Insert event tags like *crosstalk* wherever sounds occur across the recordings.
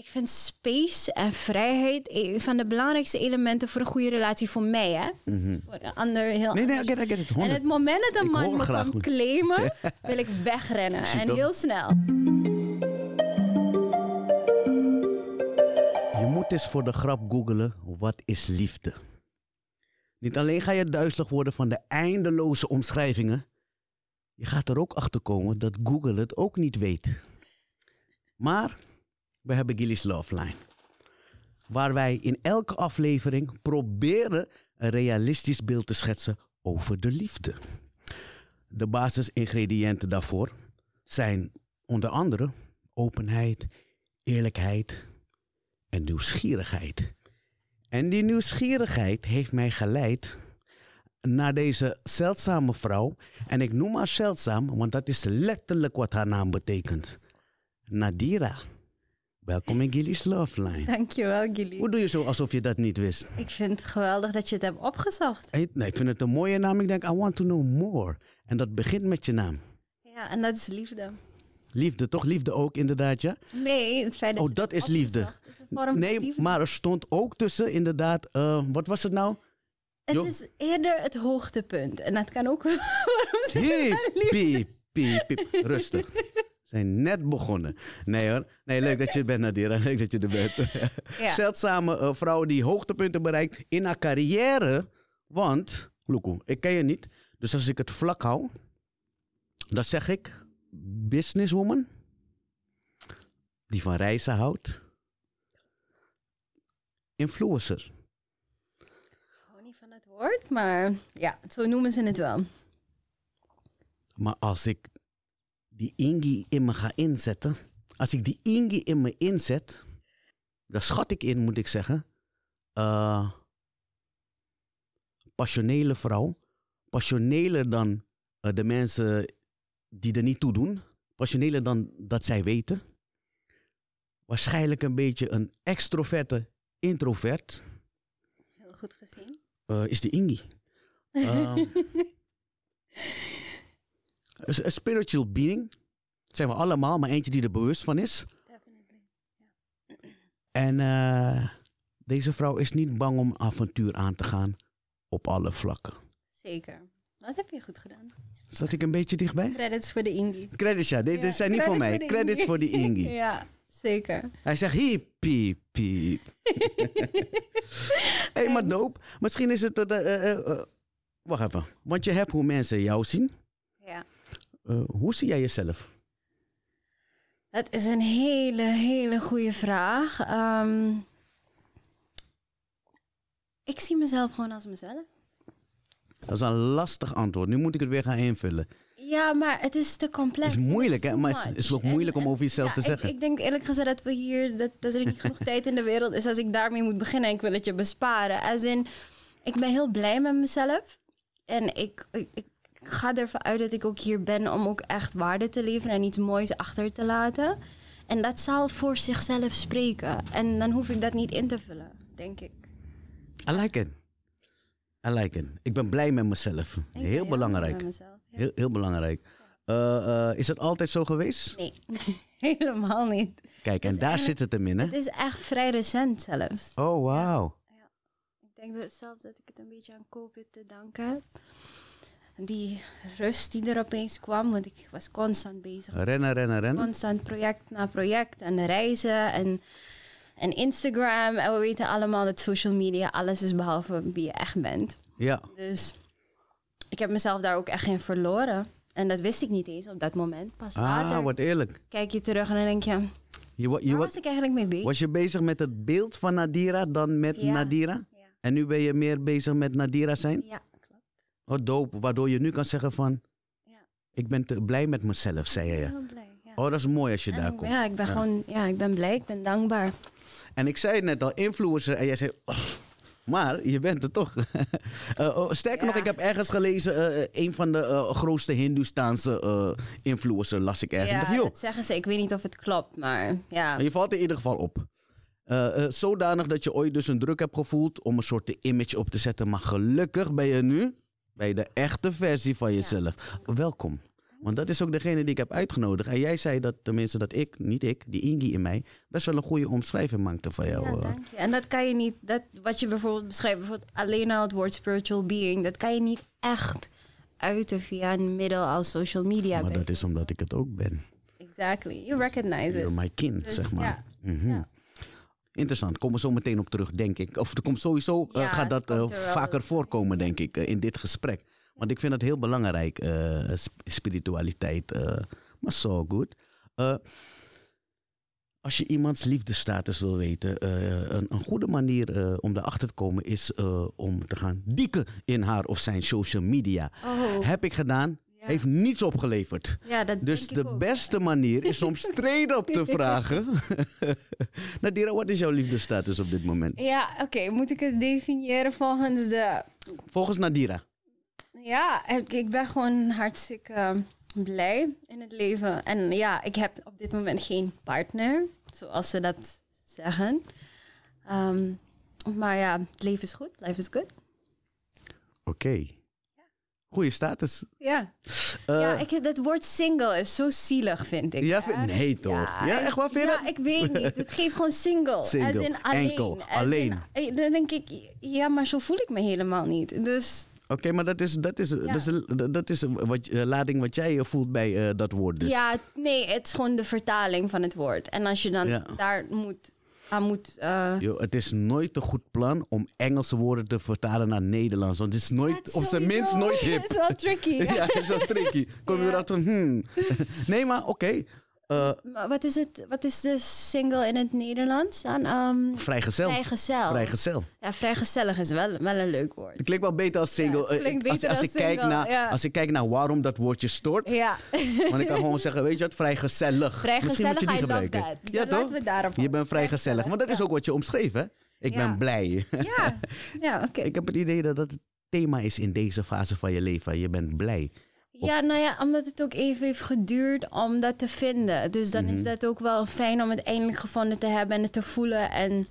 Ik vind space en vrijheid een van de belangrijkste elementen voor een goede relatie voor mij. Hè? Mhm. Voor een ander heel nee, nee, get, get en het moment dat een man me kan claimen, *laughs* wil ik wegrennen. en heel snel. Je moet eens voor de grap googelen, wat is liefde? Niet alleen ga je duizelig worden van de eindeloze omschrijvingen, je gaat er ook achter komen dat Google het ook niet weet. Maar we hebben Gillies Love Line. Waar wij in elke aflevering proberen een realistisch beeld te schetsen over de liefde. De basisingrediënten daarvoor zijn onder andere openheid, eerlijkheid en nieuwsgierigheid. En die nieuwsgierigheid heeft mij geleid naar deze zeldzame vrouw. En ik noem haar zeldzaam, want dat is letterlijk wat haar naam betekent. Nadira. Welkom in Gilly's Love Line. Dankjewel, Gilly. Hoe doe je zo alsof je dat niet wist? Ik vind het geweldig dat je het hebt opgezocht. nee, ik vind het een mooie naam. Ik denk, I want to know more. En dat begint met je naam. Ja, en dat is liefde. Liefde, toch? Liefde ook, inderdaad, ja? Nee, het feit dat Oh, dat is liefde. Is nee, maar er stond ook tussen, inderdaad, eh, wat was het nou? Het is eerder het hoogtepunt. En dat kan ook... *laughs* waarom dat? piep, piep, piep, rustig. *laughs* zijn net begonnen. Nee hoor. Nee, leuk dat je er bent, Nadira. *laughs* Leuk dat je er bent. Zeldzame uh, eh, vrouw die hoogtepunten bereikt in haar carrière. Want, ik ken je niet. Dus als ik het vlak hou, dan zeg ik businesswoman. Die van reizen houdt. Influencer. Gewoon niet van het woord, maar ja, zo noemen ze het wel. Maar als ik die ingi in me ga inzetten, als ik die ingi in me inzet, daar schat ik in, moet ik zeggen, eh, passionele vrouw, passioneler dan eh, de mensen die er niet toe doen, passioneler dan dat zij weten, waarschijnlijk een beetje een extroverte introvert. Heel goed gezien. Eh, is de Ingi. Ehm, *laughs* Een spiritual being. Dat zijn we allemaal, maar eentje die er bewust van is. Definitely. En eh, deze vrouw is niet bang om avontuur aan te gaan op alle vlakken. Zeker. Dat heb je goed gedaan. Zat ik een beetje dichtbij? Credits voor de Ingi. Credits, ja. Dit zijn niet voor mij. Credits voor de Ingi. *laughs* ja, zeker. Hij zegt hiep, piep, Hé, *laughs* maar doop. Misschien is het... Uh, wacht even. Want je hebt hoe mensen jou zien. Ja. Eh, hoe zie jij jezelf? Dat is een hele, hele goede vraag. Ehm, ik zie mezelf gewoon als mezelf. Dat is een lastig antwoord. Nu moet ik het weer gaan invullen. Ja, maar het is te complex. Het is moeilijk, hè? Maar het is, moeilijk om over jezelf te zeggen. Ik, denk eerlijk gezegd dat we hier dat, dat er niet genoeg *laughs* tijd in de wereld is als ik daarmee moet beginnen. Ik wil het je besparen. Als in, ik ben heel blij met mezelf. En ik, ik ga ervan uit dat ik ook hier ben om ook echt waarde te leveren en iets moois achter te laten. En dat zal voor zichzelf spreken. En dan hoef ik dat niet in te vullen, denk ik. I like it. I like it. Ik ben blij met mezelf. Heel, belangrijk. heel, heel, belangrijk. Eh, eh, is het altijd zo geweest? Nee, *laughs* helemaal niet. Kijk, en daar zit het hem in, hè? Het is echt vrij recent zelfs. Oh, wauw. Ja. Ik denk dat zelfs dat ik het een beetje aan COVID te danken heb die rust die er opeens kwam, want ik was constant bezig. Rennen, rennen, rennen. Constant project na project en reizen en, en Instagram. En we weten allemaal dat social media alles is behalve wie je echt bent. Ja. Dus ik heb mezelf daar ook echt in verloren. En dat wist ik niet eens op dat moment. Pas ah, later wat eerlijk. kijk je terug en dan denk je, je, waar was ik eigenlijk mee bezig? Was je bezig met het beeld van Nadira dan met Nadira? En nu ben je meer bezig met Nadira zijn? Ja doop, waardoor je nu kan zeggen van... Ja. Ik ben te blij met mezelf, zei je. blij, ja. Oh, dat is mooi als je daar komt. Ja, ik ben gewoon... Ja, ik ben blij. Ik ben dankbaar. En ik zei net al, influencer. En jij zei... Oh, maar je bent er toch. *laughs* Eh, oh, sterker nog, ik heb ergens gelezen, eh, eh, een van de grootste Hindoestaanse influencers, las ik ergens. Ja, dacht, dat zeggen ze. Ik weet niet of het klopt, maar ja. Je valt in ieder geval op. zodanig dat je ooit dus een druk hebt gevoeld om een soort image op te zetten. Maar gelukkig ben je nu bij de echte versie van jezelf. Welkom. Want dat is ook degene die ik heb uitgenodigd. En jij zei dat, tenminste dat ik, niet ik, die Ingi in mij, best wel een goede omschrijving maakte van jou. Eh. En dat kan je niet, dat, wat je bijvoorbeeld beschrijft, alleen al het woord spiritual being, dat kan je niet echt uiten via een middel als social media. Maar dat is omdat ik het ook ben. Exactly. You recognize You're it. my kind, dus zeg maar. ja. Mhm. Interessant, komen we zo meteen op terug, denk ik. Of er komt sowieso, eh, gaat dat eh, vaker voorkomen, denk ik, eh, in dit gesprek. Want ik vind het heel belangrijk, spiritualiteit. maar zo so goed. als je iemands liefdestatus wil weten, een, een, goede manier om erachter te komen is om te gaan dieken in haar of zijn social media. Oh. Heb ik gedaan, heeft niets opgeleverd. Ja, dus de beste manier is om *laughs* streden op te vragen. *laughs* Nadira, nou, wat is jouw liefdesstatus op dit moment? Ja, oké. Moet ik het definiëren volgens de... Volgens Nadira. Ja, ik ben gewoon hartstikke blij in het leven. En ja, ik heb op dit moment geen partner, zoals ze dat zeggen. Ehm, maar ja, het leven is goed. Life is good. Oké. Goede status. Ja. Eh, ja, ik, dat woord single is zo zielig, vind ik. Ja, nee toch? Ja, echt wel vind Ja, ik weet niet. *laughs* Het geeft gewoon single. Single, in enkel, alleen. Eh, dan denk ik, ja, maar zo voel ik me helemaal niet. Dus... Oké, maar dat is, dat is, dat is, dat is wat, lading wat jij eh, voelt bij dat woord dus. Ja, nee, het is gewoon de vertaling van het woord. En als je dan daar moet aan moet. Eh, het is nooit een goed plan om Engelse woorden te vertalen naar Nederlands. Want het is nooit, of op zijn minst nooit hip. Het *laughs* is wel tricky. *laughs* ja, het is wel tricky. Kom je ja. van, hmm. *laughs* Nee, maar oké. Eh, wat, is het, wat is de single in het Nederlands dan? Um, vrijgezel. Vrijgezel. Vrijgezel. Ja, vrijgezellig is wel, wel een leuk woord. Het klinkt wel beter als single. Eh, als, als, ik kijk naar, als ik kijk naar waarom dat woordje stoort. Ja. Want ik kan gewoon zeggen, weet je wat, vrijgezellig. Vrijgezellig, Misschien moet je die gebruiken. Ja, toch? we daarop je bent vrijgezellig. Want dat is ook wat je omschreef, hè? Ik ben blij. Ja, ja *laughs* oké. Ik heb het idee dat dat het thema is in deze fase van je leven. Je bent blij. Ja, nou ja, omdat het ook even heeft geduurd om dat te vinden. Dus dan is mhm. dat ook wel fijn om het eindelijk gevonden te hebben en het te voelen. En,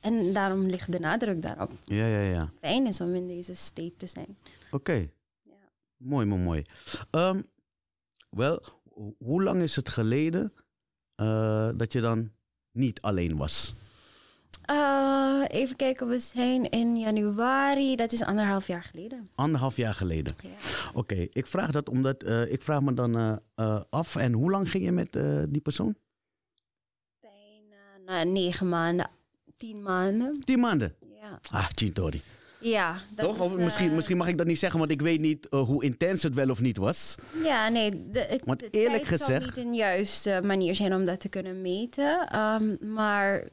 en daarom ligt de nadruk daarop. Ja, ja, ja. Fijn is om in deze state te zijn. Oké. Ja. Mooi, mooi, mooi. Ehm, wel, hoe lang is het geleden eh, dat je dan niet alleen was? Eh, even kijken, we zijn in januari. Dat is anderhalf jaar geleden. Anderhalf jaar geleden. Oké, ik vraag dat omdat eh, ik vraag me dan eh, af. En hoe lang ging je met die persoon? Bijna nou, negen maanden, tien maanden. Tien maanden? Ja. Ah, Chintori. Ja. Dat Toch? Is, of misschien, misschien mag ik dat niet zeggen, want ik weet niet hoe intens het wel of niet was. Ja, nee. het, want eerlijk gezegd. Het zal niet een juiste manier zijn om dat te kunnen meten. Ehm, maar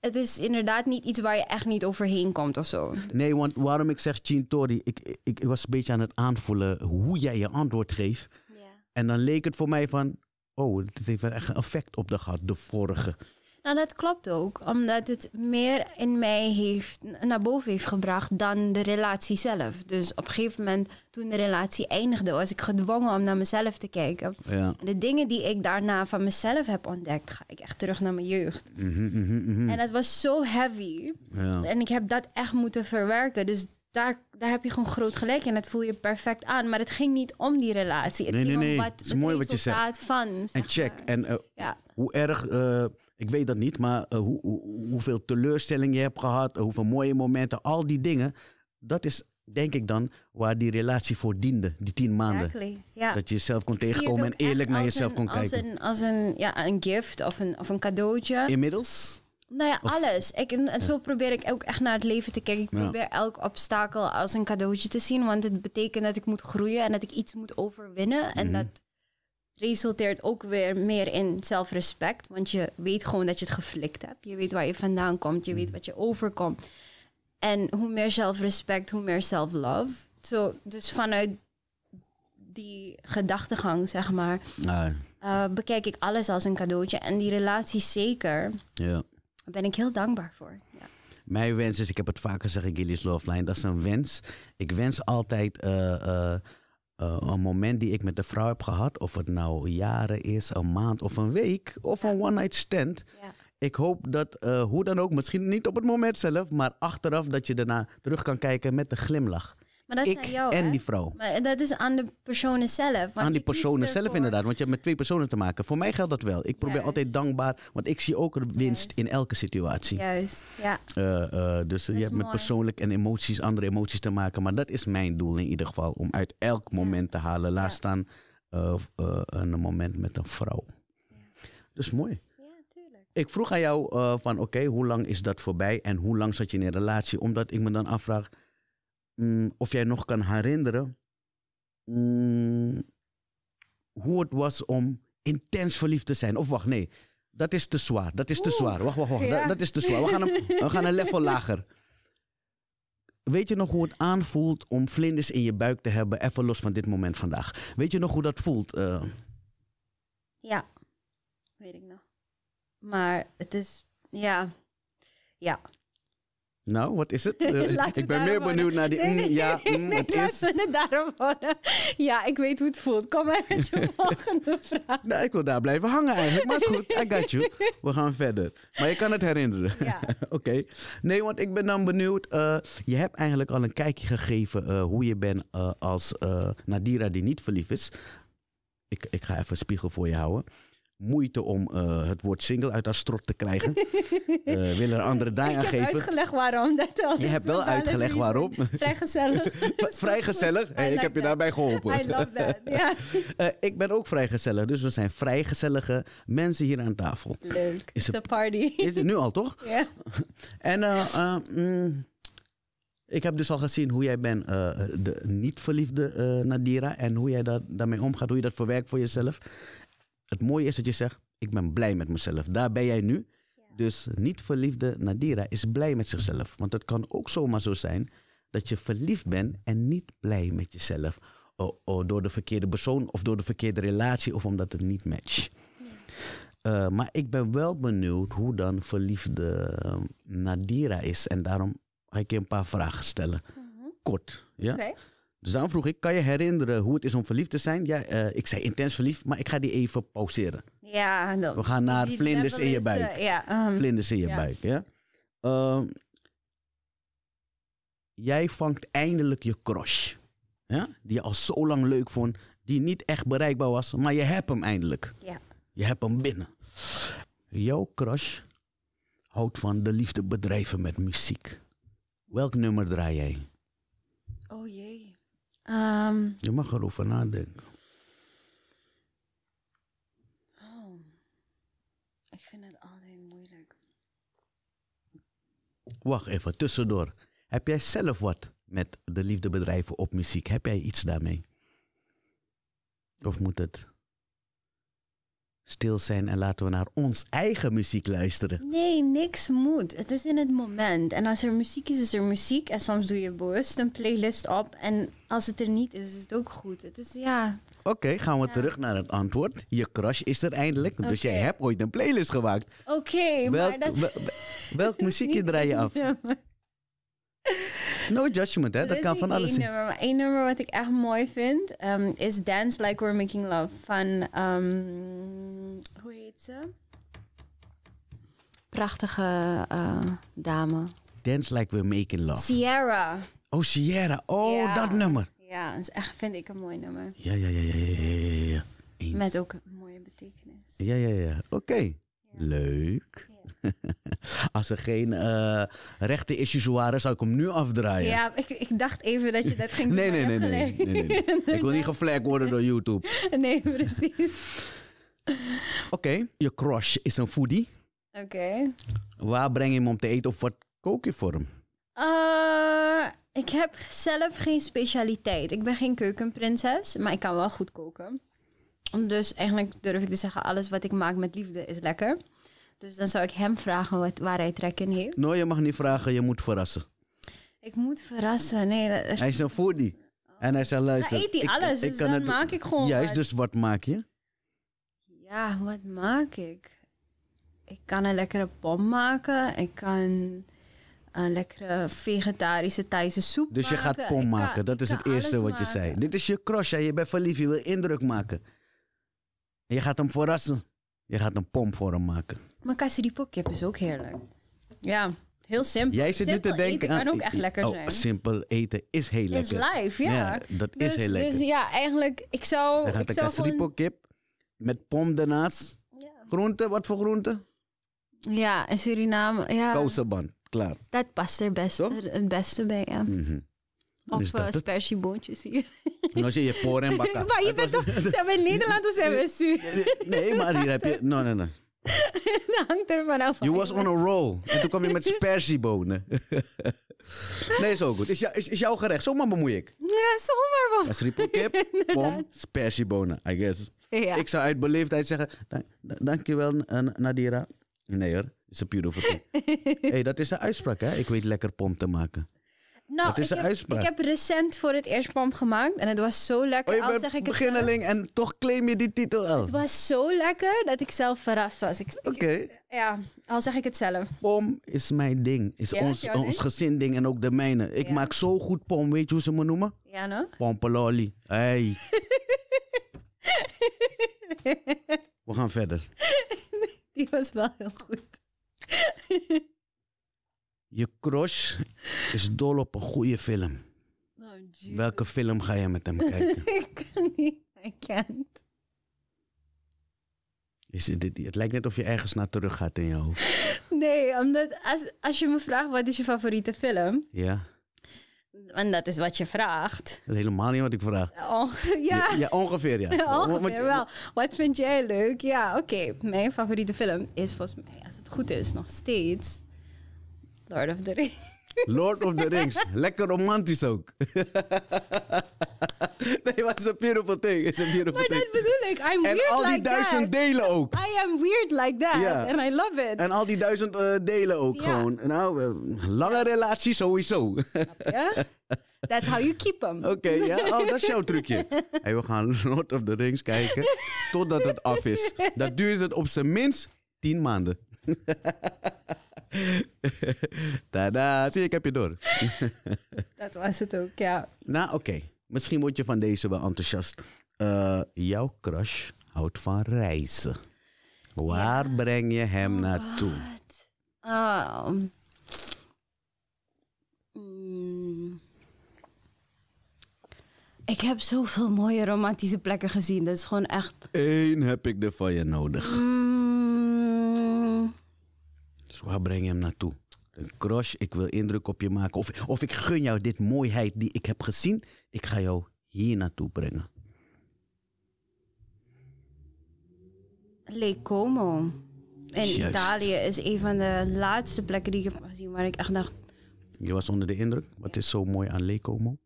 het is inderdaad niet iets waar je echt niet overheen komt of zo. Nee, want waarom ik zeg Chintori, ik, ik, ik was een beetje aan het aanvoelen hoe jij je antwoord geeft. Ja. En dan leek het voor mij van, oh, het heeft echt een effect op de gehad, de vorige. Nou, dat klopt ook, omdat het meer in mij heeft, naar boven heeft gebracht dan de relatie zelf. Dus op een gegeven moment, toen de relatie eindigde, was ik gedwongen om naar mezelf te kijken. De dingen die ik daarna van mezelf heb ontdekt, ga ik echt terug naar mijn jeugd. Mhm, mhm, mhm. En dat was zo heavy. En ik heb dat echt moeten verwerken. Dus daar, daar heb je gewoon groot gelijk en Dat voel je perfect aan. Maar het ging niet om die relatie. Het nee, ging nee, nee. om wat het is mooi wat je zegt. van. en check. En eh, hoe erg... Eh, ik weet dat niet, maar eh, hoe, hoeveel teleurstelling je hebt gehad, eh, hoeveel mooie momenten, al die dingen. Dat is denk ik dan waar die relatie voor diende, die tien maanden. Exactly, Dat je jezelf kon tegenkomen en eerlijk naar jezelf kon als kijken. Een, als een, ja, een gift of een, of een cadeautje. Inmiddels? Nou ja, alles. Ik, en zo probeer ik ook echt naar het leven te kijken. Ik probeer elk obstakel als een cadeautje te zien. Want het betekent dat ik moet groeien en dat ik iets moet overwinnen. En mhm. dat resulteert ook weer meer in zelfrespect. Want je weet gewoon dat je het geflikt hebt. Je weet waar je vandaan komt. Je weet mm. wat je overkomt. En hoe meer zelfrespect, hoe meer self dus vanuit die gedachtegang, zeg maar, nou. eh, bekijk ik alles als een cadeautje. En die relatie zeker, ja. ben ik heel dankbaar voor. Ja. Mijn wens is, ik heb het vaker gezegd in Love Line, dat is een wens. Ik wens altijd... Eh, eh, eh, een moment die ik met de vrouw heb gehad, of het nou jaren is, een maand of een week, of een one-night stand. Ja. Ik hoop dat, eh, hoe dan ook, misschien niet op het moment zelf, maar achteraf dat je daarna terug kan kijken met de glimlach. Maar dat ik jou, en die vrouw. dat is aan de personen zelf. Aan die personen zelf inderdaad, want je hebt met twee personen te maken. Voor mij geldt dat wel. Ik probeer altijd dankbaar, want ik zie ook een winst in elke situatie. Juist, ja. Eh, eh, dus je hebt met persoonlijk en emoties, andere emoties te maken. Maar dat is mijn doel in ieder geval, om uit elk moment te halen. Laat staan eh, een moment met een vrouw. Dat is mooi. Ik vroeg aan jou van oké, hoe lang is dat voorbij en hoe lang zat je in een relatie? Omdat ik me dan afvraag, Mm, of jij nog kan herinneren mm, hoe het was om intens verliefd te zijn. Of wacht, nee, dat is te zwaar. Dat is te zwaar. Wacht, wacht, wacht. Dat, is te zwaar. We gaan, we gaan een level *laughs* lager. Weet je nog hoe het aanvoelt om vlinders in je buik te hebben, even los van dit moment vandaag? Weet je nog hoe dat voelt? Eh? Ja, weet ik nog. Maar het is, ja, ja. Nou, wat is het? *laughs* Eh, ik ben meer benieuwd naar die. Mm, ja, nee, mm, het is. daarom Ja, ik weet hoe het voelt. Kom maar met je *laughs* volgende vraag. Nou, ik wil daar blijven hangen eigenlijk. Maar is goed, I got you. *laughs* We gaan verder. Maar je kan het herinneren. Ja. Oké. Nee, want ik ben dan benieuwd. Eh, je hebt eigenlijk al een kijkje gegeven eh, hoe je bent als Nadira die niet verliefd is. Ik, ik ga even een spiegel voor je houden moeite om eh, het woord single uit haar strot te krijgen. uh, *laughs* willen er andere draai aan geven. Ik heb uitgelegd waarom. Dat je hebt wel uitgelegd waarom. *laughs* Vrijgezellig. *laughs* vrijgezellig. ik heb je daarbij geholpen. I love that. Eh, ik ben ook vrijgezellig. Dus we zijn vrijgezellige mensen hier aan tafel. Leuk. Is de party. Is het nu al, toch? Ja. en... Mm, ik heb dus al gezien hoe jij bent, de niet verliefde Nadira. En hoe jij daar, daarmee omgaat, hoe je dat verwerkt voor jezelf het mooie is dat je zegt, ik ben blij met mezelf. Daar ben jij nu. Dus niet verliefde Nadira is blij met zichzelf. Want het kan ook zomaar zo zijn dat je verliefd bent en niet blij met jezelf. O, door de verkeerde persoon of door de verkeerde relatie of omdat het niet matcht. Eh, maar ik ben wel benieuwd hoe dan verliefde eh, Nadira is. En daarom ga ik je een paar vragen stellen. Mhm. Kort. Ja? Dus dan vroeg ik, kan je herinneren hoe het is om verliefd te zijn? Ja, eh, ik zei intens verliefd, maar ik ga die even pauzeren. Ja, dan, We gaan naar eh, ehm, vlinders in je buik. Uh, vlinders in je buik, ja. Ehm, jij vangt eindelijk je crush. Ja? Die je al zo lang leuk vond, die niet echt bereikbaar was, maar je hebt hem eindelijk. Ja. Je hebt hem binnen. Jouw crush houdt van de liefde bedrijven met muziek. Welk nummer draai jij? Oh jee. Ehm, je mag erover nadenken. Oh, ik vind het altijd moeilijk. Wacht even, tussendoor. Heb jij zelf wat met de liefdebedrijven op muziek? Heb jij iets daarmee? Of moet het? stil zijn en laten we naar ons eigen muziek luisteren. Nee, niks moet. Het is in het moment. En als er muziek is, is er muziek. En soms doe je bewust een playlist op. En als het er niet is, is het ook goed. Het is ja. Oké, gaan we terug naar het antwoord. Je crush is er eindelijk. Dus jij hebt ooit een playlist gemaakt. Oké, maar dat... welk *laughs* muziekje draai je af? *laughs* No judgment, hè? dat kan van alles Eén Nummer, één nummer wat ik echt mooi vind ehm, is Dance Like We're Making Love van. Um, hoe heet ze? Prachtige eh, dame. Dance Like We're Making Love. Sierra. Oh, Sierra. Oh, dat nummer. Ja, dat is echt, vind ik een mooi nummer. Ja, ja, ja, ja, ja, ja. Eens. Met ook een mooie betekenis. Ja, ja, ja. Oké. Leuk. *laughs* Als er geen uh, rechte issues waren, zou ik hem nu afdraaien. Ja, ik, ik dacht even dat je dat ging *laughs* doen. nee, nee, nee, nee, nee, *laughs* Ik wil niet geflagd worden door YouTube. nee, precies. Oké, je crush is een foodie. Oké. Waar breng je hem om te eten of wat kook je voor hem? Eh, ik heb zelf geen specialiteit. Ik ben geen keukenprinses, maar ik kan wel goed koken. Dus eigenlijk durf ik te zeggen, alles wat ik maak met liefde is lekker. Dus dan zou ik hem vragen wat, waar hij trek in heeft. No, je mag niet vragen, je moet verrassen. Ik moet verrassen, nee. Hij is een foodie. Oh. En hij zei, nou, luister... Dan eet hij alles, ik, dus kan het... maak ik gewoon Juist, dus wat maak je? Ja, wat maak ik? Ik kan een lekkere pom maken. Ik kan een lekkere vegetarische Thaise soep Dus je gaat pom maken, dat is het eerste wat je zei. Dit is je cross, hè? je bent verliefd, je wil indruk maken. En je gaat hem verrassen. Je gaat een pomp voor hem maken. Maar kasiripo kip is ook heerlijk. Ja, heel simpel. Jij zit nu te denken aan... kan ook echt lekker oh, zijn. Simpel eten is heel lekker. Is live, ja. ja dat is dus- heel dus lekker. Dus ja, eigenlijk, ik zou... Dan gaat ik de kasiripo met pom daarnaast. Ja. Groente, wat voor groente? Ja, in Suriname, ja. klaar. Dat past er best, het beste bij, ja. Mm -hmm. Of dus eh, spersieboontjes hier. *laughs* Nou zie je poren en *laughs* maar je bent toch... Zijn we in Nederland of zuur? nee, maar hier heb je... No, nee, nee. *laughs* dat hangt er vanaf. Je was on a roll. En toen kwam je met spersiebonen. nee, zo goed. Is, jou, is, is jouw gerecht. Zomaar bemoei ik. Ja, zomaar Dat is kip, bom, spersiebonen, I guess. Ja. Ik zou uit beleefdheid zeggen, dank, dankjewel Nadira. Nee hoor, is een beautiful thing. hey, dat is de uitspraak hè. Ik weet lekker pom te maken. Nou, is ik, heb, ik heb recent voor het eerst pam gemaakt en het was zo lekker. Oh, zeg ik het zelf, en toch claim je die titel al. Het was zo lekker dat ik zelf verrast was. Oké. Ja, al zeg ik het zelf. Pom is mijn ding. Is ons, ons gezin ding en ook de mijne. Ik maak zo goed pom. Weet je hoe ze me noemen? Ja, no? Pompeloli. Hey. *laughs* We gaan verder. Die was wel heel goed. Je crush is dol op een goede film. Oh, Welke film ga je met hem *laughs* kijken? ik kan niet. kent. kan. niet. het, lijkt net of je ergens naar terug gaat in je hoofd. Nee, omdat als, als je me vraagt wat is je favoriete film? Ja. En dat is wat je vraagt. Dat is helemaal niet wat ik vraag. Onge *laughs* ja. ja. ongeveer ja. *laughs* ongeveer wel. Wat vind jij leuk? Ja, oké. Mijn favoriete film is volgens mij, als het goed is, nog steeds Lord of the Rings. *laughs* Lord of the Rings. Lekker romantisch ook. *laughs* nee, maar is een beautiful thing. It's a beautiful maar dat bedoel ik. I'm en weird like that. En al die duizend delen ook. I am weird like that. Yeah. And I love it. En al die duizend eh, delen ook gewoon. Nou, eh, lange relatie sowieso. ja? *laughs* That's how you keep them. Oké, ja. Oh, dat is jouw trucje. Hey, we gaan Lord of the Rings kijken totdat het af is. Dat duurt het op zijn minst tien maanden. *laughs* Tada, zie ik heb je door. *laughs* dat was het ook, ja. Nou, oké. Misschien word je van deze wel enthousiast. Eh, jouw crush houdt van reizen. Waar breng je hem oh, naartoe? Oh. Mm. Ik heb zoveel mooie romantische plekken gezien. Dat is gewoon echt. Eén heb ik er van je nodig. Mm waar breng je hem naartoe? Een crush, ik wil indruk op je maken. Of, of ik gun jou dit mooiheid die ik heb gezien. Ik ga jou hier naartoe brengen. Lake Como. In Italië is een van de laatste plekken die ik heb gezien waar ik echt dacht... Je was onder de indruk? Wat is zo mooi aan Lake Como?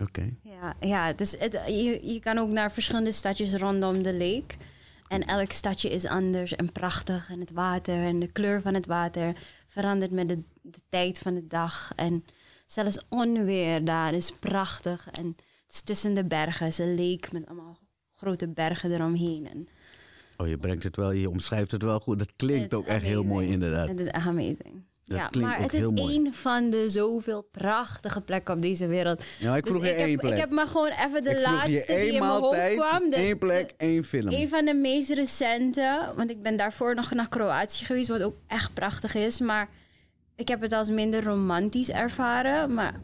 Oké. Ja, ja het, je, je kan ook naar verschillende stadjes rondom de lake. En elk stadje is anders en prachtig. En het water en de kleur van het water verandert met de, de tijd van de dag. En zelfs onweer daar is prachtig. En het is tussen de bergen. Ze leek met allemaal grote bergen eromheen. oh, je brengt het wel, je omschrijft het wel goed. Dat klinkt ook echt heel mooi inderdaad. Het is echt amazing ja, maar het is één van de zoveel prachtige plekken op deze wereld. Ja, ik vroeg dus je ik één heb, plek. Ik heb maar gewoon even de laatste die in mijn hoofd kwam. De, één plek, één film. Een van de meest recente, want ik ben daarvoor nog naar Kroatië geweest, wat ook echt prachtig is. Maar ik heb het als minder romantisch ervaren. Maar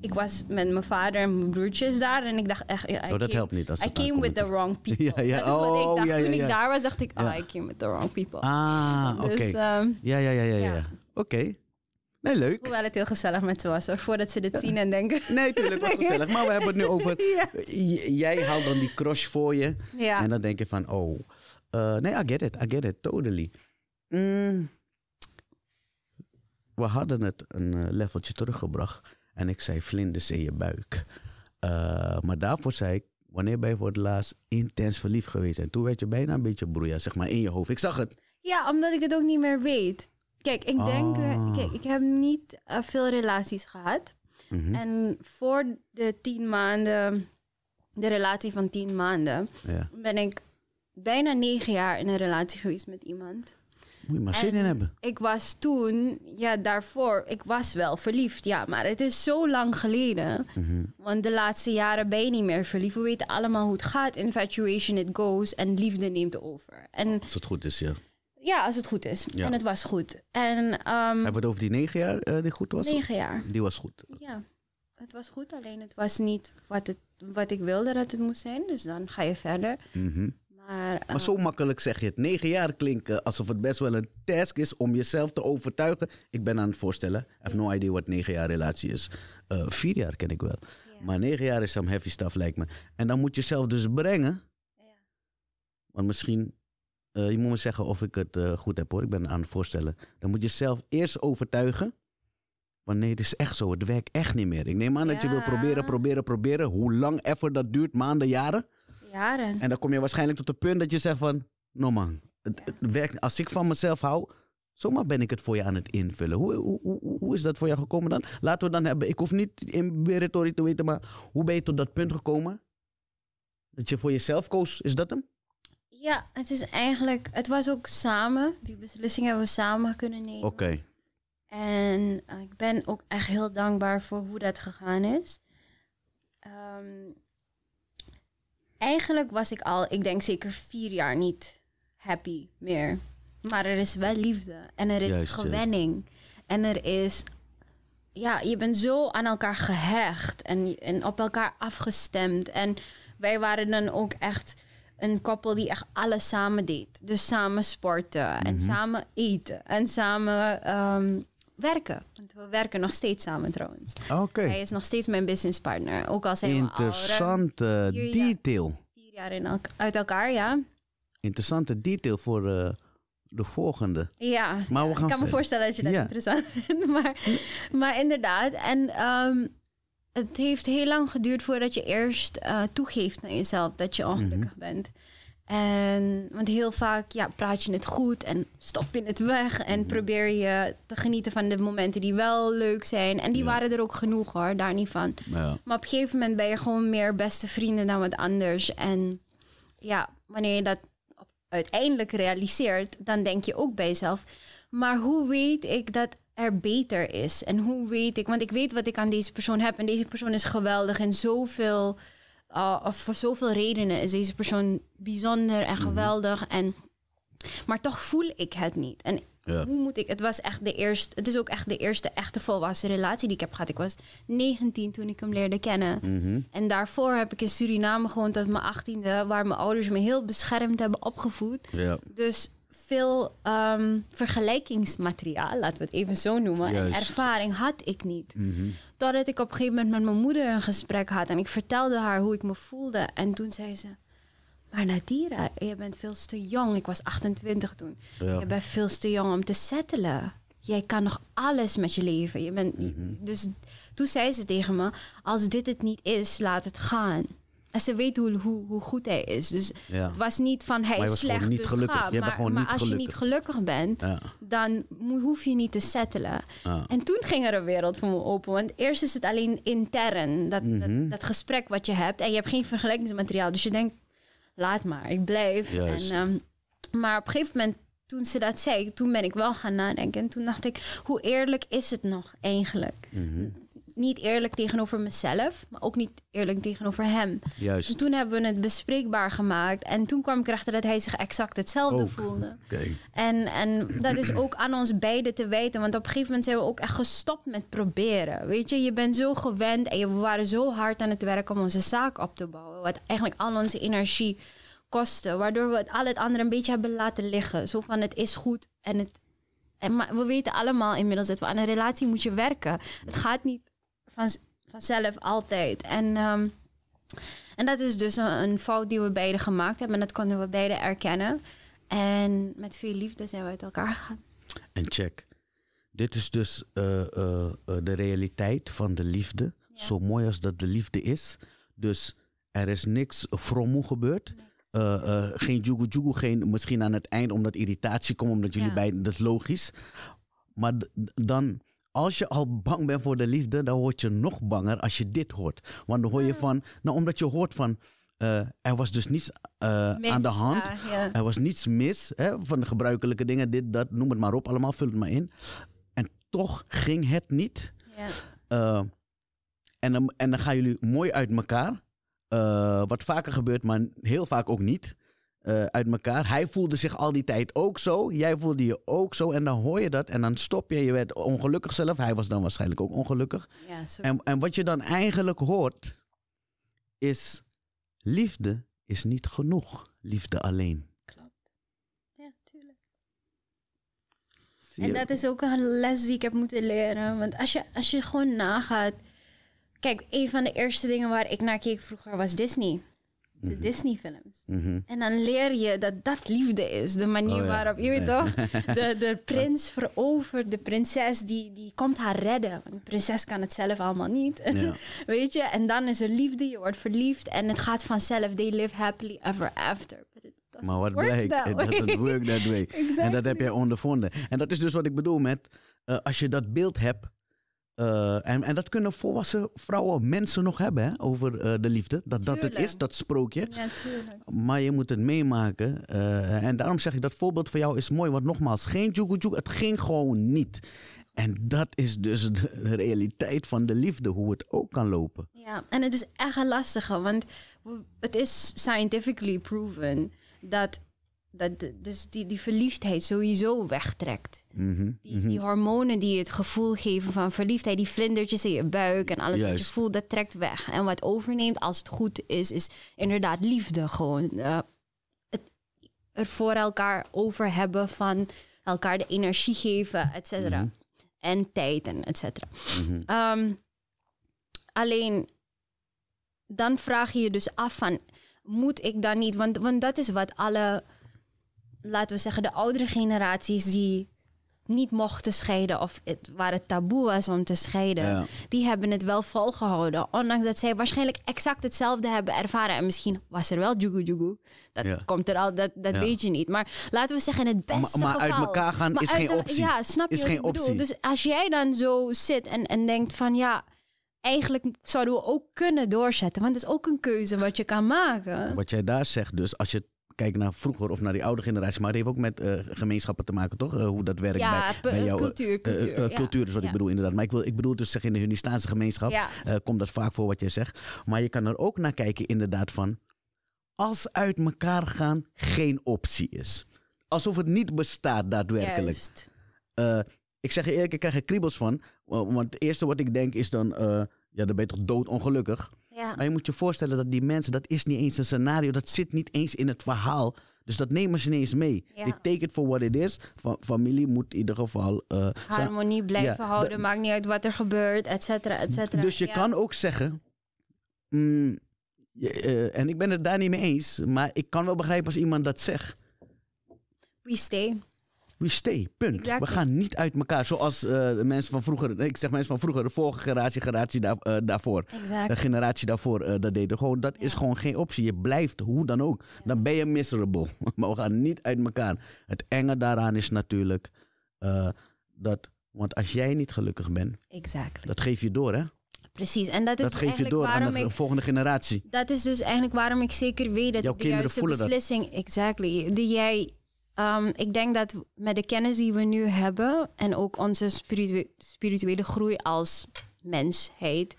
ik was met mijn vader en mijn broertjes daar en ik dacht echt... ik oh, dat came, helpt niet. I came with the wrong people. *laughs* ja, ja. Dat is wat ik oh, dacht. Ja, Toen ik daar was, dacht ik, oh, I came with the wrong people. Ah, dus, oké. Ehm, ja, ja, ja, ja. ja. Oké. Nee, leuk. Hoewel het heel gezellig met ze was, voordat ze dit zien en denken. Nee, tuurlijk was gezellig. Maar we hebben het nu *laughs* over. Jij haalt dan die crush voor je. En dan denk je van, oh. Eh, nee, I get it, I get it, totally. Mm. We hadden het een eh, leveltje teruggebracht. En ik zei vlinders in je buik. Eh, maar daarvoor zei ik, wanneer ben je voor het laatst intens verliefd geweest? En toen werd je bijna een beetje broeia, zeg maar, in je hoofd. Ik zag het. Ja, omdat ik het ook niet meer weet. Kijk, ik denk, eh, ah. kijk, ik heb niet eh, veel relaties gehad. Mhm. En voor de tien maanden, de relatie van tien maanden, ben ik bijna negen jaar in een relatie geweest met iemand. Moet je maar zin in hebben. Ik was toen, ja, daarvoor, ik was wel verliefd, ja, maar het is zo lang geleden. Mhm. Want de laatste jaren ben je niet meer verliefd. We weten allemaal hoe het gaat. Infatuation, it goes en liefde neemt over. En Als het goed is, ja. Ja, als het goed is. En het was goed. En, um, Hebben we het over die negen jaar eh, die goed was? Negen jaar. Die was goed. Ja, het was goed. Alleen het was niet wat, het, wat ik wilde dat het moest zijn. Dus dan ga je verder. Mhm. Maar, maar, eh, zo makkelijk zeg je het. Negen jaar klinken alsof het best wel een task is om jezelf te overtuigen. Ik ben aan het voorstellen. I have no idea wat negen jaar relatie is. Uh, vier jaar ken ik wel. Maar negen jaar is some heavy stuff lijkt me. En dan moet je zelf dus brengen. Want misschien eh, je moet me zeggen of ik het eh, goed heb hoor. Ik ben aan het voorstellen. Dan moet je zelf eerst overtuigen. Want nee, het is echt zo. Het werkt echt niet meer. Ik neem aan dat je wil proberen, proberen, proberen. Hoe lang ever dat duurt, maanden, jaren. Jaren. En dan kom je waarschijnlijk tot het punt dat je zegt van... No man, het, werkt, als ik van mezelf hou, zomaar ben ik het voor je aan het invullen. Hoe, hoe, hoe, hoe is dat voor jou gekomen dan? Laten we dan hebben... Ik hoef niet in retorie te weten, maar hoe ben je tot dat punt gekomen? Dat je voor jezelf koos, is dat hem? Ja, het is eigenlijk, het was ook samen. Die beslissing hebben we samen kunnen nemen. Oké. En eh, ik ben ook echt heel dankbaar voor hoe dat gegaan is. Ehm, eigenlijk was ik al, ik denk zeker vier jaar niet happy meer. Maar er is wel liefde en er is gewenning. En er is, ja, je bent zo aan elkaar gehecht en, en op elkaar afgestemd. En wij waren dan ook echt een koppel die echt alles samen deed. Dus samen sporten en mhm. samen eten en samen ehm, werken. Want we werken nog steeds samen trouwens. Ah, oké. Hij is nog steeds mijn businesspartner. Ook al zijn we al Interessante detail. Jaar, vier jaar in elk uit elkaar, ja. Interessante detail voor eh, de volgende. Ja, maar we gaan ik kan me voorstellen dat je dat interessant *laughs* vindt. Maar, maar inderdaad. En um, het heeft heel lang geduurd voordat je eerst eh, toegeeft naar jezelf dat je ongelukkig mhm. bent. En, want heel vaak ja, praat je het goed en stop je het weg. En mhm. probeer je te genieten van de momenten die wel leuk zijn. En die waren er ook genoeg hoor, daar niet van. Maar op een gegeven moment ben je gewoon meer beste vrienden dan wat anders. En ja, wanneer je dat uiteindelijk realiseert, dan denk je ook bij jezelf. Maar hoe weet ik dat er beter is. En hoe weet ik, want ik weet wat ik aan deze persoon heb en deze persoon is geweldig en zoveel, eh, of voor zoveel redenen is deze persoon bijzonder en mhm. geweldig. en, maar toch voel ik het niet. En Hoe moet ik? Het was echt de eerste. Het is ook echt de eerste echte volwassen relatie die ik heb gehad. Ik was 19 toen ik hem leerde kennen. Mhm. En daarvoor heb ik in Suriname gewoond tot mijn 18e, waar mijn ouders me heel beschermd hebben opgevoed. Ja. Dus veel ehm, vergelijkingsmateriaal, laten we het even zo noemen. ervaring had ik niet. Mm -hmm. Totdat ik op een gegeven moment met mijn moeder een gesprek had en ik vertelde haar hoe ik me voelde. En toen zei ze. Maar Nadira, je bent veel te jong. Ik was 28 toen. Je bent veel te jong om te settelen. Jij kan nog alles met je leven. Je bent, mhm. Dus toen zei ze tegen me: Als dit het niet is, laat het gaan. En ze weet hoe, hoe, hoe goed hij is. Dus het was niet van hij is slecht, dus gelukkig. Ga, maar, maar als je niet gelukkig bent, dan hoef je niet te settelen. En toen ging er een wereld voor me open. Want eerst is het alleen intern, dat, mhm. dat, gesprek wat je hebt. En je hebt geen vergelijkingsmateriaal. Dus je denkt, laat maar, ik blijf. En, ehm, maar op een gegeven moment, toen ze dat zei, toen ben ik wel gaan nadenken. En toen dacht ik, hoe eerlijk is het nog eigenlijk? Mhm niet eerlijk tegenover mezelf, maar ook niet eerlijk tegenover hem. Juist. En toen hebben we het bespreekbaar gemaakt. En toen kwam ik erachter dat hij zich exact hetzelfde voelde. Okay. En, en dat is ook aan ons beiden te weten. Want op een gegeven moment zijn we ook echt gestopt met proberen. Weet je, je bent zo gewend en we waren zo hard aan het werken om onze zaak op te bouwen. Wat eigenlijk al onze energie kostte. Waardoor we het, al het andere een beetje hebben laten liggen. Zo van het is goed en het en maar we weten allemaal inmiddels dat we aan een relatie moeten werken. Het gaat niet van, vanzelf altijd. En, ehm, en dat is dus een, fout die we beide gemaakt hebben. En dat konden we beide erkennen. En met veel liefde zijn we uit elkaar gegaan. En check. Dit is dus eh, eh, eh, de realiteit van de liefde. Zo mooi als dat de liefde is. Dus er is niks frommoe gebeurd. geen jugu jugu, geen misschien aan het eind omdat irritatie komt, omdat jullie beiden bij, dat is logisch. Maar dan als je al bang bent voor de liefde, dan word je nog banger als je dit hoort. Want dan hoor je ah. van, nou omdat je hoort van, eh, er was dus niets eh, aan de hand. Ah, er was niets mis hè, van de gebruikelijke dingen, dit, dat, noem het maar op, allemaal, vul het maar in. En toch ging het niet. Eh, en, dan, en dan gaan jullie mooi uit elkaar. wat vaker gebeurt, maar heel vaak ook niet. Eh, uit elkaar. Hij voelde zich al die tijd ook zo. Jij voelde je ook zo. En dan hoor je dat. En dan stop je. Je werd ongelukkig zelf. Hij was dan waarschijnlijk ook ongelukkig. Ja, en, en wat je dan eigenlijk hoort. Is liefde is niet genoeg. Liefde alleen. Klopt. Ja, tuurlijk. en dat is ook een les die ik heb moeten leren. Want als je, als je gewoon nagaat. Kijk, een van de eerste dingen waar ik naar keek vroeger was Disney de mhm. Disney-films. Mhm. En dan leer je dat dat liefde is. De manier oh waarop, je weet toch, *laughs* de, de prins verovert, de prinses die, die komt haar redden. de prinses kan het zelf allemaal niet. *laughs* weet je, en dan is er liefde, je wordt verliefd en het gaat vanzelf. They live happily ever after. Maar wat blijkt, it doesn't work that way. *laughs* En dat heb jij ondervonden. En dat is dus wat ik bedoel met, eh, als je dat beeld hebt eh, en, en dat kunnen volwassen vrouwen, mensen nog hebben hè, over eh, de liefde. Dat dat het is, dat sprookje. Ja, maar je moet het meemaken. Eh, en daarom zeg ik, dat voorbeeld van jou is mooi. Want nogmaals, geen joegoe het ging gewoon niet. En dat is dus de *laughs* realiteit van de liefde, hoe het ook kan lopen. Ja, en het is echt lastig, want het is scientifically proven dat dat, dus die, die verliefdheid sowieso wegtrekt. Mhm, mhm. die, hormonen die het gevoel geven van verliefdheid, die vlindertjes in je buik en alles Juist. wat je voelt, dat trekt weg. En wat overneemt als het goed is, is inderdaad liefde. Gewoon eh, het er voor elkaar over hebben van elkaar de energie geven, et cetera. Mhm. En tijd en et cetera. Ehm, alleen dan vraag je je dus af van, moet ik dan niet? Want, want dat is wat alle laten we zeggen, de oudere generaties die niet mochten scheiden of het, waar het taboe was om te scheiden, die hebben het wel volgehouden. Ondanks dat zij waarschijnlijk exact hetzelfde hebben ervaren. En misschien was er wel jugu jugu. Dat komt er al, dat, dat weet je niet. Maar laten we zeggen, het beste maar, maar uit elkaar gaan is geen optie. Ja, snap is je geen optie. Dus als jij dan zo zit en, en denkt van ja, eigenlijk zouden we ook kunnen doorzetten. Want het is ook een keuze wat je kan maken. Wat jij daar zegt dus, als je kijken naar vroeger of naar die oude generatie. Maar het heeft ook met eh, gemeenschappen te maken, toch? Eh, hoe dat werkt ja, bij, bij jouw eh, cultuur. Cultuur, cultuur is wat ik bedoel, inderdaad. Maar ik, wil, ik bedoel dus zeggen, in de Hunistaanse gemeenschap komt dat vaak voor wat jij zegt. Maar je kan er ook naar kijken, inderdaad, van als uit elkaar gaan geen optie is. Alsof het niet bestaat daadwerkelijk. Uh, ik zeg je eerlijk, ik krijg er kriebels van. Want het eerste wat ik denk is dan, ja, dan ben je toch doodongelukkig. Maar je moet je voorstellen dat die mensen, dat is niet eens een scenario, dat zit niet eens in het verhaal. Dus dat nemen ze niet eens mee. Ja. Ik take it for what it is. familie moet in ieder geval... Uh, Harmonie blijven houden, maakt niet uit wat er gebeurt, et cetera, et cetera. Dus je kan ook zeggen... Mm, eh, en ik ben het daar niet mee eens, maar ik kan wel begrijpen als iemand dat zegt. We stay we stay, punt. we gaan niet uit elkaar. Zoals eh, de mensen van vroeger, ik zeg mensen van vroeger, de vorige generatie, generatie eh, daarvoor. De generatie daarvoor, eh, dat deden gewoon. Dat is gewoon geen optie. Je blijft hoe dan ook. Dan ben je miserable. *laughs* maar we gaan niet uit elkaar. Het enge daaraan is natuurlijk dat, want als jij niet gelukkig bent, exactly. dat geef je door, hè? Precies, en dat is dat geef je door aan de volgende generatie. Dat is dus eigenlijk waarom ik zeker weet dat Jouw de kinderen juiste beslissing, dat. exactly, die jij Ehm, ik denk dat met de kennis die we nu hebben en ook onze spirituele groei als mensheid,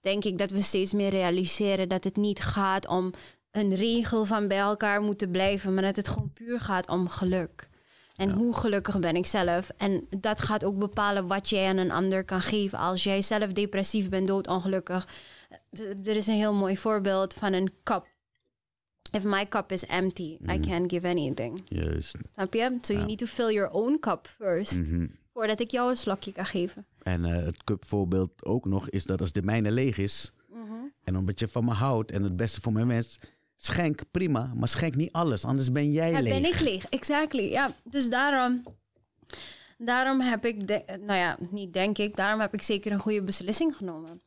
denk ik dat we steeds meer realiseren dat het niet gaat om een regel van bij elkaar moeten blijven, maar dat het gewoon puur gaat om geluk. En hoe gelukkig ben ik zelf? En dat gaat ook bepalen wat jij aan een ander kan geven. Als jij zelf depressief bent, doodongelukkig. er is een heel mooi voorbeeld van een kap if my cup is empty, I mm-hmm. can't give anything. Juist. Snap je? So you need to fill your own cup first. Mm-hmm. Voordat ik jou een slokje kan geven. En uh, het cupvoorbeeld ook nog is dat als de mijne leeg is. Mm-hmm. En omdat je van me houdt en het beste voor mijn mens. Schenk prima, maar schenk niet alles. Anders ben jij ja, leeg. Ben ik leeg, exactly. Ja, dus daarom. Daarom heb ik, nou ja, niet denk ik, daarom heb ik zeker een goede beslissing genomen.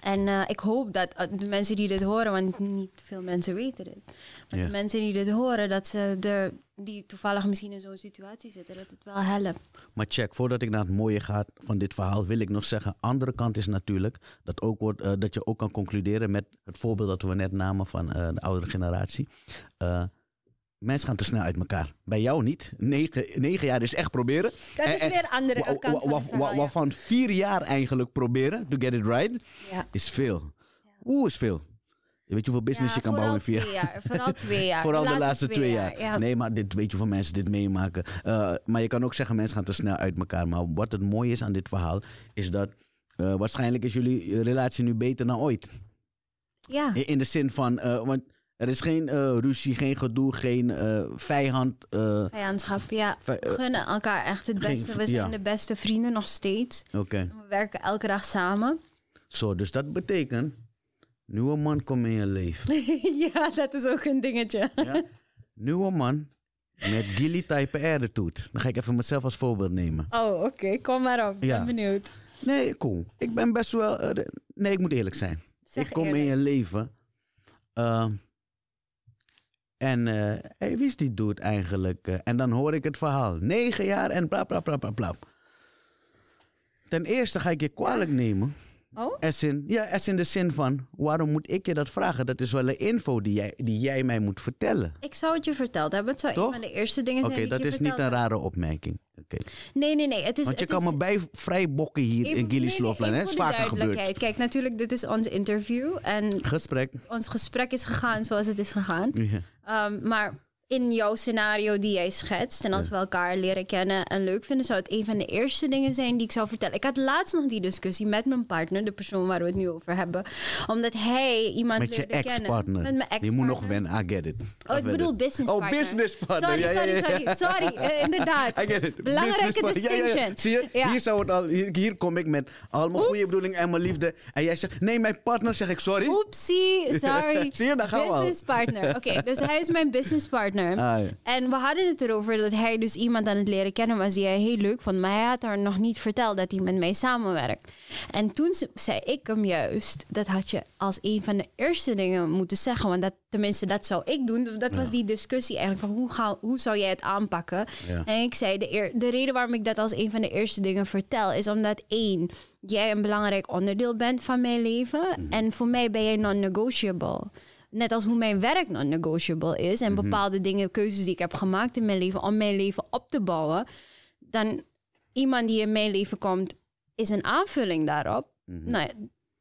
En eh, ik hoop dat eh, de mensen die dit horen, want niet veel mensen weten dit. Maar de mensen die dit horen, dat ze er die toevallig misschien in zo'n situatie zitten, dat het wel helpt. Maar check, voordat ik naar het mooie ga van dit verhaal, wil ik nog zeggen, andere kant is natuurlijk dat, ook wordt, eh, dat je ook kan concluderen met het voorbeeld dat we net namen van de oudere generatie. Mensen gaan te snel uit elkaar. Bij jou niet. Negen, negen jaar is echt proberen. Dat is weer andere wa, kant van Waarvan vier jaar eigenlijk proberen, to get it right, is veel. Oeh, is veel. Je weet je hoeveel business je kan bouwen in vier jaar? Vooral *laughs* twee jaar. vooral de, laatste, twee, jaar. Nee, maar dit weet je hoeveel mensen dit meemaken. Eh, maar je kan ook zeggen, mensen gaan te snel uit elkaar. Maar wat het mooie is aan dit verhaal, is dat eh, waarschijnlijk is jullie relatie nu beter dan ooit. Ja. In de zin van, eh, want er is geen eh, ruzie, geen gedoe, geen eh, vijand. Eh, Vijandschap, ja. we gunnen elkaar echt het beste. we zijn de beste vrienden nog steeds. Oké. We werken elke dag samen. Zo, dus dat betekent. Nieuwe man komt in je leven. *laughs* ja, dat is ook een dingetje. ja? Nieuwe man met gilly type attitude. Dan ga ik even mezelf als voorbeeld nemen. Oh, oké. Kom maar op. ja. ben benieuwd. Nee, cool. Ik ben best wel... nee, ik moet eerlijk zijn. Zeg ik kom in je leven... En uh, eh, hij wist die doet eigenlijk. Eh, en dan hoor ik het verhaal. Negen jaar en bla bla bla bla bla. Ten eerste ga ik je kwalijk nemen Oh? ja, S in de zin van, waarom moet ik je dat vragen? Dat is wel een info die jij, die jij mij moet vertellen. Ik zou het je verteld hebben. Het zou Toch? een van de eerste dingen Oké, dat is niet een rare opmerking. Nee, nee, nee. Het is, Want je kan me bij vrij bokken hier in Gillies hè? Is vaker gebeurd. Kijk, natuurlijk, dit is ons interview. En gesprek. Ons gesprek is gegaan zoals het is gegaan. Ehm, maar in jouw scenario die jij schetst. En als we elkaar leren kennen en leuk vinden, zou het een van de eerste dingen zijn die ik zou vertellen. Ik had laatst nog die discussie met mijn partner, de persoon waar we het nu over hebben. Omdat hij iemand met je ex -partner. Met mijn ex Die moet nog wennen, I get it. oh, ik bedoel business oh, partner. Oh, business partner. Sorry, sorry, sorry. Eh, sorry, *laughs* inderdaad. I get it. Belangrijke distinction. Zie je, hier, zou het al, hier, kom ik met al mijn goede bedoelingen en mijn liefde. En jij zegt, nee, mijn partner zeg ik sorry. Oepsie, sorry. *laughs* Zie je, dan gaan we Business partner. Oké, dus hij is mijn business partner. Ah, en we hadden het erover dat hij dus iemand aan het leren kennen was die hij heel leuk vond. Maar hij had haar nog niet verteld dat hij met mij samenwerkt. En toen zei ik hem juist, dat had je als een van de eerste dingen moeten zeggen. Want dat, tenminste, dat zou ik doen. Dat was die discussie eigenlijk van hoe, ga, hoe zou jij het aanpakken? En ik zei, de, eer, de reden waarom ik dat als een van de eerste dingen vertel, is omdat één, jij een belangrijk onderdeel bent van mijn leven. Mhm. En voor mij ben jij non-negotiable net als hoe mijn werk non-negotiable is en mhm. bepaalde dingen, keuzes die ik heb gemaakt in mijn leven om mijn leven op te bouwen, dan iemand die in mijn leven komt, is een aanvulling daarop. Mhm. Nou,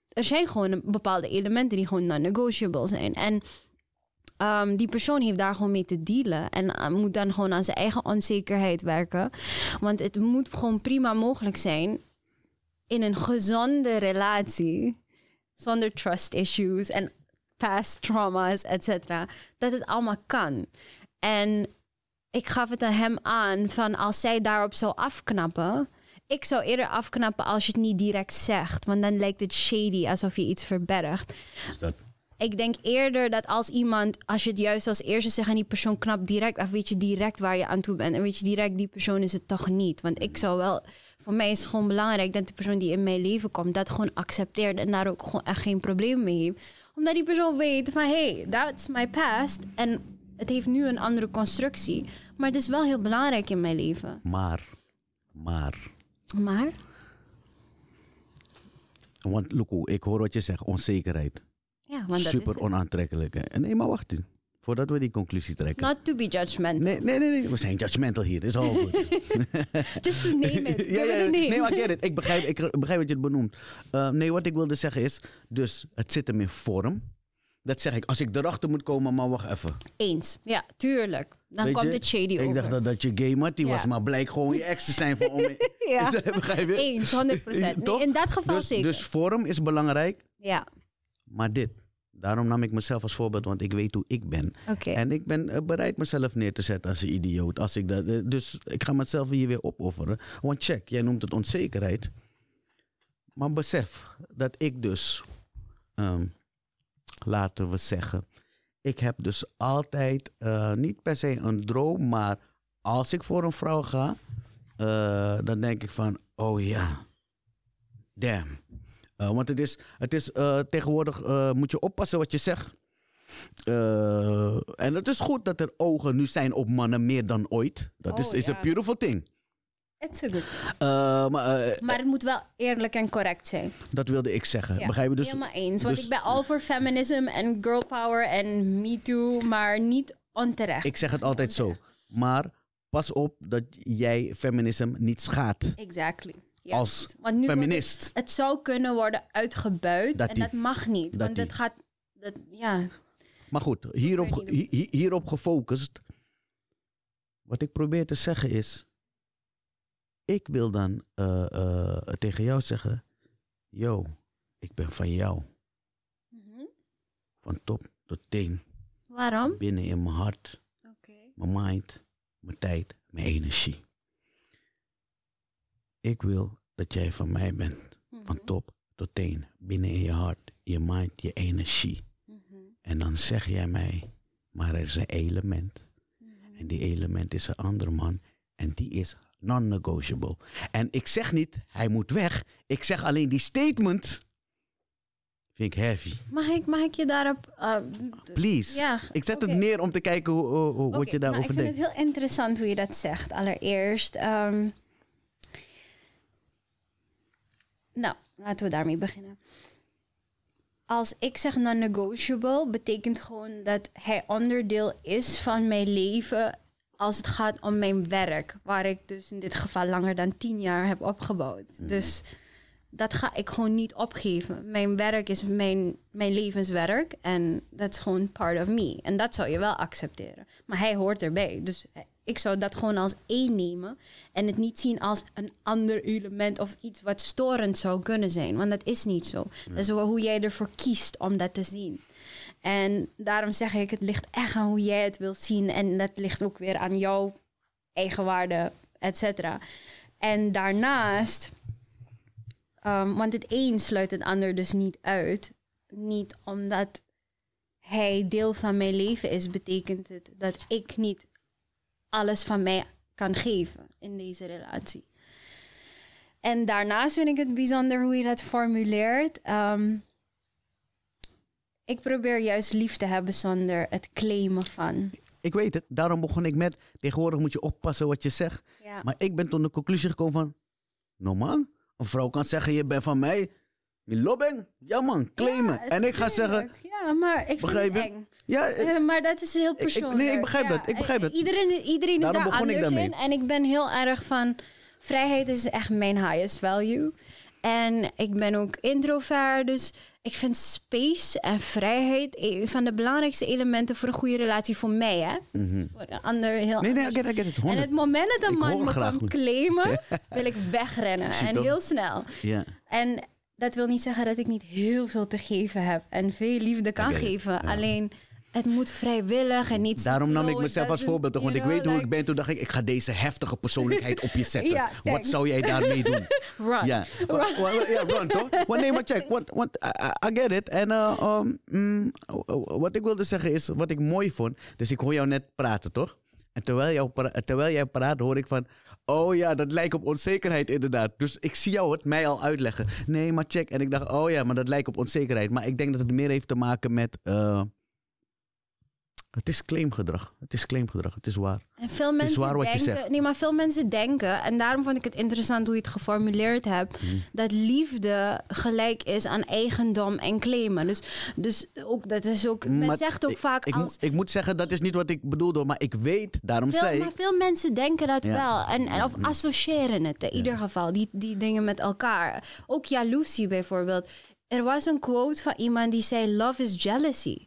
er zijn gewoon bepaalde elementen die gewoon non-negotiable zijn. En ehm, die persoon heeft daar gewoon mee te dealen. En eh, moet dan gewoon aan zijn eigen onzekerheid werken. Want het moet gewoon prima mogelijk zijn in een gezonde relatie. Zonder trust issues en past trauma's, et dat het allemaal kan. En ik gaf het aan hem aan van als zij daarop zou afknappen, ik zou eerder afknappen als je het niet direct zegt, want dan lijkt het shady alsof je iets verbergt. dat... Ik denk eerder dat als iemand, als je het juist als eerste zegt aan die persoon knapt direct af, weet je direct waar je aan toe bent. En weet je direct, die persoon is het toch niet. Want ik zou wel, voor mij is het gewoon belangrijk dat de persoon die in mijn leven komt, dat gewoon accepteert en daar ook gewoon echt geen probleem mee heeft omdat die persoon weet van hey, that's my past. En het heeft nu een andere constructie. Maar het is wel heel belangrijk in mijn leven. Maar, maar. Maar? Want Luko, ik hoor wat je zegt, onzekerheid. Ja, want Super dat is onaantrekkelijk. Hè? Nee, maar wacht. Voordat we die conclusie trekken. Not to be judgmental. Nee, nee, nee. nee. We zijn judgmental hier. Is al goed. *laughs* Just to name it. *laughs* ja, Nee, maar get it. Ik begrijp, ik begrijp wat je het benoemt. Ehm, nee, wat ik wilde zeggen is... Dus het zit hem in vorm. Dat zeg ik. Als ik erachter moet komen, maar wacht even. Eens. Ja, tuurlijk. Dan komt het shady ik over. Ik dacht dat, dat je gay die was, maar blijk gewoon je ex te zijn voor om... *laughs* ja. Begrijp je? Eens, 100 procent. in dat geval dus, zeker. Dus vorm is belangrijk. Ja. Maar dit... Daarom nam ik mezelf als voorbeeld, want ik weet hoe ik ben. En ik ben eh, bereid mezelf neer te zetten als een idioot. Als ik dat, eh, dus ik ga mezelf hier weer opofferen. Want check, jij noemt het onzekerheid. Maar besef dat ik dus, ehm, laten we zeggen, ik heb dus altijd eh, niet per se een droom, maar als ik voor een vrouw ga, dan denk ik van, oh ja, damn eh, want het is, het is eh, tegenwoordig eh, moet je oppassen wat je zegt. en het is goed dat er ogen nu zijn op mannen meer dan ooit. Dat is, oh, is beautiful thing. It's maar, maar het moet wel eerlijk en correct zijn. Dat wilde ik zeggen. Ja, Begrijp je dus? Helemaal eens. Want dus- ik ben al voor feminisme en girl power en me too, maar niet onterecht. Ik zeg het altijd zo. Maar pas op dat jij feminisme niet schaadt. Exactly. Als want nu feminist. Het, zou kunnen worden uitgebuit en dat mag niet. Dat want die. gaat. Dat, ja. Maar goed, hierop, hierop gefocust. Wat ik probeer te zeggen is. Ik wil dan eh, eh, tegen jou zeggen: Yo, ik ben van jou. Mhm. Van top tot teen. Waarom? Binnen in mijn hart, mijn mind, mijn tijd, mijn energie ik wil dat jij van mij bent. Van mhm. top tot teen. Binnen in je hart, je mind, je energie. Mhm. En dan zeg jij mij, maar er is een element. Mhm. En die element is een andere man. En die is non-negotiable. En ik zeg niet, hij moet weg. Ik zeg alleen die statement. Vind ik heavy. Mag ik, mag ik je daarop. Eh, Please. Ja, ik zet okay. het neer om te kijken hoe, hoe, hoe wat je daarover denkt. Ik vind het heel interessant hoe je dat zegt. Allereerst. Ehm, Nou, laten we daarmee beginnen. Als ik zeg non-negotiable, betekent gewoon dat hij onderdeel is van mijn leven als het gaat om mijn werk, waar ik dus in dit geval langer dan tien jaar heb opgebouwd. Mhm. Dus dat ga ik gewoon niet opgeven. Mijn werk is mijn, mijn levenswerk en dat is gewoon part of me. En dat zou je wel accepteren. Maar hij hoort erbij, dus ik zou dat gewoon als één nemen en het niet zien als een ander element of iets wat storend zou kunnen zijn, want dat is niet zo. Dat is hoe jij ervoor kiest om dat te zien. En daarom zeg ik, het ligt echt aan hoe jij het wilt zien en dat ligt ook weer aan jouw eigenwaarde, et cetera. En daarnaast, ehm, want het een sluit het ander dus niet uit, niet omdat hij deel van mijn leven is, betekent het dat ik niet alles van mij kan geven in deze relatie. En daarnaast vind ik het bijzonder hoe je dat formuleert. Ehm, ik probeer juist lief te hebben zonder het claimen van. Ik weet het, daarom begon ik met, tegenwoordig moet je oppassen wat je zegt. Maar ik ben tot de conclusie gekomen van, normaal, een vrouw kan zeggen, je bent van mij, Milobeng? Ja man, claimen. en ik ga zeggen... Ja, maar ik begrijp Ja, eh, maar dat is heel persoonlijk. Ik, nee, ik begrijp ja, dat. Ik begrijp het. Iedereen, iedereen is daar anders in. En ik ben heel erg van... Vrijheid is echt mijn highest value. En ik ben ook introvert, dus ik vind space en vrijheid een van de belangrijkste elementen voor een goede relatie voor mij. Hè? Mhm. Voor een ander heel. Nee, nee, ik heb het. En het moment dat een man me kan claimen, *laughs* wil ik wegrennen. en heel snel. Ja. En dat wil niet zeggen dat ik niet heel veel te geven heb en veel liefde kan geven. Alleen het moet vrijwillig en niet. Daarom nam ik mezelf als voorbeeld, want ik weet hoe ik ben. Toen dacht ik, ik ga deze heftige persoonlijkheid op je zetten. *laughs* Wat zou jij daarmee doen? *laughs* Ja, run, toch? Want nee, maar check. What? What? I, I, get it. En uh, um, wat ik wilde zeggen is, wat ik mooi vond. Dus ik hoor jou net praten, toch? En terwijl, terwijl jij praat, hoor ik van. Oh ja, dat lijkt op onzekerheid inderdaad. Dus ik zie jou het mij al uitleggen. Nee, maar check. En ik dacht, oh ja, maar dat lijkt op onzekerheid. Maar ik denk dat het meer heeft te maken met. Eh, het is claimgedrag. Het is claimgedrag. Het is waar. En veel mensen denken, Nee, maar veel mensen denken, en daarom vond ik het interessant hoe je het geformuleerd hebt, mhm. dat liefde gelijk is aan eigendom en claimen. Dus, dus ook, dat is ook, men zegt ook ik, vaak ik, als... Ik moet zeggen, dat is niet wat ik bedoelde, maar ik weet, daarom veel, zei ik... Maar veel mensen denken dat wel. En, en, of mhm. associëren het in ieder geval, die, die dingen met elkaar. Ook jaloezie bijvoorbeeld. Er was een quote van iemand die zei, love is jealousy.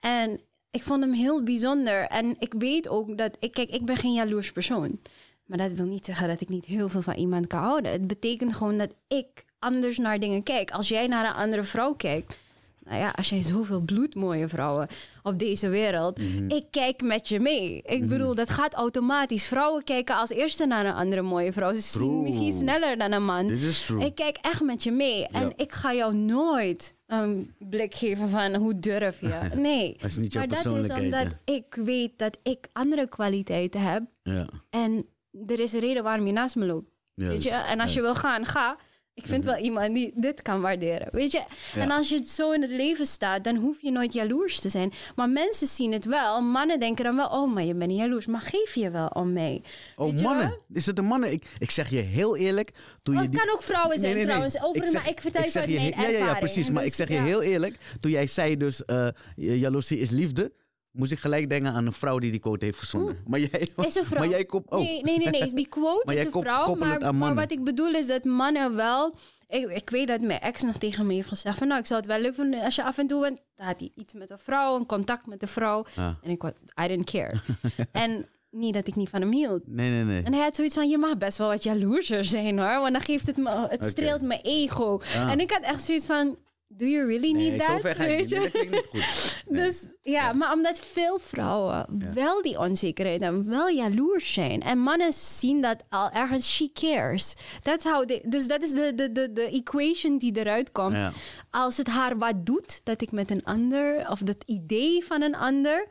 En ik vond hem heel bijzonder. En ik weet ook dat ik, kijk, ik ben geen jaloers persoon. Maar dat wil niet zeggen dat ik niet heel veel van iemand kan houden. Het betekent gewoon dat ik anders naar dingen kijk. Als jij naar een andere vrouw kijkt. Nou ja, als jij zoveel bloedmooie vrouwen op deze wereld. Mhm. Ik kijk met je mee. Ik mhm. bedoel, dat gaat automatisch. Vrouwen kijken als eerste naar een andere mooie vrouw. Ze zien misschien sneller dan een man. Dit is true. Ik kijk echt met je mee. En ik ga jou nooit een blik geven van hoe durf je. *laughs* Nee, dat is niet maar dat is omdat ik weet dat ik andere kwaliteiten heb. Ja. En er is een reden waarom je naast me loopt. weet je? En als je wil gaan, ga. Ik vind mhm. wel iemand die dit kan waarderen. Weet je? En als je zo in het leven staat, dan hoef je nooit jaloers te zijn. Maar mensen zien het wel. Mannen denken dan wel: oh, maar je bent niet jaloers. Maar geef je wel om mee. Oh, mannen. Is het de mannen? Ik, ik zeg je heel eerlijk. Maar die... Het kan ook vrouwen zijn vrouwen trouwens. Over, maar ik vertel je uit mijn ervaring. Ja, ja, ja, precies. maar ik zeg je heel eerlijk. Toen jij zei dus: uh, jaloezie is liefde moest ik gelijk denken aan een vrouw die die quote heeft verzonden, maar jij, is een vrouw. *laughs* Maar jij kop, oh. nee, nee, nee, die quote *laughs* is een vrouw. Maar, wat ik bedoel is dat mannen wel... Ik, ik weet dat mijn ex nog tegen me heeft gezegd van... Nou, ik zou het wel leuk vinden als je af en toe... En, dan had hij iets met een vrouw, een contact met de vrouw. En ik was... I didn't care. *laughs* en niet dat ik niet van hem hield. Nee, nee, nee. En hij had zoiets van, je mag best wel wat jaloerser zijn hoor. Want dan geeft het me... Het streelt mijn ego. En ik had echt zoiets van do you really need that? Zover ga weet je? Niet, niet goed. *laughs* Dus ja, maar omdat veel vrouwen wel die onzekerheid hebben, wel jaloers zijn. En mannen zien dat al ergens, she cares. That's how dus dat is de, de, de, de equation die eruit komt. Als het haar wat doet, dat ik met een ander, of dat idee van een ander,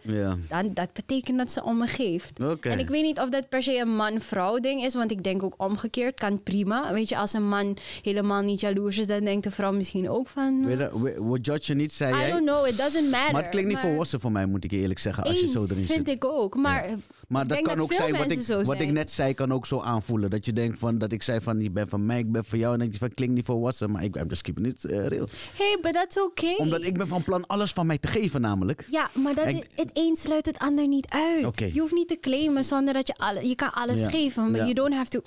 dan dat betekent dat ze om me geeft. En ik weet niet of dat per se een man-vrouw ding is, want ik denk ook omgekeerd kan prima. Weet je, als een man helemaal niet jaloers is, dan denkt de vrouw misschien ook van we, we je niet, zei I jij. I don't know, it doesn't matter. Maar het klinkt niet maar... volwassen voor mij, moet ik eerlijk zeggen. Als je zo erin zit. vind ik ook. Maar, maar dat kan ook zijn wat, ik, ik net zei, kan ook zo aanvoelen. Dat je denkt van, dat ik zei van, je bent van mij, ik ben van jou. En dat je van, klinkt niet volwassen, maar ik ben just keeping it uh, real. Hey, but that's okay. Omdat ik ben van plan alles van mij te geven namelijk. Ja, maar dat en, het een sluit het ander niet uit. Je hoeft niet te claimen zonder dat je alles, je kan alles geven. Maar ja. you don't have to...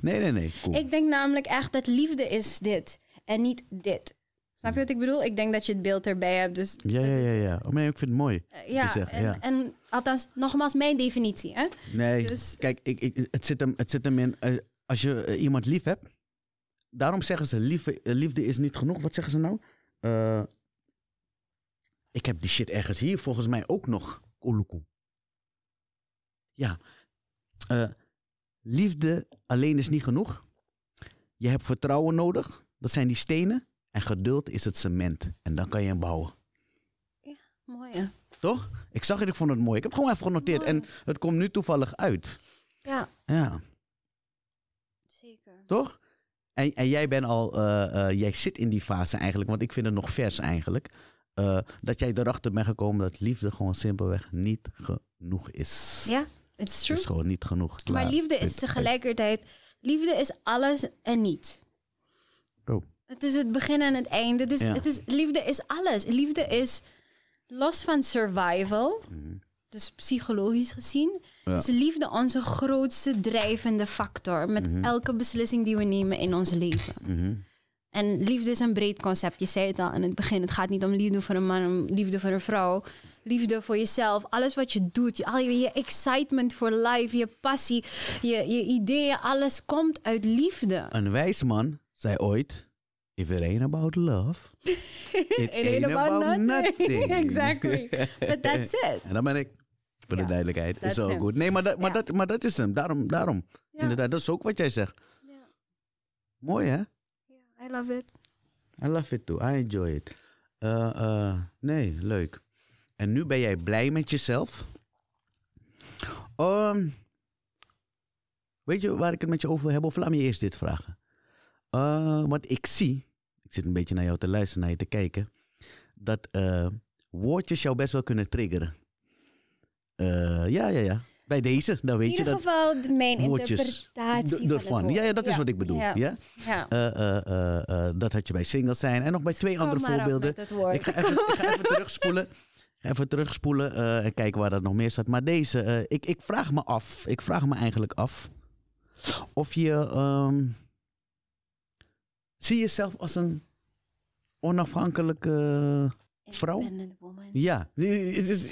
Nee, nee, nee. Cool. Ik denk namelijk echt dat liefde is dit en niet dit. Snap je wat ik bedoel? Ik denk dat je het beeld erbij hebt. Dus ja, ja, ja. ja. Oh, ik vind het mooi. Eh, ja, en, en, althans, nogmaals, mijn definitie. Hè? Nee, dus... kijk, ik, ik, het, zit hem, het zit hem in... Eh, als je eh, iemand lief hebt... Daarom zeggen ze, liefde, liefde is niet genoeg. Wat zeggen ze nou? ik heb die shit ergens hier volgens mij ook nog. Oluku. Ja. liefde alleen is niet genoeg. Je hebt vertrouwen nodig. Dat zijn die stenen. En geduld is het cement. En dan kan je hem bouwen. Ja, mooi. Ja. Toch? Ik zag het, ik vond het mooi. Ik heb het gewoon even genoteerd. En het komt nu toevallig uit. Ja. Ja. Zeker. Toch? En, en jij bent al, eh, eh, jij zit in die fase eigenlijk, want ik vind het nog vers eigenlijk. Eh, dat jij erachter bent gekomen dat liefde gewoon simpelweg niet genoeg is. Ja, it's true. Het is gewoon niet genoeg. Klaar. Maar liefde is tegelijkertijd, liefde is alles en niet. Oh. Het is het begin en het einde, Het is, het is, liefde is alles. Liefde is los van survival, mhm. dus psychologisch gezien, is liefde onze grootste drijvende factor met mhm. elke beslissing die we nemen in ons leven. Mhm. En liefde is een breed concept. Je zei het al in het begin. Het gaat niet om liefde voor een man, om liefde voor een vrouw. Liefde voor jezelf. Alles wat je doet. Al je, excitement voor life. Je passie. Je, je ideeën. Alles komt uit liefde. Een wijs man zei ooit if it ain't about love, *laughs* it, it ain't, ain't, about, about nothing. nothing. *laughs* exactly. But that's *laughs* it. En dan ben ik, voor de duidelijkheid, is zo goed. Nee, maar dat, maar, dat, maar dat is hem. Daarom, daarom. Inderdaad, dat is ook wat jij zegt. Mooi, hè? Yeah, I love it. I love it too. I enjoy it. Uh, uh, nee, leuk. En nu ben jij blij met jezelf? Um, weet je waar ik het met je over wil hebben? Of laat me eerst dit vragen. Uh, want ik zie ik zit een beetje naar jou te luisteren, naar je te kijken. Dat eh, woordjes jou best wel kunnen triggeren. Eh, ja, ja, ja. Bij deze, dan weet je dat. In ieder geval de mijn woordjes interpretatie ervan. Ja, ja, dat is wat ik bedoel. Ja. ja? Eh, dat had je bij singles zijn. En nog bij twee andere voorbeelden. Ik ga, even, ik ga even *laughs* terugspoelen. Even terugspoelen en kijken waar dat nog meer staat. Maar deze, ik, ik vraag me af, ik vraag me eigenlijk af of je ehm, Zie jezelf als een onafhankelijke vrouw? Woman. Ja, ja *laughs*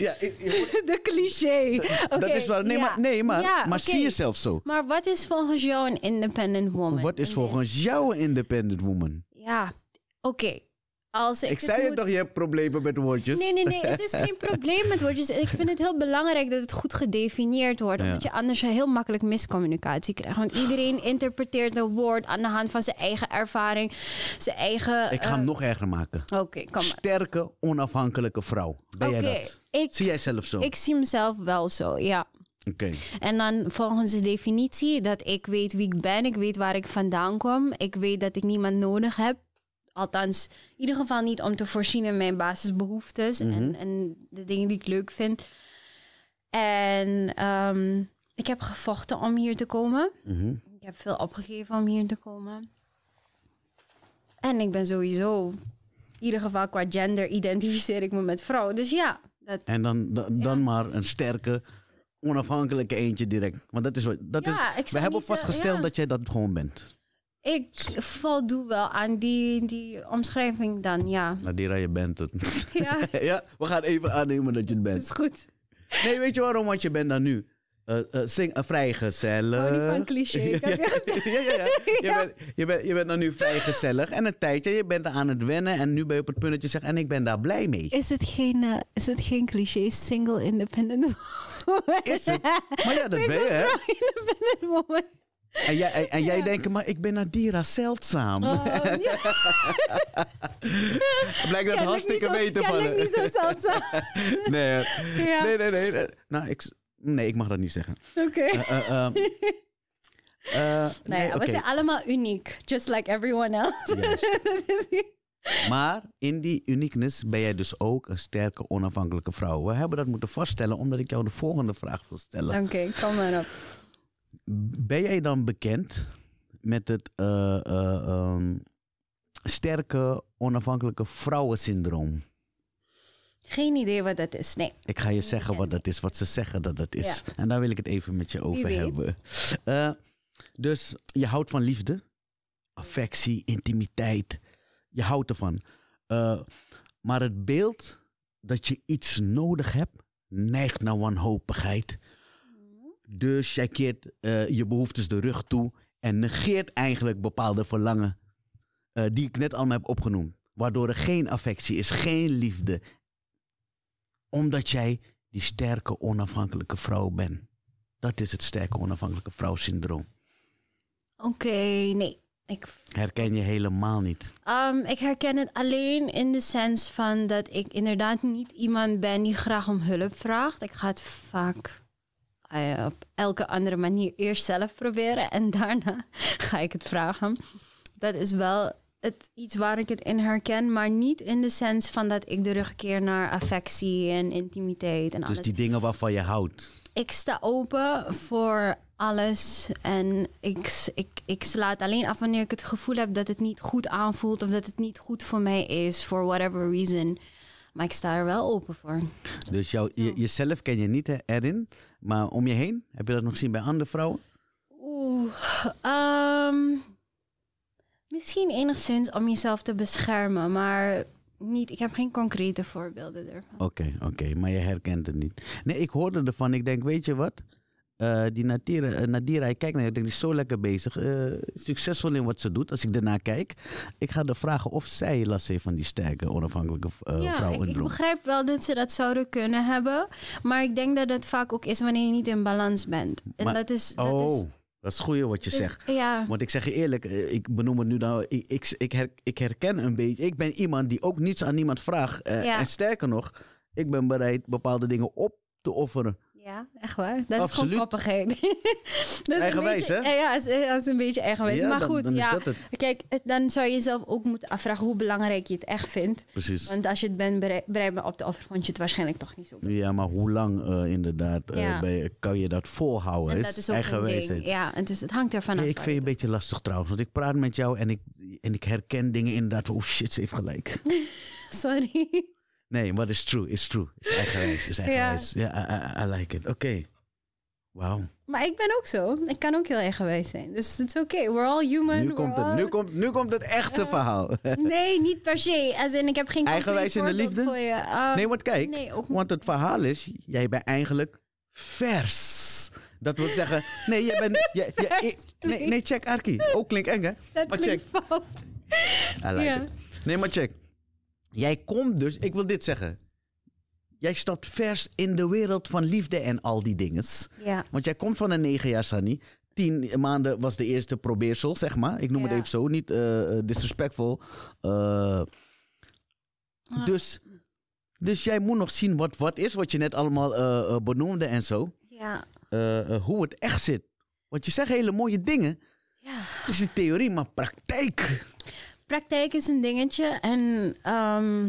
de cliché. dat is waar. Nee, maar, nee, maar, maar zie jezelf zo. Maar wat is volgens jou een independent woman? Wat is volgens jou een independent woman? Ja, oké. Als ik, zei toch, je hebt problemen met woordjes. Nee, nee, nee, het is geen *laughs* probleem met woordjes. Ik vind het heel belangrijk dat het goed gedefinieerd wordt. Ja. Omdat je anders heel makkelijk miscommunicatie krijgt. Want iedereen interpreteert een woord aan de hand van zijn eigen ervaring, zijn eigen... Ik ga hem eh, nog erger maken. Oké, kom maar. Sterke, onafhankelijke vrouw. Ben jij dat? Ik, zie jij zelf zo? Ik zie mezelf wel zo, ja. Oké. En dan volgens de definitie dat ik weet wie ik ben, ik weet waar ik vandaan kom, ik weet dat ik niemand nodig heb Althans, in ieder geval niet om te voorzien in mijn basisbehoeftes en, mhm. en de dingen die ik leuk vind. En ehm, ik heb gevochten om hier te komen. Mhm. Ik heb veel opgegeven om hier te komen. En ik ben sowieso, in ieder geval qua gender, identificeer ik me met vrouw. Dus ja. Dat, en dan, dan, maar een sterke, onafhankelijke eentje direct. Want dat is wat. Dat is, we hebben eh, vastgesteld dat jij dat gewoon bent. Ik voldoe wel aan die, die omschrijving dan, ja. Nadira, nou, je bent het. *laughs* Ja. *laughs* ja, we gaan even aannemen dat je het bent. Dat is goed. Nee, weet je waarom? Want je bent dan nu. Uh, uh, Oh, niet van cliché. Ik *laughs* ja, ja, ja, ja, Je, bent, je, bent, je bent dan nu vrijgezellig. En een tijdje, je bent aan het wennen. En nu ben je op het punt dat je zegt, en ik ben daar blij mee. Is het geen, is het geen cliché, single independent woman? Is het? Maar ja, dat ben je, hè? Single independent woman. En jij, en, jij denkt, maar ik ben Nadira zeldzaam. Oh, ja. *laughs* Blijkt dat hartstikke weten te vallen. Ik niet zo zeldzaam. *laughs* nee. nee, nee, nee, Nou, ik, nee, ik mag dat niet zeggen. Oké. Eh, eh, ehm, *laughs* eh, okay. Nou nee we zijn allemaal uniek, just like everyone else. maar in die uniekness ben jij dus ook een sterke, onafhankelijke vrouw. We hebben dat moeten vaststellen omdat ik jou de volgende vraag wil stellen. Oké, kom maar op ben jij dan bekend met het eh, eh, ehm, sterke, onafhankelijke vrouwensyndroom? Geen idee wat dat is, nee. Ik ga je zeggen wat dat is, wat ze zeggen dat dat is. En daar wil ik het even met je over hebben. Eh, dus je houdt van liefde, affectie, intimiteit. Je houdt ervan. maar het beeld dat je iets nodig hebt, neigt naar wanhopigheid dus jij keert je behoeftes de rug toe en negeert eigenlijk bepaalde verlangen eh, die ik net allemaal heb opgenoemd. Waardoor er geen affectie is, geen liefde. Omdat jij die sterke onafhankelijke vrouw bent. Dat is het sterke onafhankelijke vrouw syndroom. Oké, nee. Ik... Herken je helemaal niet? Ehm, ik herken het alleen in de sens van dat ik inderdaad niet iemand ben die graag om hulp vraagt. Ik ga het vaak eh, op elke andere manier eerst zelf proberen en *laughs* daarna ga ik het vragen. Dat is wel het, iets waar ik het in herken, maar niet in de sens van dat ik de terugkeer naar affectie en intimiteit en dus alles. Dus die dingen waarvan je houdt. Ik sta open voor alles en ik, ik, ik slaat alleen af wanneer ik het gevoel heb dat het niet goed aanvoelt of dat het niet goed voor mij is, for whatever reason. Maar ik sta er wel open voor. Dus jou, je, jezelf ken je niet erin, maar om je heen? Heb je dat nog gezien bij andere vrouwen? Oeh, ehm, misschien enigszins om jezelf te beschermen, maar niet, ik heb geen concrete voorbeelden ervan. Oké, oké, maar je herkent het niet. Nee, ik hoorde ervan. Ik denk, weet je wat? Eh, die Nadira, eh, Nadira, ik kijk naar ik denk, die is zo lekker bezig. Uh, succesvol in wat ze doet, als ik daarna kijk. Ik ga de vragen of zij last heeft van die sterke, onafhankelijke uh, ja, vrouwen. Ik, ik begrijp wel dat ze dat zouden kunnen hebben. Maar ik denk dat het vaak ook is wanneer je niet in balans bent. En dat is... Dat oh. is dat is het goede wat je dus, zegt. Want ik zeg je eerlijk, ik benoem het nu nou, ik, ik, ik, her, ik, herken een beetje. Ik ben iemand die ook niets aan niemand vraagt. En sterker nog, ik ben bereid bepaalde dingen op te offeren ja, echt waar. Dat is gewoon koppigheid. dat is *laughs* eigenwijs, hè? Ja, dat is, een beetje eigenwijs. Eh, maar goed, dan, ja. Kijk, dan zou je jezelf ook moeten afvragen hoe belangrijk je het echt vindt. Precies. Want als je het bent bereid, me op de offeren, vond je het waarschijnlijk toch niet zo Ja, maar hoe lang eh, inderdaad eh, kan je dat volhouden? En dat is ook eigenwijsheid. Ja, het, is, het hangt ervan af. ik vind je een beetje lastig trouwens, want ik praat met jou en ik, en ik herken dingen inderdaad. Oh shit, ze heeft gelijk. *laughs* Sorry. Nee, what is true, Is true. is eigenwijs, is eigenwijs. Ja, yeah. I, like it. Oké. Okay. Wauw. Maar ik ben ook zo. Ik kan ook heel eigenwijs zijn. Dus het is oké. We're all human. Nu komt, het, nu komt, nu komt het echte eh, verhaal. *laughs* Nee, niet per se. Als in, ik heb geen Eigenwijs in de liefde? je. Ah, nee, want kijk. Want het verhaal is, jij bent eigenlijk vers. Dat wil zeggen, nee, jij bent... *laughs* nee, nee, check Arkie. Ook klinkt eng, hè? Dat maar check. fout. I like it. Nee, maar check. Jij komt dus, ik wil dit zeggen. Jij stapt vers in de wereld van liefde en al die dingen. Ja. Want jij komt van een negen jaar Sunny. Tien maanden was de eerste probeersel, zeg maar. Ik noem het even zo, niet uh, disrespectful. Eh, ah. dus, dus jij moet nog zien wat, wat is, wat je net allemaal benoemde en zo. Ja. hoe het echt zit. Want je zegt hele mooie dingen. Ja. Het is een theorie, maar praktijk praktijk is een dingetje. En ehm,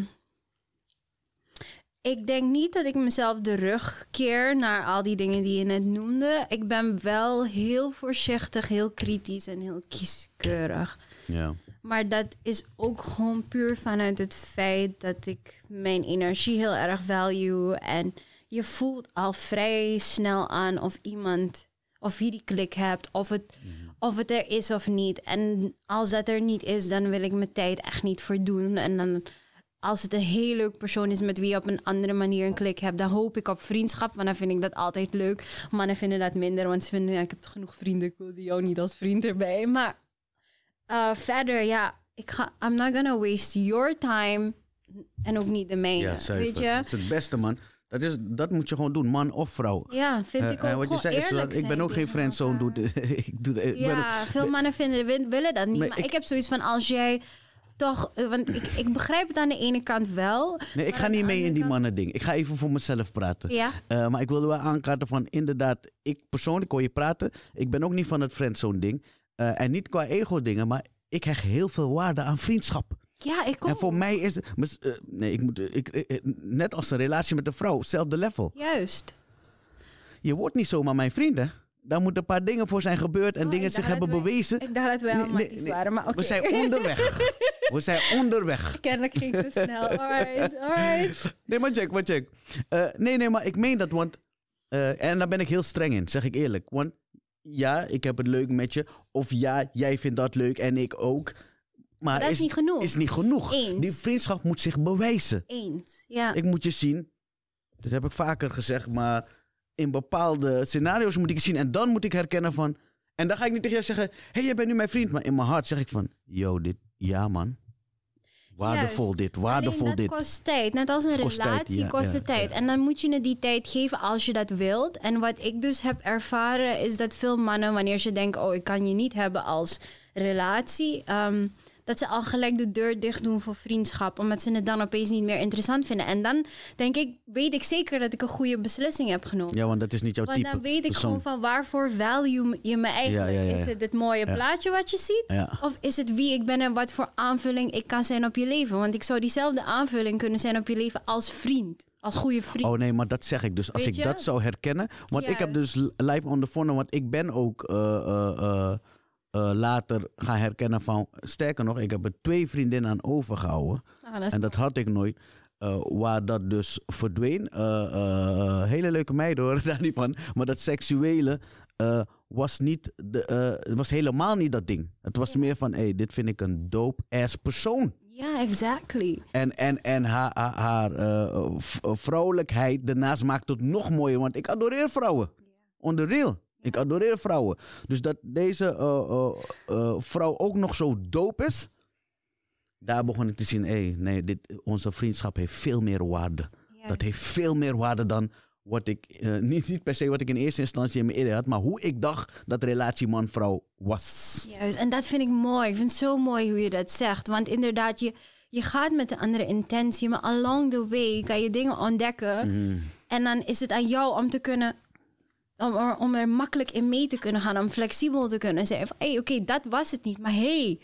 ik denk niet dat ik mezelf de rug keer naar al die dingen die je net noemde. Ik ben wel heel voorzichtig, heel kritisch en heel kieskeurig. Ja. Maar dat is ook gewoon puur vanuit het feit dat ik mijn energie heel erg value. En je voelt al vrij snel aan of iemand, of je die klik hebt, of, het, mhm of het er is of niet. En als dat er niet is, dan wil ik mijn tijd echt niet voor En dan als het een heel leuk persoon is met wie je op een andere manier een klik hebt, dan hoop ik op vriendschap. Want dan vind ik dat altijd leuk. Mannen vinden dat minder, want ze vinden, ja, ik heb genoeg vrienden, ik wil die jou niet als vriend erbij. Maar eh, verder, ja, ik ga, I'm not gonna waste your time en ook niet de mijne. weet je? Dat is het beste, man. Dat, is, dat moet je gewoon doen, man of vrouw. Ja, vind eh, ik ook eh, wat je is, Ik ben ook geen friendzone. Doet, *laughs* ik doe, eh, ja, veel mannen vinden, willen dat niet. Maar, ik, heb zoiets van, als jij toch... Want ik, ik begrijp het aan de ene kant wel. Nee, ik ga niet mee in die mannen ding. Ik ga even voor mezelf praten. Ja. maar ik wil wel aankaarten van, inderdaad... Ik persoonlijk hoor je praten. Ik ben ook niet van het friendzone ding. en niet qua ego dingen, maar ik hecht heel veel waarde aan vriendschap. Ja, ik kom. En voor mij is eh, nee, ik moet, ik, net als een relatie met een vrouw, hetzelfde level. Juist. Je wordt niet zomaar mijn vrienden. Daar moeten een paar dingen voor zijn gebeurd en oh, dingen zich hebben bewezen. Ik dacht dat wij allemaal nee, waren, maar okay. We zijn onderweg. we zijn *laughs* onderweg. Kennelijk ging het te snel. Alright, alright. Nee, maar check, maar check. Eh, nee, nee, maar ik meen dat, want... Eh, en daar ben ik heel streng in, zeg ik eerlijk. Want ja, ik heb het leuk met je. Of ja, jij vindt dat leuk en ik ook. Maar dat is, niet genoeg. Is niet genoeg. Eens. Die vriendschap moet zich bewijzen. Eens, ja. Ik moet je zien. Dat heb ik vaker gezegd, maar in bepaalde scenario's moet ik je zien. En dan moet ik herkennen van... En dan ga ik niet tegen jou zeggen... hey, jij bent nu mijn vriend. Maar in mijn hart zeg ik van... Yo, dit... Ja, man. Waardevol dit, waardevol dit. dat kost tijd. Net als een relatie tijd, kost het tijd. En dan moet je het die tijd geven als je dat wilt. En wat ik dus heb ervaren is dat veel mannen... wanneer ze denken... oh, ik kan je niet hebben als relatie... Ehm, dat ze al gelijk de deur dicht doen voor vriendschap. Omdat ze het dan opeens niet meer interessant vinden. En dan denk ik, weet ik zeker dat ik een goede beslissing heb genomen. Ja, want dat is niet jouw want type. Want dan weet ik gewoon van waarvoor value je me eigenlijk. is het het mooie plaatje wat je ziet? Of is het wie ik ben en wat voor aanvulling ik kan zijn op je leven? Want ik zou diezelfde aanvulling kunnen zijn op je leven als vriend. Als goede vriend. Oh nee, maar dat zeg ik dus. Als ik dat zou herkennen. Want ik heb dus live on the phone. Want ik ben ook... Eh, eh, eh, eh, later gaan herkennen van... Sterker nog, ik heb er twee vriendinnen aan overgehouden. Ah, en dat had ik nooit. Eh, waar dat dus verdween. Eh, hele leuke meid hoor, *laughs* daar niet van. Maar dat seksuele was, niet de, was helemaal niet dat ding. Het was meer van, hey, dit vind ik een dope-ass persoon. Ja, exactly. En, en, en haar, haar, vrouwelijkheid daarnaast maakt het nog mooier. Want ik adoreer vrouwen. Yeah. On the real. Ik adoreer vrouwen. Dus dat deze eh, eh, eh, vrouw ook nog zo doop is. Daar begon ik te zien, hey, nee, dit, onze vriendschap heeft veel meer waarde. Dat heeft veel meer waarde dan wat ik, *laughs* niet, per se wat ik in eerste instantie in mijn had, maar hoe ik dacht dat relatie man-vrouw was. Juist, en dat vind ik mooi. Ik vind het zo mooi hoe je dat zegt. Want inderdaad, je, je gaat met een andere intentie, maar along the way kan je dingen ontdekken. Mhm. En dan is het aan jou om te kunnen om er, om er makkelijk in mee te kunnen gaan. Om flexibel te kunnen zijn. Van, hé, hey, oké, dat was het niet. Maar hé, hey,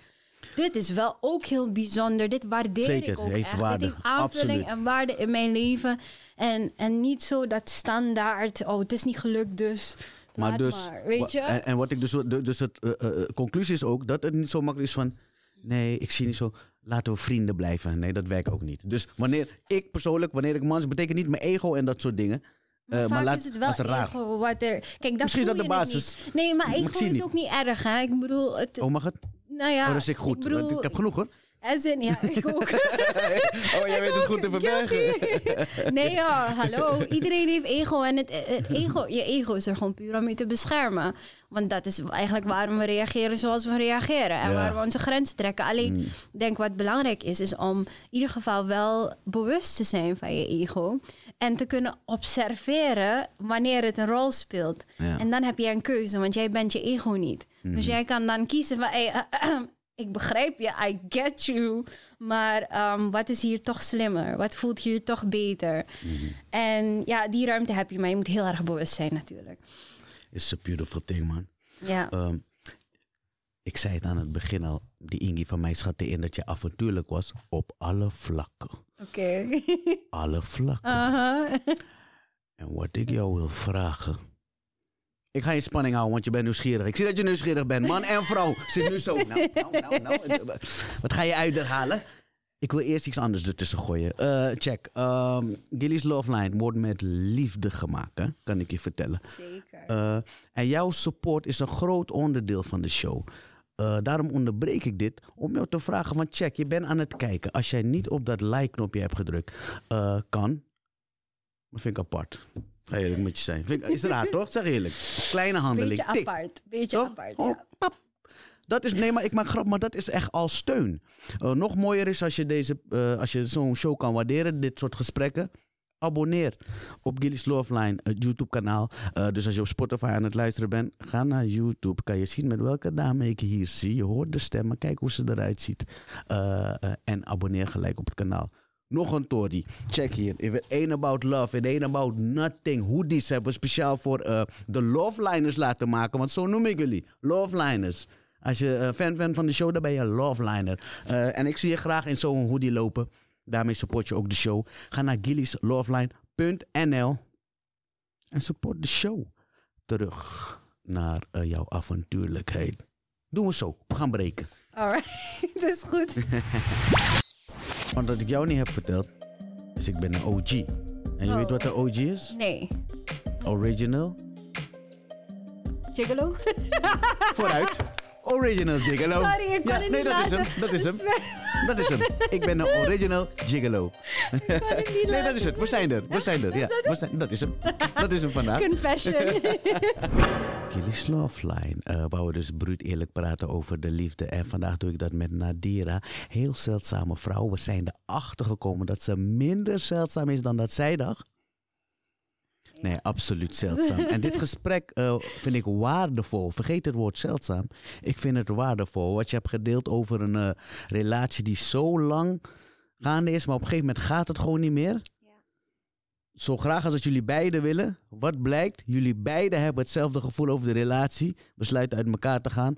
dit is wel ook heel bijzonder. Dit waardeer ik ook heeft echt. Waarde. Dit heeft aanvulling en waarde in mijn leven. En, en niet zo dat standaard, oh, het is niet gelukt, dus... Maar dus, maar, weet je? En, en, wat ik dus, dus het eh, eh, eh, conclusie is ook dat het niet zo makkelijk is van, nee, ik zie niet zo, laten we vrienden blijven. Nee, dat werkt ook niet. Dus wanneer ik persoonlijk, wanneer ik mans, betekent niet mijn ego en dat soort dingen. Eh, maar laat, is het wel raar. ego Kijk, dat Misschien is dat de basis. Nee, maar ego is ook niet erg. Hè? Ik bedoel... Het, oh, mag het? Nou ja. Oh, dat is ik goed. Ik, heb genoeg hoor. En zin, ja, ik *laughs* ook. oh, jij weet het goed te *laughs* verbergen. *laughs* nee ja, hallo. Iedereen heeft ego. En het, eh, eh, ego, je ego is er gewoon puur om je te beschermen. Want dat is eigenlijk waarom we reageren zoals we reageren. En waar we onze grenzen trekken. Alleen, mm. ik denk wat belangrijk is, is om in ieder geval wel bewust te zijn van je ego. En te kunnen observeren wanneer het een rol speelt. En dan heb je een keuze, want jij bent je ego niet. Dus mhm. jij kan dan kiezen van, eh, *clears throat* ik begrijp je, I get you. Maar ehm, wat is hier toch slimmer? Wat voelt hier toch beter? Mhm. En ja, die ruimte heb je, maar je moet heel erg bewust zijn natuurlijk. It's a beautiful thing, man. Ja. Ehm, ik zei het aan het begin al, die Ingi van mij schatte in dat je avontuurlijk was op alle vlakken. Oké. Alle vlakken. Uh En wat ik jou wil vragen. Ik ga je spanning houden, want je bent nieuwsgierig. Ik zie dat je nieuwsgierig bent. Man en vrouw zit nu zo. Nou, nou, nou, nou. Wat ga je uit Ik wil eerst iets anders ertussen gooien. Eh, check. Um, Gilly's Love Line wordt met liefde gemaakt, hè? kan ik je vertellen. Zeker. Eh, en jouw support is een groot onderdeel van de show. Eh, daarom onderbreek ik dit om jou te vragen: want check, je bent aan het kijken. Als jij niet op dat like-knopje hebt gedrukt, eh, kan. Dat vind ik apart. Ga eerlijk met je zijn. Vind het is raar toch? Zeg eerlijk. Kleine handeling. Beetje Tik. apart. Beetje apart. Oh, pap. Dat is, nee, maar ik maak grap, maar dat is echt al steun. Eh, nog mooier is als je, deze, als je zo'n show kan waarderen, dit soort gesprekken. Abonneer op Gillies Love Line, het YouTube-kanaal. Eh, dus als je op Spotify aan het luisteren bent, ga naar YouTube. Kan je zien met welke dame ik hier zie. Je hoort de stemmen, kijk hoe ze eruit ziet. Eh, eh, en abonneer gelijk op het kanaal. Nog een Tori. Check hier. If it ain't about love, it ain't about nothing. Hoodies hebben we speciaal voor de Loveliners laten maken. Want zo noem ik jullie. Loveliners. Als je fan fan van de show, dan ben je een Loveliner. en ik zie je graag in zo'n hoodie lopen. Daarmee support je ook de show. Ga naar gilliesloveline.nl en support de show. Terug naar eh, jouw avontuurlijkheid. Doen we zo. We gaan breken. Alright, *laughs* dat is goed. *laughs* Want wat ik jou niet heb verteld, is ik ben een OG. En je oh. weet wat een OG is? Nee. Original. Gigolo. *laughs* Vooruit original gigolo. Sorry, ik kan ja, het nee, dat is hem. Dat is hem. *laughs* dat is hem. Ik ben een original gigolo. Ik nee, dat is het. We zijn er. We zijn er. Ja, we zijn, dat is hem. Dat is hem vandaag. Confession. *laughs* Kelly's Love Line, uh, eh, waar we dus bruut eerlijk praten over de liefde. En vandaag doe ik dat met Nadira. Heel zeldzame vrouw. We zijn erachter gekomen dat ze minder zeldzaam is dan dat zij dacht. Nee, absoluut zeldzaam. En dit *laughs* gesprek eh, vind ik waardevol. Vergeet het woord zeldzaam. Ik vind het waardevol. Wat je hebt gedeeld over een eh, relatie die zo lang gaande is, maar op een gegeven moment gaat het gewoon niet meer. Ja. Zo graag als het jullie beiden willen. Wat blijkt? Jullie beiden hebben hetzelfde gevoel over de relatie. Besluiten uit elkaar te gaan.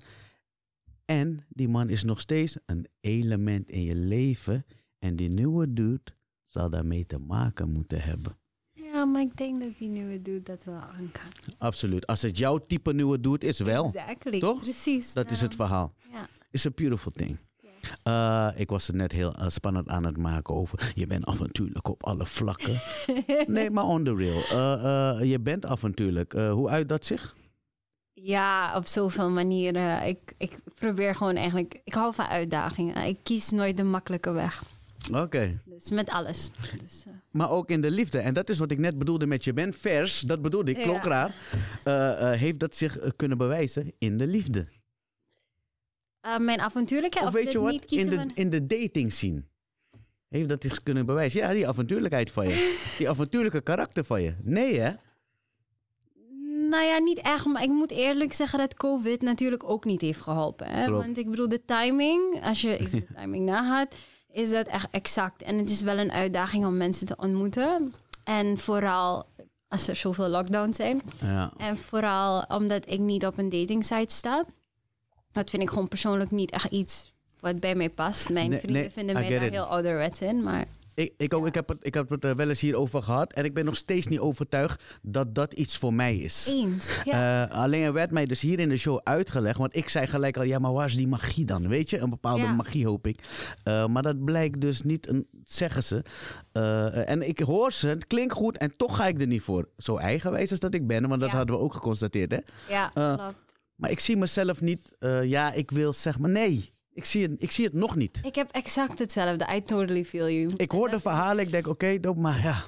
En die man is nog steeds een element in je leven. En die nieuwe dude zal daarmee te maken moeten hebben. Oh, maar ik denk dat die nieuwe dude dat wel aan Absoluut. Als het jouw type nieuwe dude is, wel. Exactly. Toch? Precies. Dat is het verhaal. Ja. It's a beautiful thing. Eh, ik was het net heel eh, spannend aan het maken over. Je bent avontuurlijk op alle vlakken. *laughs* nee, maar on the real. Eh, je bent avontuurlijk. hoe uit dat zich? Ja, op zoveel manieren. Ik, ik probeer gewoon eigenlijk. Ik hou van uitdagingen. Ik kies nooit de makkelijke weg. Oké. Dus met alles. Dus, maar ook in de liefde. En dat is wat ik net bedoelde met je bent vers, dat bedoelde ik, klokraar, eh, eh, heeft dat zich eh, kunnen bewijzen in de liefde. mijn avontuurlijkheid of, of weet je wat? in, de, in de dating zien Heeft dat zich kunnen bewijzen? Ja, die avontuurlijkheid van je. *laughs* die avontuurlijke karakter van je. Nee, hè? Nou ja, niet echt. Maar ik moet eerlijk zeggen dat COVID natuurlijk ook niet heeft geholpen. Hè? Want ik bedoel, de timing, als je de timing nagaat is dat echt exact. En het is wel een uitdaging om mensen te ontmoeten. En vooral als er zoveel lockdowns zijn. Ja. En vooral omdat ik niet op een dating site sta. Dat vind ik gewoon persoonlijk niet echt iets wat bij mij past. Mijn vrienden vinden mij daar heel ouderwets in, maar ik, ik, ook, ik heb het, ik heb het eh, wel eens hierover gehad. En ik ben nog steeds niet overtuigd dat dat iets voor mij is. Eens. Ja. Eh, alleen er werd mij dus hier in de show uitgelegd. Want ik zei gelijk al, ja, maar waar is die magie dan? Weet je, een bepaalde magie hoop ik. Eh, maar dat blijkt dus niet, een, zeggen ze. en ik hoor ze, het klinkt goed en toch ga ik er niet voor. Zo eigenwijs als dat ik ben, want dat hadden we ook geconstateerd, hè? Ja, klopt. Maar ik zie mezelf niet, ja, ik wil zeg maar nee. Ik zie, het, ik zie het nog niet. Ik heb exact hetzelfde. I totally feel you. Ik hoor de verhalen, ik denk oké, okay, maar ja.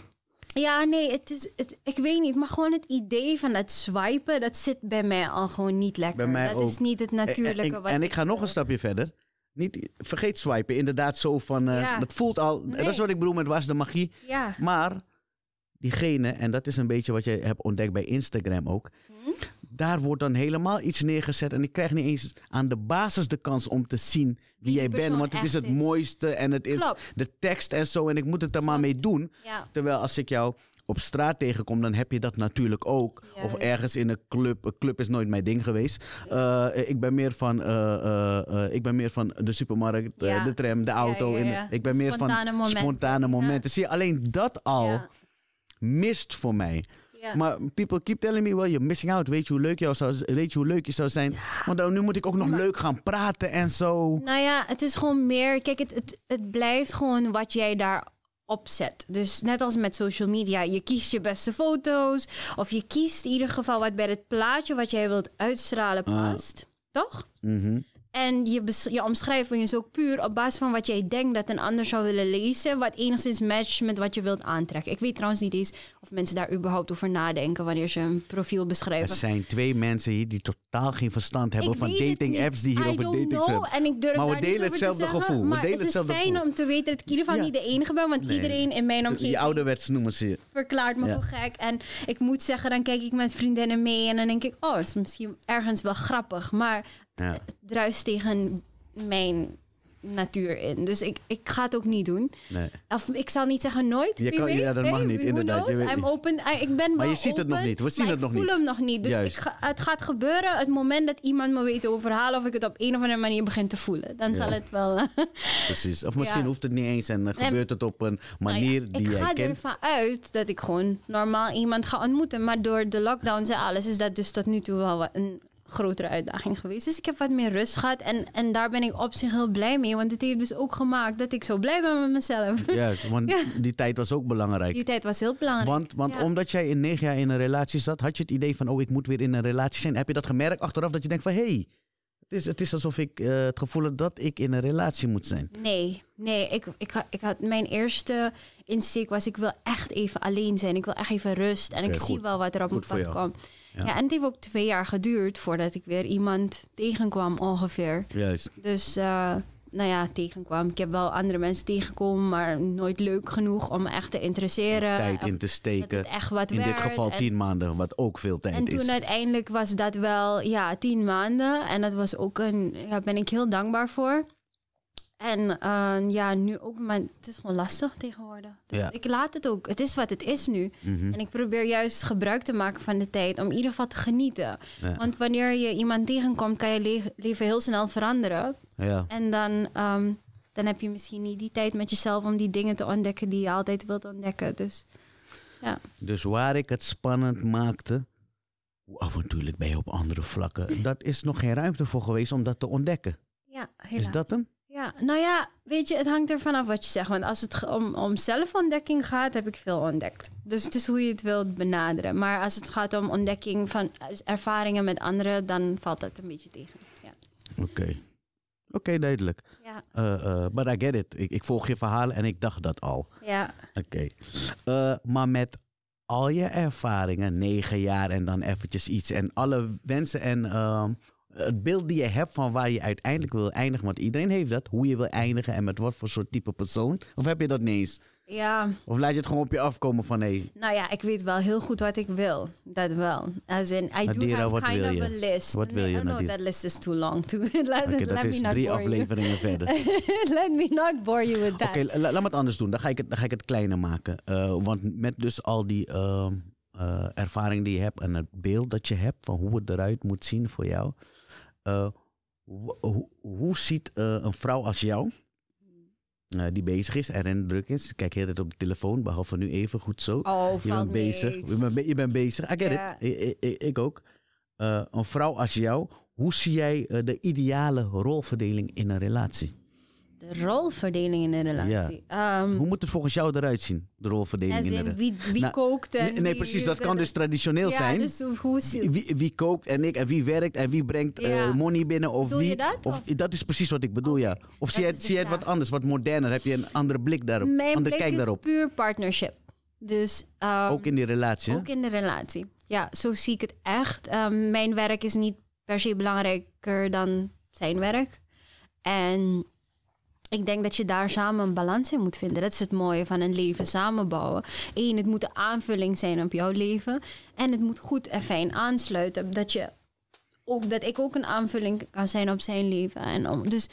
Ja, nee, het is, het, ik weet niet. Maar gewoon het idee van het swipen, dat zit bij mij al gewoon niet lekker. Bij mij dat ook. is niet het natuurlijke. En, wat en ik, ga nog een stapje verder. Niet, vergeet swipen, inderdaad zo van... Eh, dat voelt al... Dat is wat ik bedoel met was de magie. Ja. Maar diegene, en dat is een beetje wat je hebt ontdekt bij Instagram ook daar wordt dan helemaal iets neergezet. En ik krijg niet eens aan de basis de kans om te zien wie, jij bent. Want het is het mooiste en het is de tekst en zo. En ik moet het er maar mee doen. Terwijl als ik jou op straat tegenkom, dan heb je dat natuurlijk ook. Of ergens in een club. Een club is nooit mijn ding geweest. Eh, ik ben meer van, eh, eh, ik ben meer van de supermarkt, de tram, de auto. ik ben meer van spontane momenten. Zie je, alleen dat al mist voor mij. Maar people keep telling me, well, you're missing out. Weet je hoe leuk, jou zou, weet je, hoe leuk je zou zijn? Want dan, nu moet ik ook nog leuk gaan praten en zo. Nou ja, het is gewoon meer... Kijk, het, het, het blijft gewoon wat jij daar opzet. Dus net als met social media, je kiest je beste foto's. Of je kiest in ieder geval wat bij het plaatje wat jij wilt uitstralen ah. past. Toch? Mm en je, je omschrijving is ook puur op basis van wat jij denkt dat een ander zou willen lezen, wat enigszins matcht met wat je wilt aantrekken. Ik weet trouwens niet eens of mensen daar überhaupt over nadenken wanneer ze een profiel beschrijven. Er zijn twee mensen hier die totaal geen verstand hebben van dating apps die hier op de dating zijn. En ik durf maar we delen hetzelfde gevoel. Maar we delen het is fijn om te weten dat ik in niet de enige ben, want iedereen in mijn omgeving. Die ouderwets noemen ze je. Verklaart me voor gek. En ik moet zeggen, dan kijk ik met vriendinnen mee en dan denk ik, oh, het is misschien ergens wel grappig. Maar ja. druist tegen mijn natuur in. Dus ik, ik ga het ook niet doen. Nee. Of ik zal niet zeggen nooit. Je kan, ja, dat mag niet, inderdaad. Je I'm open. Ah, ik ben maar je ziet het nog niet. We zien het nog niet. Ik voel hem nog niet. Dus ik het gaat gebeuren. Het moment dat iemand me weet te overhalen of ik het op een of andere manier begin te voelen. Dan zal het wel. Eh, *laughs* Precies. Of misschien hoeft het niet eens en dan eh, gebeurt het op een nou manier die jij kent. Ik ga ervan uit dat ik gewoon normaal iemand ga ontmoeten. Maar door de lockdowns en alles is dat dus tot nu toe wel een grotere uitdaging geweest. Dus ik heb wat meer rust gehad. En, en daar ben ik op zich heel blij mee. Want het heeft dus ook gemaakt dat ik zo blij ben met mezelf. *laughs* Juist, want die tijd was ook belangrijk. Die tijd was heel belangrijk. Want, want omdat jij in negen jaar in een relatie zat, had je het idee van... oh, ik moet weer in een relatie zijn. Heb je dat gemerkt achteraf dat je denkt van... hé, hey, dus het is alsof ik eh, het gevoel heb dat ik in een relatie moet zijn. Nee, nee. Ik, ik, had, mijn eerste instinct was: ik wil echt even alleen zijn. Ik wil echt even rust. En ik zie wel wat er op mijn Ja. en het heeft ook twee jaar geduurd voordat ik weer iemand tegenkwam ongeveer. Juist. Dus eh, nou ja, tegenkwam. Ik heb wel andere mensen tegengekomen, maar nooit leuk genoeg om me echt te interesseren. Tijd in te steken. echt wat in dit geval tien maanden, wat ook veel tijd is. En toen uiteindelijk was dat wel, ja, tien maanden. En dat was ook een, daar ja, ben ik heel dankbaar voor. En ehm, ja, nu ook, maar het is gewoon lastig tegenwoordig. Dus ik laat het ook. Het is wat het is nu. Mhm. En ik probeer juist gebruik te maken van de tijd om in ieder geval te genieten. Want wanneer je iemand tegenkomt, kan je leven heel snel veranderen. Ja. En dan, ehm, dan heb je misschien niet die tijd met jezelf om die dingen te ontdekken die je altijd wilt ontdekken. Dus, ja. dus waar ik het spannend maakte, hoe avontuurlijk ben je op andere vlakken, *laughs* dat is nog geen ruimte voor geweest om dat te ontdekken. Ja, helaas. Is dat hem? nou ja, weet je, het hangt ervan af wat je zegt. Want als het om, om zelfontdekking gaat, heb ik veel ontdekt. Dus het is hoe je het wilt benaderen. Maar als het gaat om ontdekking van ervaringen met anderen, dan valt dat een beetje tegen. Ja. Oké. Oké, duidelijk. Ja. Uh, uh, but I get it. Ik, ik, volg je verhaal en ik dacht dat al. Ja. Oké. Eh, maar met al je ervaringen, negen jaar en dan eventjes iets en alle wensen en ehm, het beeld die je hebt van waar je uiteindelijk wil eindigen. Want iedereen heeft dat. Hoe je wil eindigen en met wat voor soort type persoon. Of heb je dat niet eens? Ja. Of laat je het gewoon op je afkomen van hé? Hey. Nou ja, ik weet wel heel goed wat ik wil. Dat wel. As in, I do have kind of a list. Wat wil je, oh, know that list is too long. To, *laughs* let, okay, let dat is drie afleveringen *laughs* verder. let me not bore you with that. Oké, laat me het anders doen. Dan ga ik het, dan ga ik het kleiner maken. Eh, want met dus al die uh, ervaring die je hebt en het beeld dat je hebt van hoe het eruit moet zien voor jou... Eh, hoe, hoe ziet eh, een vrouw als jou, hmm. eh, die bezig is en druk is, kijk heel tijd op de telefoon, behalve nu even goed zo. Oh, je bent bezig. Je bent, je bezig. I get het, it. ik ook. een vrouw als jou, hoe zie jij de ideale rolverdeling in een relatie? De rolverdeling in een relatie. Ehm, hoe moet het volgens jou eruit zien, de rolverdeling in een relatie? Wie, wie nou, kookt en Nee, precies, dat kan dus traditioneel ja, zijn. Dus hoe, wie, wie, kookt en ik en wie werkt en wie brengt eh, money binnen of wie. Je dat, of, dat is precies wat ik bedoel, ja. Of zie je, het, wat anders, wat moderner? Heb je een andere blik daarop? Mijn andere blik kijk daarop? puur partnership. Dus, ehm, ook in die relatie? Ook in de relatie. Ja, zo zie ik het echt. Ehm, mijn werk is niet per se belangrijker dan zijn werk. En ik denk dat je daar samen een balans in moet vinden. Dat is het mooie van een leven samenbouwen. Eén, het moet een aanvulling zijn op jouw leven. En het moet goed en fijn aansluiten. Dat, je ook, dat ik ook een aanvulling kan zijn op zijn leven. En om, dus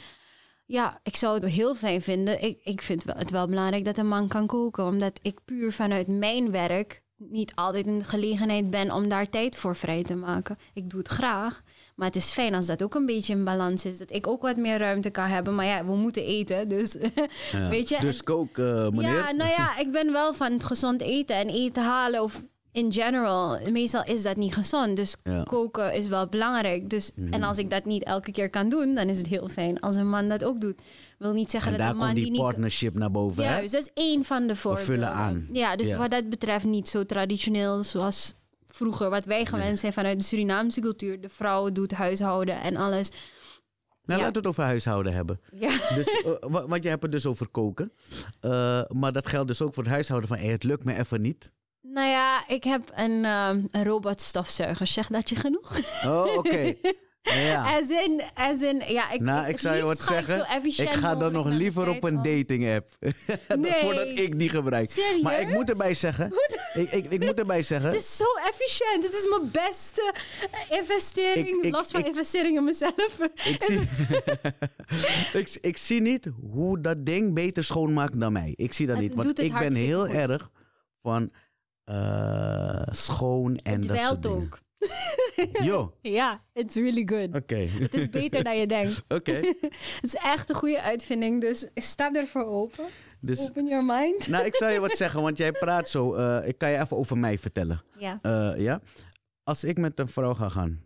ja, ik zou het heel fijn vinden. Ik, ik vind het wel belangrijk dat een man kan koken. Omdat ik puur vanuit mijn werk niet altijd in de gelegenheid ben om daar tijd voor vrij te maken. Ik doe het graag. Maar het is fijn als dat ook een beetje in balans is. Dat ik ook wat meer ruimte kan hebben. Maar ja, we moeten eten. Dus, *laughs* ja. weet je? dus kook, eh, meneer. Ja, nou ja, ik ben wel van het gezond eten en eten halen. Of in general, meestal is dat niet gezond. Dus koken is wel belangrijk. Dus, mhm. En als ik dat niet elke keer kan doen, dan is het heel fijn als een man dat ook doet. Wil niet zeggen dat een man komt die, partnership naar boven. Ja, dus dat is één van de voorbeelden. vullen aan. Ja, dus wat dat betreft niet zo traditioneel zoals vroeger, wat wij gewend zijn vanuit de Surinaamse cultuur. De vrouw doet huishouden en alles. Nou, laten we het over huishouden hebben. Ja. *laughs* Dus, uh, want je hebt het dus over koken. Eh, maar dat geldt dus ook voor het huishouden van hey, het lukt me even niet. Nou ja, ik heb een, um, robotstofzuiger. Zeg dat je genoeg? Oh, oké. *laughs* Ja. As in, as in, ja, ik, nou, ik, zou je wat zeggen. Ik, ga dan nog liever op een dating app. *laughs* Voordat ik die gebruik. Serieus? Maar ik moet erbij zeggen. ik, ik, ik moet erbij zeggen. *laughs* Het is zo efficiënt. Het is mijn beste investering. Ik, los van investeringen in mezelf. Ik zie, ik, zie niet hoe dat ding beter schoonmaakt dan mij. Ik zie dat niet. Want ik ben heel erg van eh, schoon en dat soort dingen. ook. Ja, *laughs* Ja, it's really good. Oké. Het is beter dan je *laughs* denkt. Oké. *laughs* het is echt een goede uitvinding, dus sta ervoor open. Dus- open your mind. Nou, ik zou je wat zeggen, want jij praat zo. Eh, ik kan je even over mij vertellen. Ja. Eh, ja? Als ik met een vrouw ga gaan,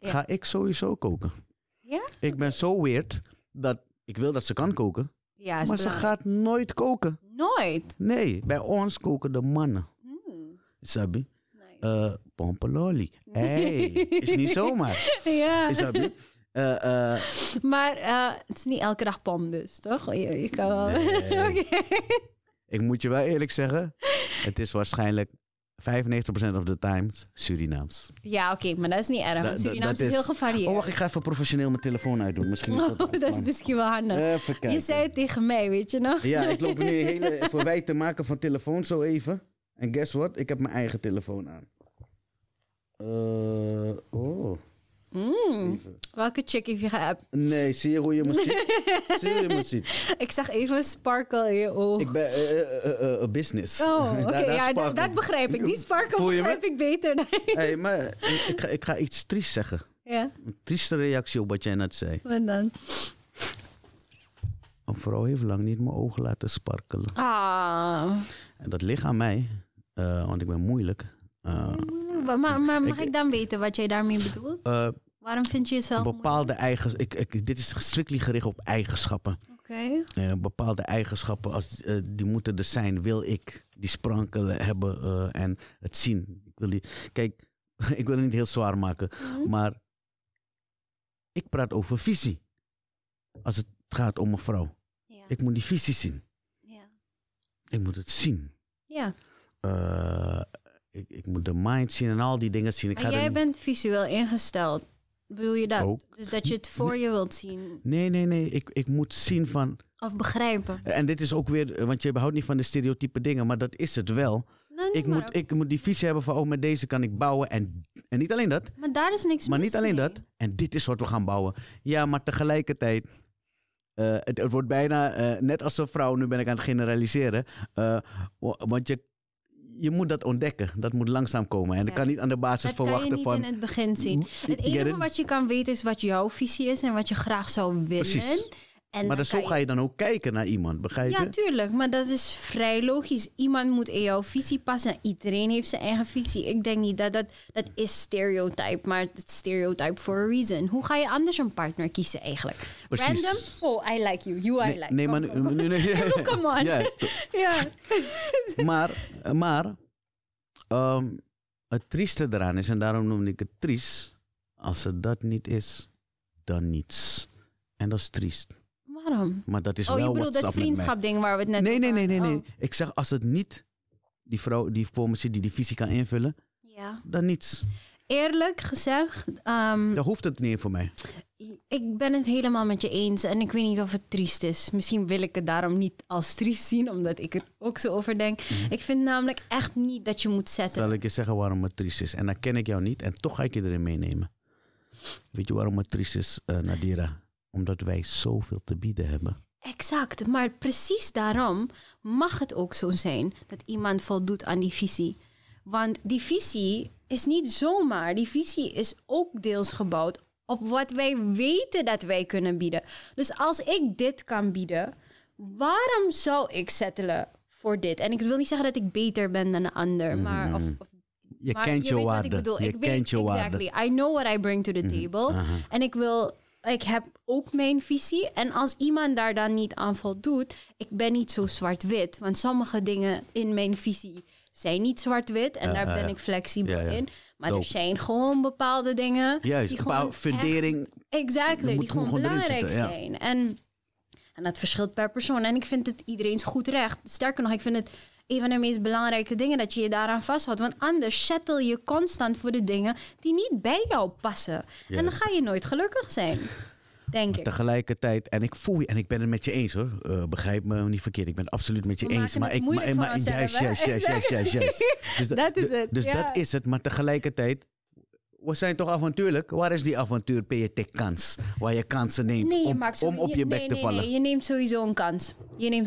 ga ik sowieso koken. Ja? Ik ben zo weird dat ik wil dat ze kan koken. Ja, maar ze gaat nooit koken. Nooit? Nee, bij ons koken de mannen. Sabi? Nee. Uh, Hé, hey, is niet zomaar. ja. Sabi? Uh, uh, maar eh, het is niet elke dag pom dus, toch? Je, kan wel... *laughs* Ik moet je wel eerlijk zeggen, het is waarschijnlijk 95% of the times Surinaams. Ja, oké, maar dat is niet erg. Da, Surinaams is, heel gevarieerd. Oh, wacht, ik ga even professioneel mijn telefoon uitdoen. Misschien dat, oh, dat *laughs* is misschien wel handig. Je zei het tegen mij, weet je nog? Ja, ik loop nu *laughs* hele verwijt te maken van telefoon zo even. En guess what? Ik heb mijn eigen telefoon aan. Eh, oh. Mm. Welke chick heb je gehad? Nee, zie je hoe je me ziet? *laughs* zie Ik zag even een sparkle in je oog. Ik ben eh, eh, business. Oh, *laughs* oké. ja, dat, begrijp ik. Die *laughs* sparkle begrijp me? ik beter. Nee. Hey, maar ik ga, ik ga iets triest zeggen. Ja. Een trieste reactie op wat jij net zei. Wat dan? Een vrouw heeft lang niet mijn ogen laten sparkelen. Ah. En dat ligt aan mij. Eh, want ik ben moeilijk. Eh, mm, maar, maar, mag ik, dan weten wat jij daarmee bedoelt? Eh, Waarom vind je jezelf Bepaalde eigenschappen. Dit is strictly gericht op eigenschappen. Oké. bepaalde eigenschappen, als, die moeten er zijn, wil ik die sprankelen hebben en het zien. Ik wil die, kijk, *laughs* ik wil het niet heel zwaar maken, mhm. maar ik praat over visie. Als het gaat om een vrouw. Ja. Ik moet die visie zien. Ja. Ik moet het zien. Ja. Eh, ik, ik, moet de mind zien en al die dingen zien. Ik en jij bent visueel ingesteld. wil je dat? Dus dat je het voor je wilt zien? Nee, nee, nee. Ik, ik moet zien van. Of begrijpen. En dit is ook weer, want je behoudt niet van de stereotype dingen, maar dat is het wel. Nou, ik, moet, ik moet die visie hebben van, oh, met deze kan ik bouwen. En, en niet alleen dat. Maar daar is niks Maar niet alleen dat. En dit is wat we gaan bouwen. Ja, maar tegelijkertijd. Eh, het, wordt bijna eh, net als een vrouw, nu ben ik aan het generaliseren. want je je moet dat ontdekken. Dat moet langzaam komen. En dat kan niet aan de basis verwachten dat verwachten kan je niet in het begin zien. Het enige wat je kan weten is wat jouw visie is en wat je graag zou willen maar dan zo ga je dan ook kijken naar iemand, begrijp je? Ja, tuurlijk. Maar dat is vrij logisch. Iemand moet in jouw visie passen. Iedereen heeft zijn eigen visie. Ik denk niet dat dat... Dat is stereotype, maar het stereotype for a reason. Hoe ga je anders een partner kiezen eigenlijk? Random? Oh, I like you. You, I nee, like. Nee, maar... nu Nee, nee, *laughs* *laughs* come on. Ja. *laughs* ja. maar, maar ehm, het trieste eraan is, en daarom noem ik het triest... Als het dat niet is, dan niets. En dat is triest. Maar dat is oh, je bedoelt WhatsApp dat ding waar we het net nee, over Nee, nee, nee, nee. Ik zeg als het niet, die vrouw die voor me zit, die die visie kan invullen, ja. dan niets. Eerlijk gezegd. Um, hoeft het niet voor mij. Ik ben het helemaal met je eens en ik weet niet of het triest is. Misschien wil ik het daarom niet als triest zien, omdat ik er ook zo over denk. Mhm. Ik vind namelijk echt niet dat je moet zetten. Zal ik je zeggen waarom het triest is? En dan ken ik jou niet en toch ga ik je erin meenemen. Weet je waarom het triest is, eh, Nadira? Omdat wij zoveel te bieden hebben. Exact, maar precies daarom mag het ook zo zijn dat iemand voldoet aan die visie. Want die visie is niet zomaar, die visie is ook deels gebouwd op wat wij weten dat wij kunnen bieden. Dus als ik dit kan bieden, waarom zou ik settelen voor dit? En ik wil niet zeggen dat ik beter ben dan een ander, mhm. maar of, of je kent je, je waarde. Wat ik bedoel. ik weet, je exactly. waarde. I know what I bring to the mhm. table. En ik wil ik heb ook mijn visie. En als iemand daar dan niet aan voldoet, ik ben niet zo zwart-wit. Want sommige dingen in mijn visie zijn niet zwart-wit en daar ben eh, ik flexibel in. Maar er zijn gewoon bepaalde dingen. Juist, die gewoon fundering. Echt, exactly, die gewoon, belangrijk zijn. En, en dat verschilt per persoon. En ik vind het iedereen goed recht. Sterker nog, ik vind het een van de meest belangrijke dingen dat je je daaraan vasthoudt. Want anders shuttle je constant voor de dingen die niet bij jou passen. En dan ga je nooit gelukkig zijn. Denk ik. Tegelijkertijd, en ik voel je, en ik ben het met je eens hoor. Eh, begrijp me niet verkeerd, ik ben het absoluut met je eens. Maar ik, maar, maar, maar yes, juist, juist, juist, juist. *laughs* Dus, dat, is het. Dus dat is het, maar tegelijkertijd zijn toch avontuurlijk? Waar is die avontuur je kans? Waar je kansen neemt om, op je, bek te vallen. Nee, je neemt sowieso een kans. Je neemt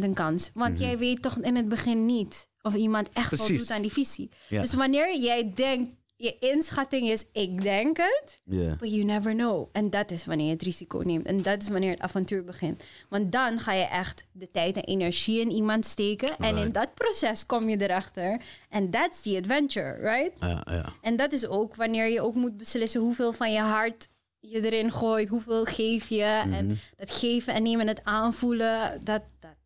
100% een kans. Want mhm. jij weet toch in het begin niet of iemand echt wat doet aan die visie. Dus wanneer jij denkt je inschatting is, ik denk het, but you never know. En dat is wanneer je het risico neemt. En dat is wanneer het avontuur begint. Want dan ga je echt de tijd en energie in iemand steken. En in dat proces kom je erachter. En that's the adventure, right? Ja, ja. En dat is ook wanneer je ook moet beslissen hoeveel van je hart je erin gooit. Hoeveel geef je. En dat mhm. geven en nemen en het aanvoelen, dat,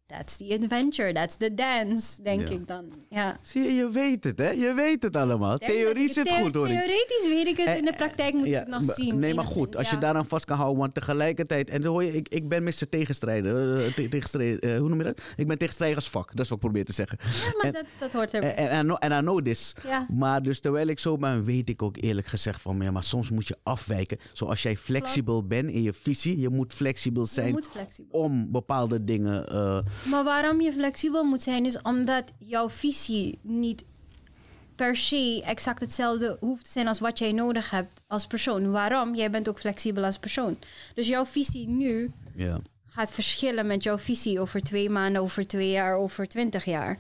That's the adventure, that's the dance, denk ik dan. Ja. Zie je, je weet het, hè? Je weet het allemaal. Theorie zit the goed, hoor. Theoretisch weet ik het, eh, in de eh, praktijk moet ja, ik het nog zien. Nee, maar goed, als je daaraan vast kan houden, want tegelijkertijd... En dan hoor je, ik, ik ben Mr. Tegenstrijder. Eh, hoe noem je dat? Ik ben tegenstrijder vak, dat is wat ik probeer te zeggen. Ja, maar dat, dat hoort erbij. En, en, I know this. Maar dus terwijl ik zo ben, weet ik ook eerlijk gezegd van... Ja, maar soms moet je afwijken. Zoals jij flexibel bent in je visie, je moet flexibel zijn... Moet flexibel. om bepaalde dingen... Maar waarom je flexibel moet zijn is omdat jouw visie niet per se exact hetzelfde hoeft te zijn als wat jij nodig hebt als persoon. Waarom? Jij bent ook flexibel als persoon. Dus jouw visie nu gaat verschillen met jouw visie over twee maanden, over twee jaar, over twintig jaar.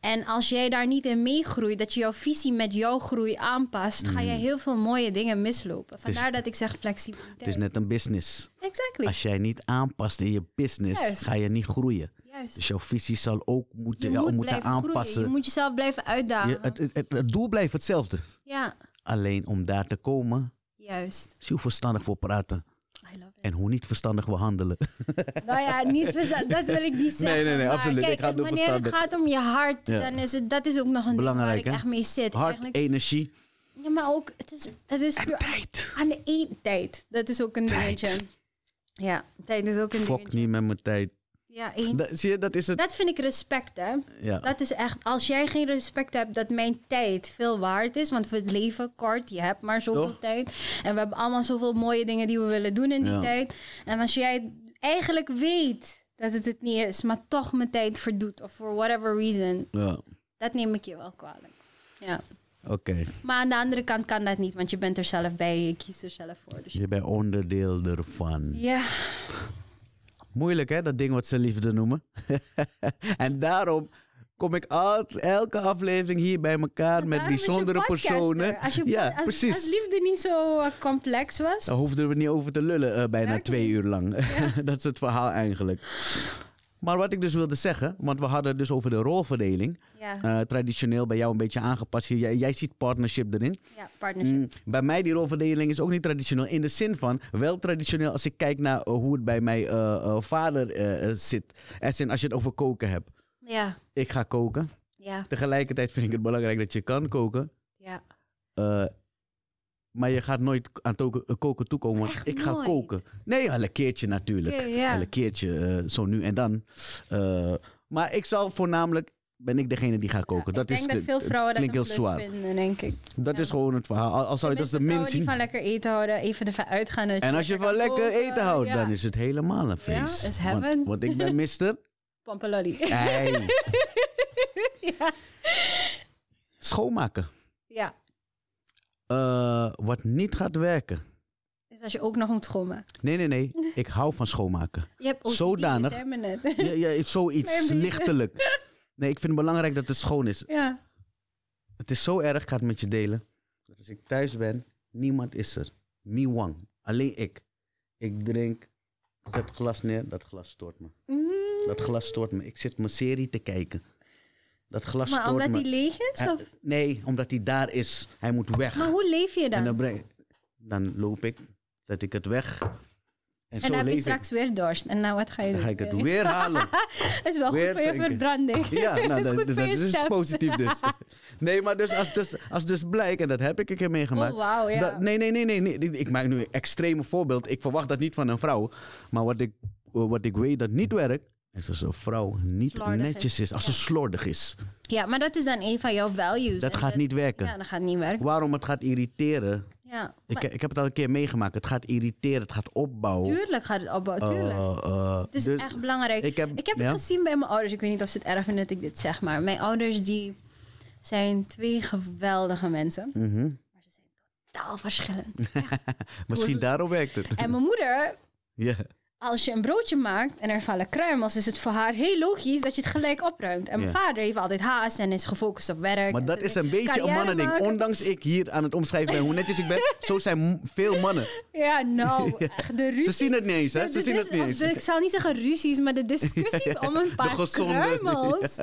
En als jij daar niet in meegroeit, dat je jouw visie met jouw groei aanpast, ga mm. je heel veel mooie dingen mislopen. Vandaar dat ik zeg flexibel. Het is net een business. Exactly. Als jij niet aanpast in je business, ga je niet groeien. Dus jouw visie zal ook moeten, je moeten aanpassen. Groeien. Je moet jezelf blijven uitdagen. het, het, doel blijft hetzelfde. Ja. Alleen om daar te komen. Juist. Zie hoe verstandig we praten. En hoe niet verstandig we handelen. *laughs* Nou ja, niet verstandig, dat wil ik niet zeggen. Nee, nee, nee, absoluut. Kijk, ik ga wanneer het gaat om je hart, dan is het, dat is ook nog een Belangrijk, ding waar ik echt mee zit. Hart, Eigenlijk... energie. Ja, maar ook, het is... Het is en tijd. Aan de e- tijd. Dat is ook een tijd. dingetje. Ja, tijd is ook een dingetje. Fok niet met mijn tijd. Ja, één. Dat, zie je, dat is het. Dat vind ik respect, hè? Dat is echt, als jij geen respect hebt dat mijn tijd veel waard is, want we leven kort, je hebt maar zoveel tijd. En we hebben allemaal zoveel mooie dingen die we willen doen in die tijd. En als jij eigenlijk weet dat het het niet is, maar toch mijn tijd verdoet, of for whatever reason, ja. dat neem ik je wel kwalijk. Ja. Oké. Maar aan de andere kant kan dat niet, want je bent er zelf bij, je kiest er zelf voor. Dus je bent onderdeel ervan. Ja. Moeilijk hè, dat ding wat ze liefde noemen. *laughs* en daarom kom ik elke aflevering hier bij elkaar met bijzondere personen. Als, je, ja, als, precies. als liefde niet zo eh, complex was. daar hoefden we niet over te lullen eh, bijna twee uur lang. *laughs* dat is het verhaal eigenlijk. Maar wat ik dus wilde zeggen, want we hadden het dus over de rolverdeling. Eh, traditioneel bij jou een beetje aangepast. Jij, jij ziet partnership erin. Ja, partnership. Mm, bij mij die rolverdeling is ook niet traditioneel. In de zin van, wel traditioneel als ik kijk naar eh, hoe het bij mijn eh, vader zit. Als, als je het over koken hebt. Ja. Ik ga koken. Ja. Tegelijkertijd vind ik het belangrijk dat je kan koken. Ja. maar je gaat nooit aan koken toekomen. Want ik ga koken. Nee, al een keertje natuurlijk. Okay, keertje, zo nu en dan. maar ik zal voornamelijk ben ik degene die gaat koken. Ja, dat ik denk dat veel vrouwen dat heel vinden, denk ik. Dat is gewoon het verhaal. Als zou je dat de die van lekker eten houden, even ervan uitgaan. Dat en als je van lekker eten houdt, dan is het helemaal een feest. Ja, is heaven. Want, want ik ben *laughs* mister... Pampelolly. Hey. *laughs* Schoonmaken. Ja. Eh, wat niet gaat werken. Is als je ook nog moet schoonmaken. Nee, nee, nee. *laughs* Ik hou van schoonmaken. Je hebt ook Zodanig. Net. Ja, zoiets lichtelijk. Nee, ik vind het belangrijk dat het schoon is. Ja. Het is zo erg, ik ga het met je delen. Dat als ik thuis ben, niemand is er. Miwang. Alleen ik. Ik drink, zet het glas neer, dat glas stoort me. Mm. Dat glas stoort me. Ik zit mijn serie te kijken. Dat glas stoort me. Maar omdat hij leeg is? Of? Nee, omdat hij daar is. Hij moet weg. Maar hoe leef je dan? En dan, breng, dan loop ik, zet ik het weg. En, dan heb je straks ik. weer dorst. En nou, wat ga je dan ga ik het weer *laughs* halen. dat is wel goed voor je verbranding. Ja, *laughs* nou, dat, is, dat, dat is positief dus. *laughs* nee, maar dus als, dus als dus blijkt, en dat heb ik een keer meegemaakt. Oh, wow, ja. nee, nee, nee, nee, nee. Ik maak nu een extreme voorbeeld. Ik verwacht dat niet van een vrouw. Maar wat ik, wat ik weet dat niet werkt, is als een vrouw niet netjes is. als ze slordig is. Ja, maar dat is dan een van jouw values. Dat gaat niet werken. Ja, dat gaat niet werken. Waarom het gaat irriteren ja, ik, ik heb het al een keer meegemaakt. Het gaat irriteren, het gaat opbouwen. Tuurlijk gaat het opbouwen, oh, tuurlijk. Oh, het is dus echt belangrijk. Ik heb, ik heb het gezien bij mijn ouders. Ik weet niet of ze het erg vinden dat ik dit zeg, maar mijn ouders die zijn twee geweldige mensen. Mhm. Maar ze zijn totaal verschillend. *laughs* Misschien daarom werkt het. En mijn moeder, als je een broodje maakt en er vallen kruimels, is het voor haar heel logisch dat je het gelijk opruimt. En mijn vader heeft altijd haast en is gefocust op werk. Maar dat is een beetje een mannending. Ondanks ik hier aan het omschrijven ben hoe netjes ik ben, zo zijn veel mannen. *laughs* Ja, nou, *laughs* de ruzies. Ze zien het niet eens, hè? Ze zien het niet eens. ik zal niet zeggen ruzies, maar de discussies *laughs* om een paar kruimels.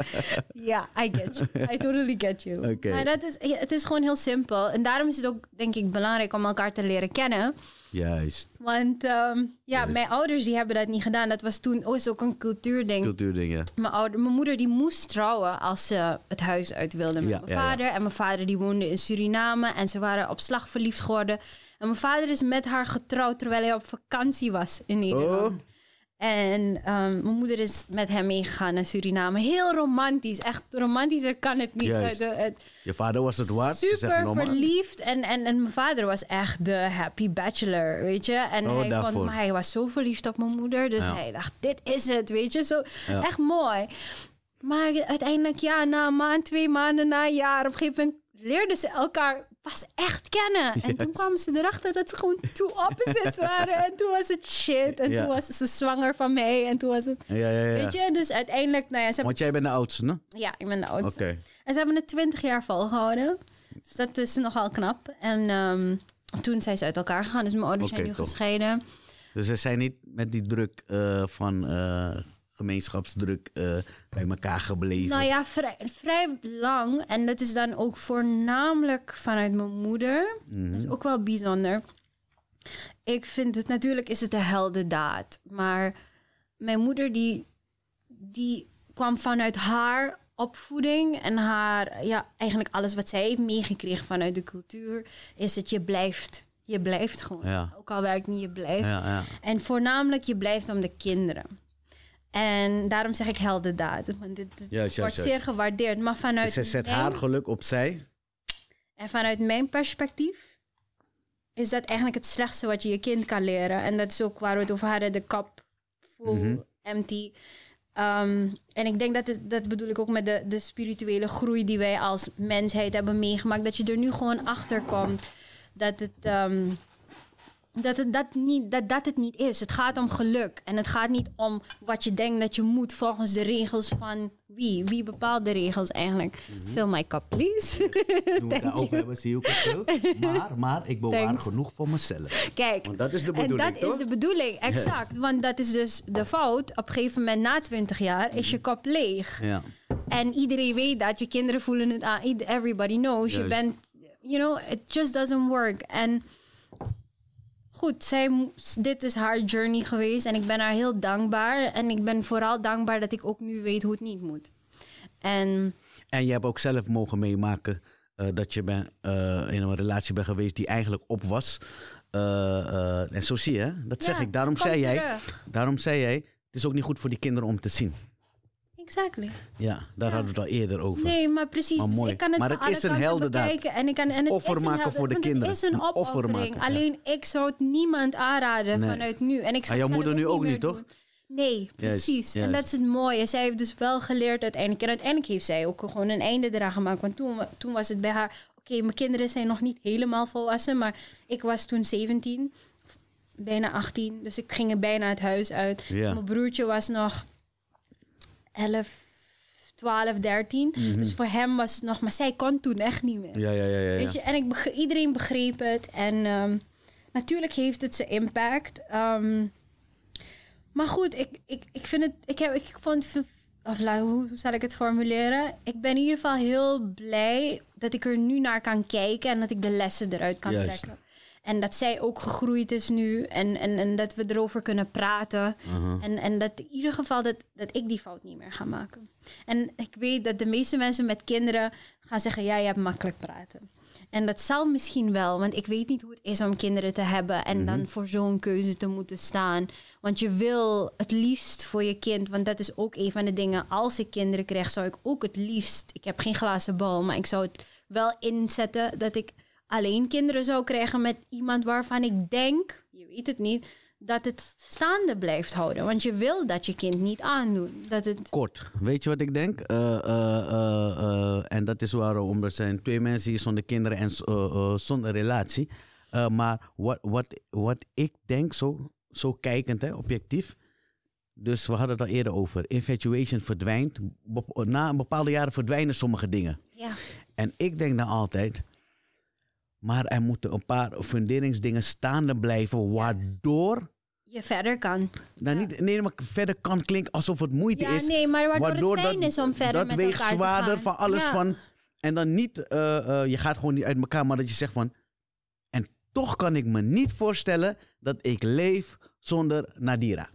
Ja, I get you. I totally get you. Maar dat is, het is gewoon heel simpel. En daarom is het ook, denk ik, belangrijk om elkaar te leren kennen. Juist. Want ehm, ja, dus- mijn ouders die hebben dat niet gedaan. Dat was toen ook een cultuurding. Cultuurdingen. Mijn, mijn moeder die moest trouwen als ze het huis uit wilde met mijn vader. En mijn vader die woonde in Suriname en ze waren op slag verliefd geworden. En mijn vader is met haar getrouwd terwijl hij op vakantie was in Nederland. Oh. En ehm, mijn moeder is met hem meegegaan naar Suriname. Heel romantisch. Echt romantischer kan het niet. je vader was het wat Super verliefd. En, en, en mijn vader was echt de happy bachelor, weet je. En oh, hij, vond, hij was zo verliefd op mijn moeder. Dus hij dacht, dit is het, weet je. Zo, Echt mooi. Maar uiteindelijk, ja, na een maand, twee maanden, na een jaar... op een gegeven moment leerden ze elkaar was echt kennen. En toen kwamen ze erachter dat ze gewoon two opposites waren. En toen was het shit. En toen was ze zwanger van mij. En toen was het... Ja, ja, weet je, dus uiteindelijk... Nou ja, ze Want jij bent de oudste, ne? Ja, ik ben de oudste. Oké. En ze hebben het twintig jaar volgehouden. Dus dat is nogal knap. En ehm, toen zijn ze uit elkaar gegaan. Dus mijn ouders zijn nu gescheiden. Dus ze zijn niet met die druk eh, van... Eh, gemeenschapsdruk eh, bij elkaar gebleven? Nou ja, vrij, lang. En dat is dan ook voornamelijk vanuit mijn moeder. Mhm. Dat is ook wel bijzonder. Ik vind het natuurlijk is het een heldendaad. Maar mijn moeder die, die kwam vanuit haar opvoeding en haar, ja, eigenlijk alles wat zij heeft meegekregen vanuit de cultuur, is dat je blijft. Je blijft gewoon. Ook al werkt niet, je blijft. Ja, ja. En voornamelijk je blijft om de kinderen. En daarom zeg ik heldendaad. Want dit, wordt zeer gewaardeerd. Maar vanuit. ze dus zet haar geluk opzij. En vanuit mijn perspectief is dat eigenlijk het slechtste wat je je kind kan leren. En dat is ook waar we het over hadden: de kap full, mhm. empty. Ehm, en ik denk dat dat bedoel ik ook met de, de spirituele groei die wij als mensheid hebben meegemaakt. Dat je er nu gewoon achter komt dat het. Ehm, dat het, dat, niet, dat, dat het niet is. Het gaat om geluk. En het gaat niet om wat je denkt dat je moet volgens de regels van wie. Wie bepaalt de regels eigenlijk? Mm my cup, please. Toen we *laughs* daarover hebben, zie ik het Maar, maar ik bewaar genoeg voor mezelf. Kijk. Want dat is de bedoeling, En dat is de bedoeling, exact. Want dat is dus de fout. Op een gegeven moment, na 20 jaar, is je mhm. kop leeg. Ja. En iedereen weet dat. Je kinderen voelen het aan. Everybody knows. Juist. Je bent, you know, it just doesn't work. En goed, zij, dit is haar journey geweest en ik ben haar heel dankbaar. En ik ben vooral dankbaar dat ik ook nu weet hoe het niet moet. En, en je hebt ook zelf mogen meemaken eh, dat je ben, eh, in een relatie bent geweest die eigenlijk op was. Eh, en zo zie je, dat zeg ik. Daarom zei, jij, daarom zei jij, het is ook niet goed voor die kinderen om te zien. Exactly. Ja, daar hadden we het al eerder over. Nee, maar precies. Maar, dus ik kan het maar het is een heldendaad. En ik kan en het offer maken voor de kinderen. Het is een, een Alleen ik zou het niemand aanraden vanuit nu. En ik zou jouw moeder nu ook, niet, toch? Nee, precies. En dat is het mooie. Zij heeft dus wel geleerd uiteindelijk. En uiteindelijk heeft zij ook gewoon een einde eraan gemaakt. Want toen, toen was het bij haar... Oké, mijn kinderen zijn nog niet helemaal volwassen. Maar ik was toen 17, bijna 18. Dus ik ging er bijna het huis uit. Mijn broertje was nog 11, 12, 13. Dus voor hem was het nog, maar zij kon toen echt niet meer. Ja, ja, ja. ja, ja. Weet je, en ik begreep, iedereen begreep het. En ehm, natuurlijk heeft het zijn impact. Ehm, maar goed, ik, ik, ik vind het, ik, heb, ik vond of hoe zal ik het formuleren? Ik ben in ieder geval heel blij dat ik er nu naar kan kijken en dat ik de lessen eruit kan trekken. En dat zij ook gegroeid is nu. En, en, en dat we erover kunnen praten. Mhm. en, en dat in ieder geval dat, dat ik die fout niet meer ga maken. En ik weet dat de meeste mensen met kinderen gaan zeggen: ja, je hebt makkelijk praten. En dat zal misschien wel, want ik weet niet hoe het is om kinderen te hebben en mhm. dan voor zo'n keuze te moeten staan. Want je wil het liefst voor je kind, want dat is ook een van de dingen. Als ik kinderen krijg, zou ik ook het liefst, ik heb geen glazen bal, maar ik zou het wel inzetten dat ik alleen kinderen zou krijgen met iemand waarvan ik denk, je weet het niet, dat het staande blijft houden. Want je wil dat je kind niet aandoet. Dat het... Kort, weet je wat ik denk? Eh, eh, eh, en dat is waarom er zijn twee mensen hier zonder kinderen en zonder relatie. maar wat, wat, wat ik denk, zo, zo kijkend, hè, objectief. Dus we hadden het al eerder over. Infatuation verdwijnt. Na een bepaalde jaren verdwijnen sommige dingen. Ja. En ik denk dan altijd, maar er moeten een paar funderingsdingen staande blijven, waardoor je verder kan. Nou, niet, nee, maar verder kan klinkt alsof het moeite is. Nee, maar waardoor, het fijn is om verder met elkaar te gaan. Dat weegt zwaarder van alles van... En dan niet, eh, eh, je gaat gewoon niet uit elkaar, maar dat je zegt van... En toch kan ik me niet voorstellen dat ik leef zonder Nadira.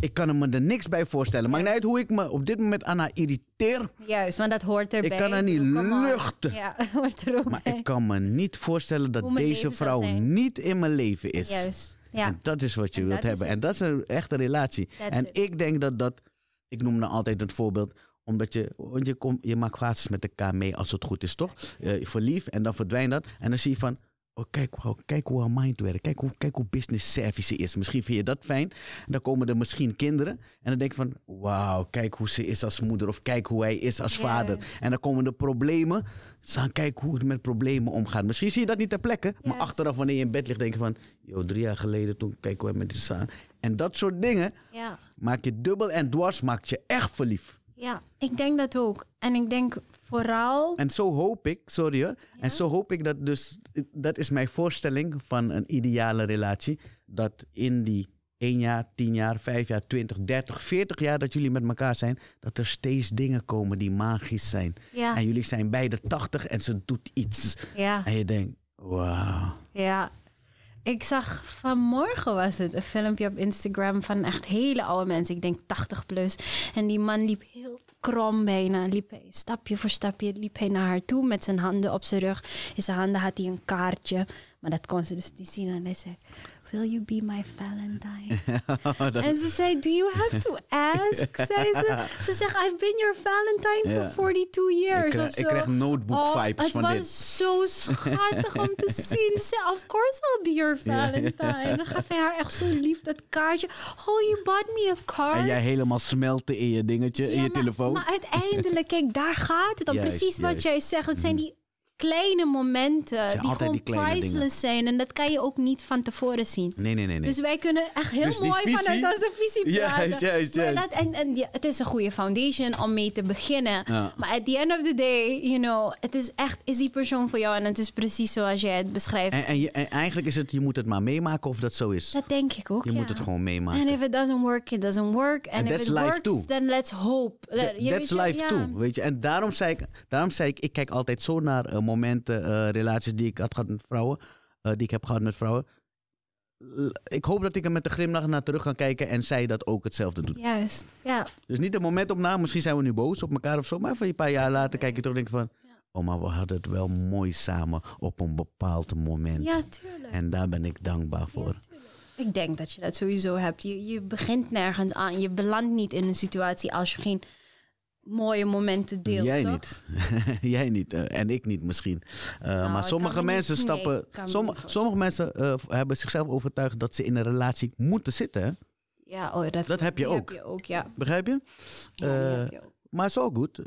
Ik kan me er niks bij voorstellen. Maakt niet uit hoe ik me op dit moment aan haar irriteer. Juist, want dat hoort erbij. Ik kan haar niet luchten. Ja, *laughs* hoort er ook Maar ik kan me niet voorstellen dat deze vrouw niet in mijn leven is. Juist. Ja. En dat is wat je wilt hebben. En dat is een echte relatie. en ik denk dat dat, ik noem dan nou altijd het voorbeeld, omdat je, want je, kom, je maakt kwaadjes met elkaar mee als het goed is, toch? Uh, eh, verlief en dan verdwijnt dat. En dan zie je van, Oh, kijk, kijk hoe haar mind werkt. Kijk hoe, kijk hoe business service is. Misschien vind je dat fijn. dan komen er misschien kinderen. En dan denk je van, wauw, kijk hoe ze is als moeder. Of kijk hoe hij is als vader. En dan komen de problemen. gaan kijk hoe het met problemen omgaat. Misschien zie je dat niet ter plekke. Maar achteraf wanneer je in bed ligt, denk je van... Yo, drie jaar geleden toen, kijk hoe hij met die saa. En dat soort dingen ja. maak je dubbel en dwars. Maakt je echt verliefd. Ja, ik denk dat ook. En ik denk vooral. En zo hoop ik, sorry hoor. Ja. En zo hoop ik dat dus, dat is mijn voorstelling van een ideale relatie. Dat in die 1 jaar, 10 jaar, 5 jaar, 20, 30, 40 jaar dat jullie met elkaar zijn, dat er steeds dingen komen die magisch zijn. Ja. En jullie zijn beide 80 en ze doet iets. Ja. En je denkt, wauw. Ja. Ik zag vanmorgen was het een filmpje op Instagram van echt hele oude mensen. Ik denk 80 plus. En die man liep heel krom bijna. Liep hij stapje voor stapje liep hij naar haar toe met zijn handen op zijn rug. In zijn handen had hij een kaartje. Maar dat kon ze dus niet zien. En hij zei, Will you be my Valentine? *laughs* Oh, en ze zei, do you have to ask? *laughs* zei ze. zegt, I've been your Valentine for 42 years. Ik, so. Eh, ik kreeg notebook oh, vibes het van dit. Het was zo schattig om te *laughs* zien. Ze zei, of course I'll be your Valentine. dan gaf hij haar echt zo lief dat kaartje. Oh, you bought me a card. En jij helemaal smelten in je dingetje, in je telefoon. Maar uiteindelijk, kijk, daar gaat het Dan Precies wat jij zegt. Het zijn mm. die kleine momenten die gewoon priceless zijn. En dat kan je ook niet van tevoren zien. Nee, nee, nee. Dus wij kunnen echt heel dus mooi vanuit onze visie *laughs* praten. Juist, juist, juist. en, ja, het is een goede foundation om mee te beginnen. Maar at the end of the day, you know, het is echt, is die persoon voor jou en het is precies zoals jij het beschrijft. En, en, eigenlijk is het, je moet het maar meemaken of dat zo is. Dat denk ik ook, Je moet het gewoon meemaken. En if it doesn't work, it doesn't work. And, if it works, then let's hope. that's life too, weet je. En daarom zei ik, daarom zei ik, ik kijk altijd zo naar... Eh, momenten, eh, relaties die ik had gehad met vrouwen, eh, die ik heb gehad met vrouwen. Ik hoop dat ik er met de glimlach naar terug kan kijken en zij dat ook hetzelfde doet. Juist, ja. Dus niet een momentopname, misschien zijn we nu boos op elkaar of zo, maar van een paar jaar later kijk je terug en denk van, Oh, maar we hadden het wel mooi samen op een bepaald moment. Ja, tuurlijk. En daar ben ik dankbaar voor. ik denk dat je dat sowieso hebt. Je, je begint nergens aan. Je belandt niet in een situatie als je geen mooie momenten deelt. *laughs* Jij niet. Jij eh, niet. en ik niet misschien. Eh, nou, maar sommige mensen stappen. sommige mensen hebben zichzelf overtuigd dat ze in een relatie moeten zitten. Ja, oh, dat, dat heb, je ook. heb je ook. Ja. Begrijp je? maar eh, heb je ook. Maar zo goed.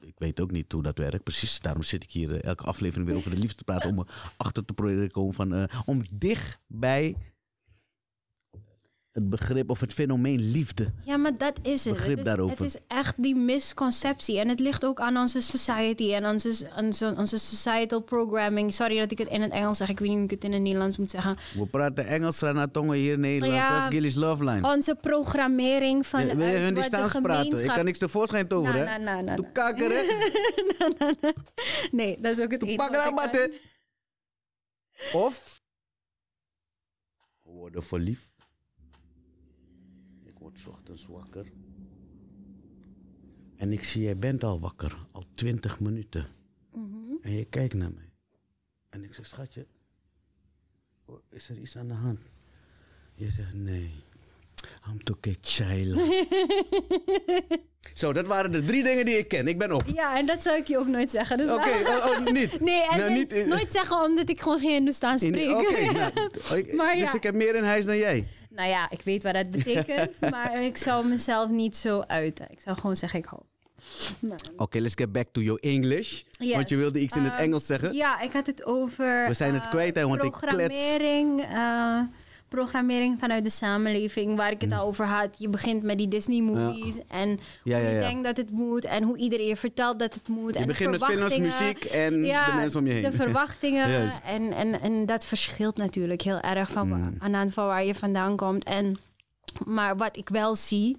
ik weet ook niet hoe dat werkt. Precies. Daarom zit ik hier elke aflevering weer over de liefde te praten. om erachter te proberen te komen van. om dicht bij het begrip of het fenomeen liefde. Ja, maar dat is het. Begrip het is, daarover. Het is echt die misconceptie. En het ligt ook aan onze society en onze, onze, onze societal programming. Sorry dat ik het in het Engels zeg. Ik weet niet hoe ik het in het Nederlands moet zeggen. We praten Engels, tongen hier in Nederland. Dat is Gillies Loveline. Onze programmering van ja, nee, hun die staans praten. Ik kan niks tevoorschijn toveren. Na, na, nee, dat is ook het enige. Of... Worden verliefd ochtends wakker. En ik zie, jij bent al wakker, al twintig minuten. Mhm. En je kijkt naar mij. En ik zeg, schatje, oh, is er iets aan de hand? Je zegt, nee, I'm okay, child. *laughs* Zo, dat waren de drie dingen die ik ken. Ik ben op. Ja, en dat zou ik je ook nooit zeggen. Dus Oké, oh, oh, niet. *laughs* Nee, en nou, nooit zeggen omdat ik gewoon geen Hindoestaans spreek. Oké, *laughs* nou, oh, maar dus ja. dus ik heb meer in huis dan jij. Nou ja, ik weet wat dat *laughs* betekent, maar ik zou mezelf niet zo uiten. Ik zou gewoon zeggen, ik hoop. Nou. Oké, okay, let's get back to your English. Want je wilde iets in het ehm, Engels zeggen. Ja, ik had het over. We zijn het kwijt, hè, want ik Programmering. Eh, programmering vanuit de samenleving, waar ik het mm. al over had. Je begint met die Disney-movies en hoe je denkt dat het moet en hoe iedereen je vertelt dat het moet. Je en begint met films, muziek en de mensen om je heen. De verwachtingen *laughs* en, en, en dat verschilt natuurlijk heel erg van, mm. aan de waar je vandaan komt. En, maar wat ik wel zie,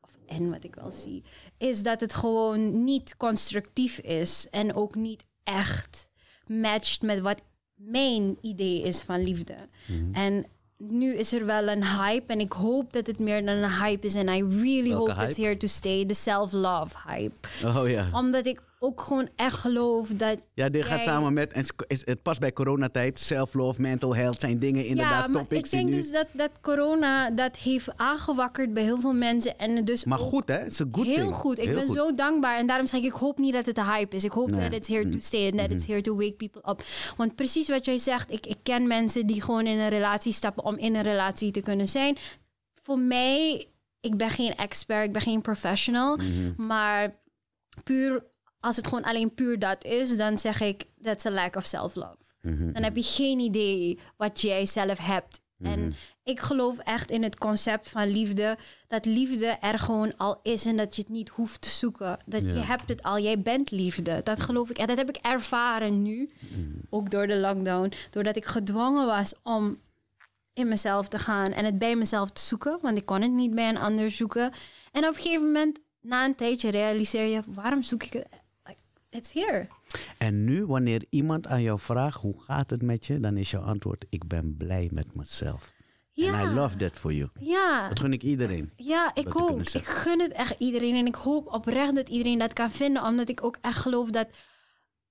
of en wat ik wel zie, is dat het gewoon niet constructief is en ook niet echt matcht met wat mijn idee is van liefde. Mm-hmm. En nu is er wel een hype en ik hoop dat het meer dan een hype is. En I really hope it's here to stay. De self-love hype. Oh ja. Omdat ik ook gewoon echt geloof dat. Ja, dit gaat samen met. En het past bij coronatijd. Self-love, mental health zijn dingen inderdaad ja, nu topics. Ik denk dus dat, dat corona dat heeft aangewakkerd bij heel veel mensen. En dus maar goed, hè? goed Heel goed. Ik ben zo dankbaar. En daarom zeg ik, ik hoop niet dat het een hype is. Ik hoop dat het it's here to mhm. stay en dat it's mhm. here to wake people up. Want precies wat jij zegt, ik, ik ken mensen die gewoon in een relatie stappen om in een relatie te kunnen zijn. Voor mij, ik ben geen expert, ik ben geen professional. Mhm. Maar puur als het gewoon alleen puur dat is, dan zeg ik, that's a lack of self-love. Mhm, dan heb mhm. je geen idee wat jij zelf hebt. Mhm. En ik geloof echt in het concept van liefde. Dat liefde er gewoon al is en dat je het niet hoeft te zoeken. Dat je hebt het al, jij bent liefde. Dat geloof ik en dat heb ik ervaren nu. Ook door de lockdown. Doordat ik gedwongen was om in mezelf te gaan en het bij mezelf te zoeken. Want ik kon het niet bij een ander zoeken. En op een gegeven moment, na een tijdje, realiseer je... waarom zoek ik het it's here. En nu, wanneer iemand aan jou vraagt hoe gaat het met je, dan is jouw antwoord: ik ben blij met mezelf. And I love that for you. Ja. Dat gun ik iedereen. Ja, ik ook. Ik gun het echt iedereen. En ik hoop oprecht dat iedereen dat kan vinden. Omdat ik ook echt geloof dat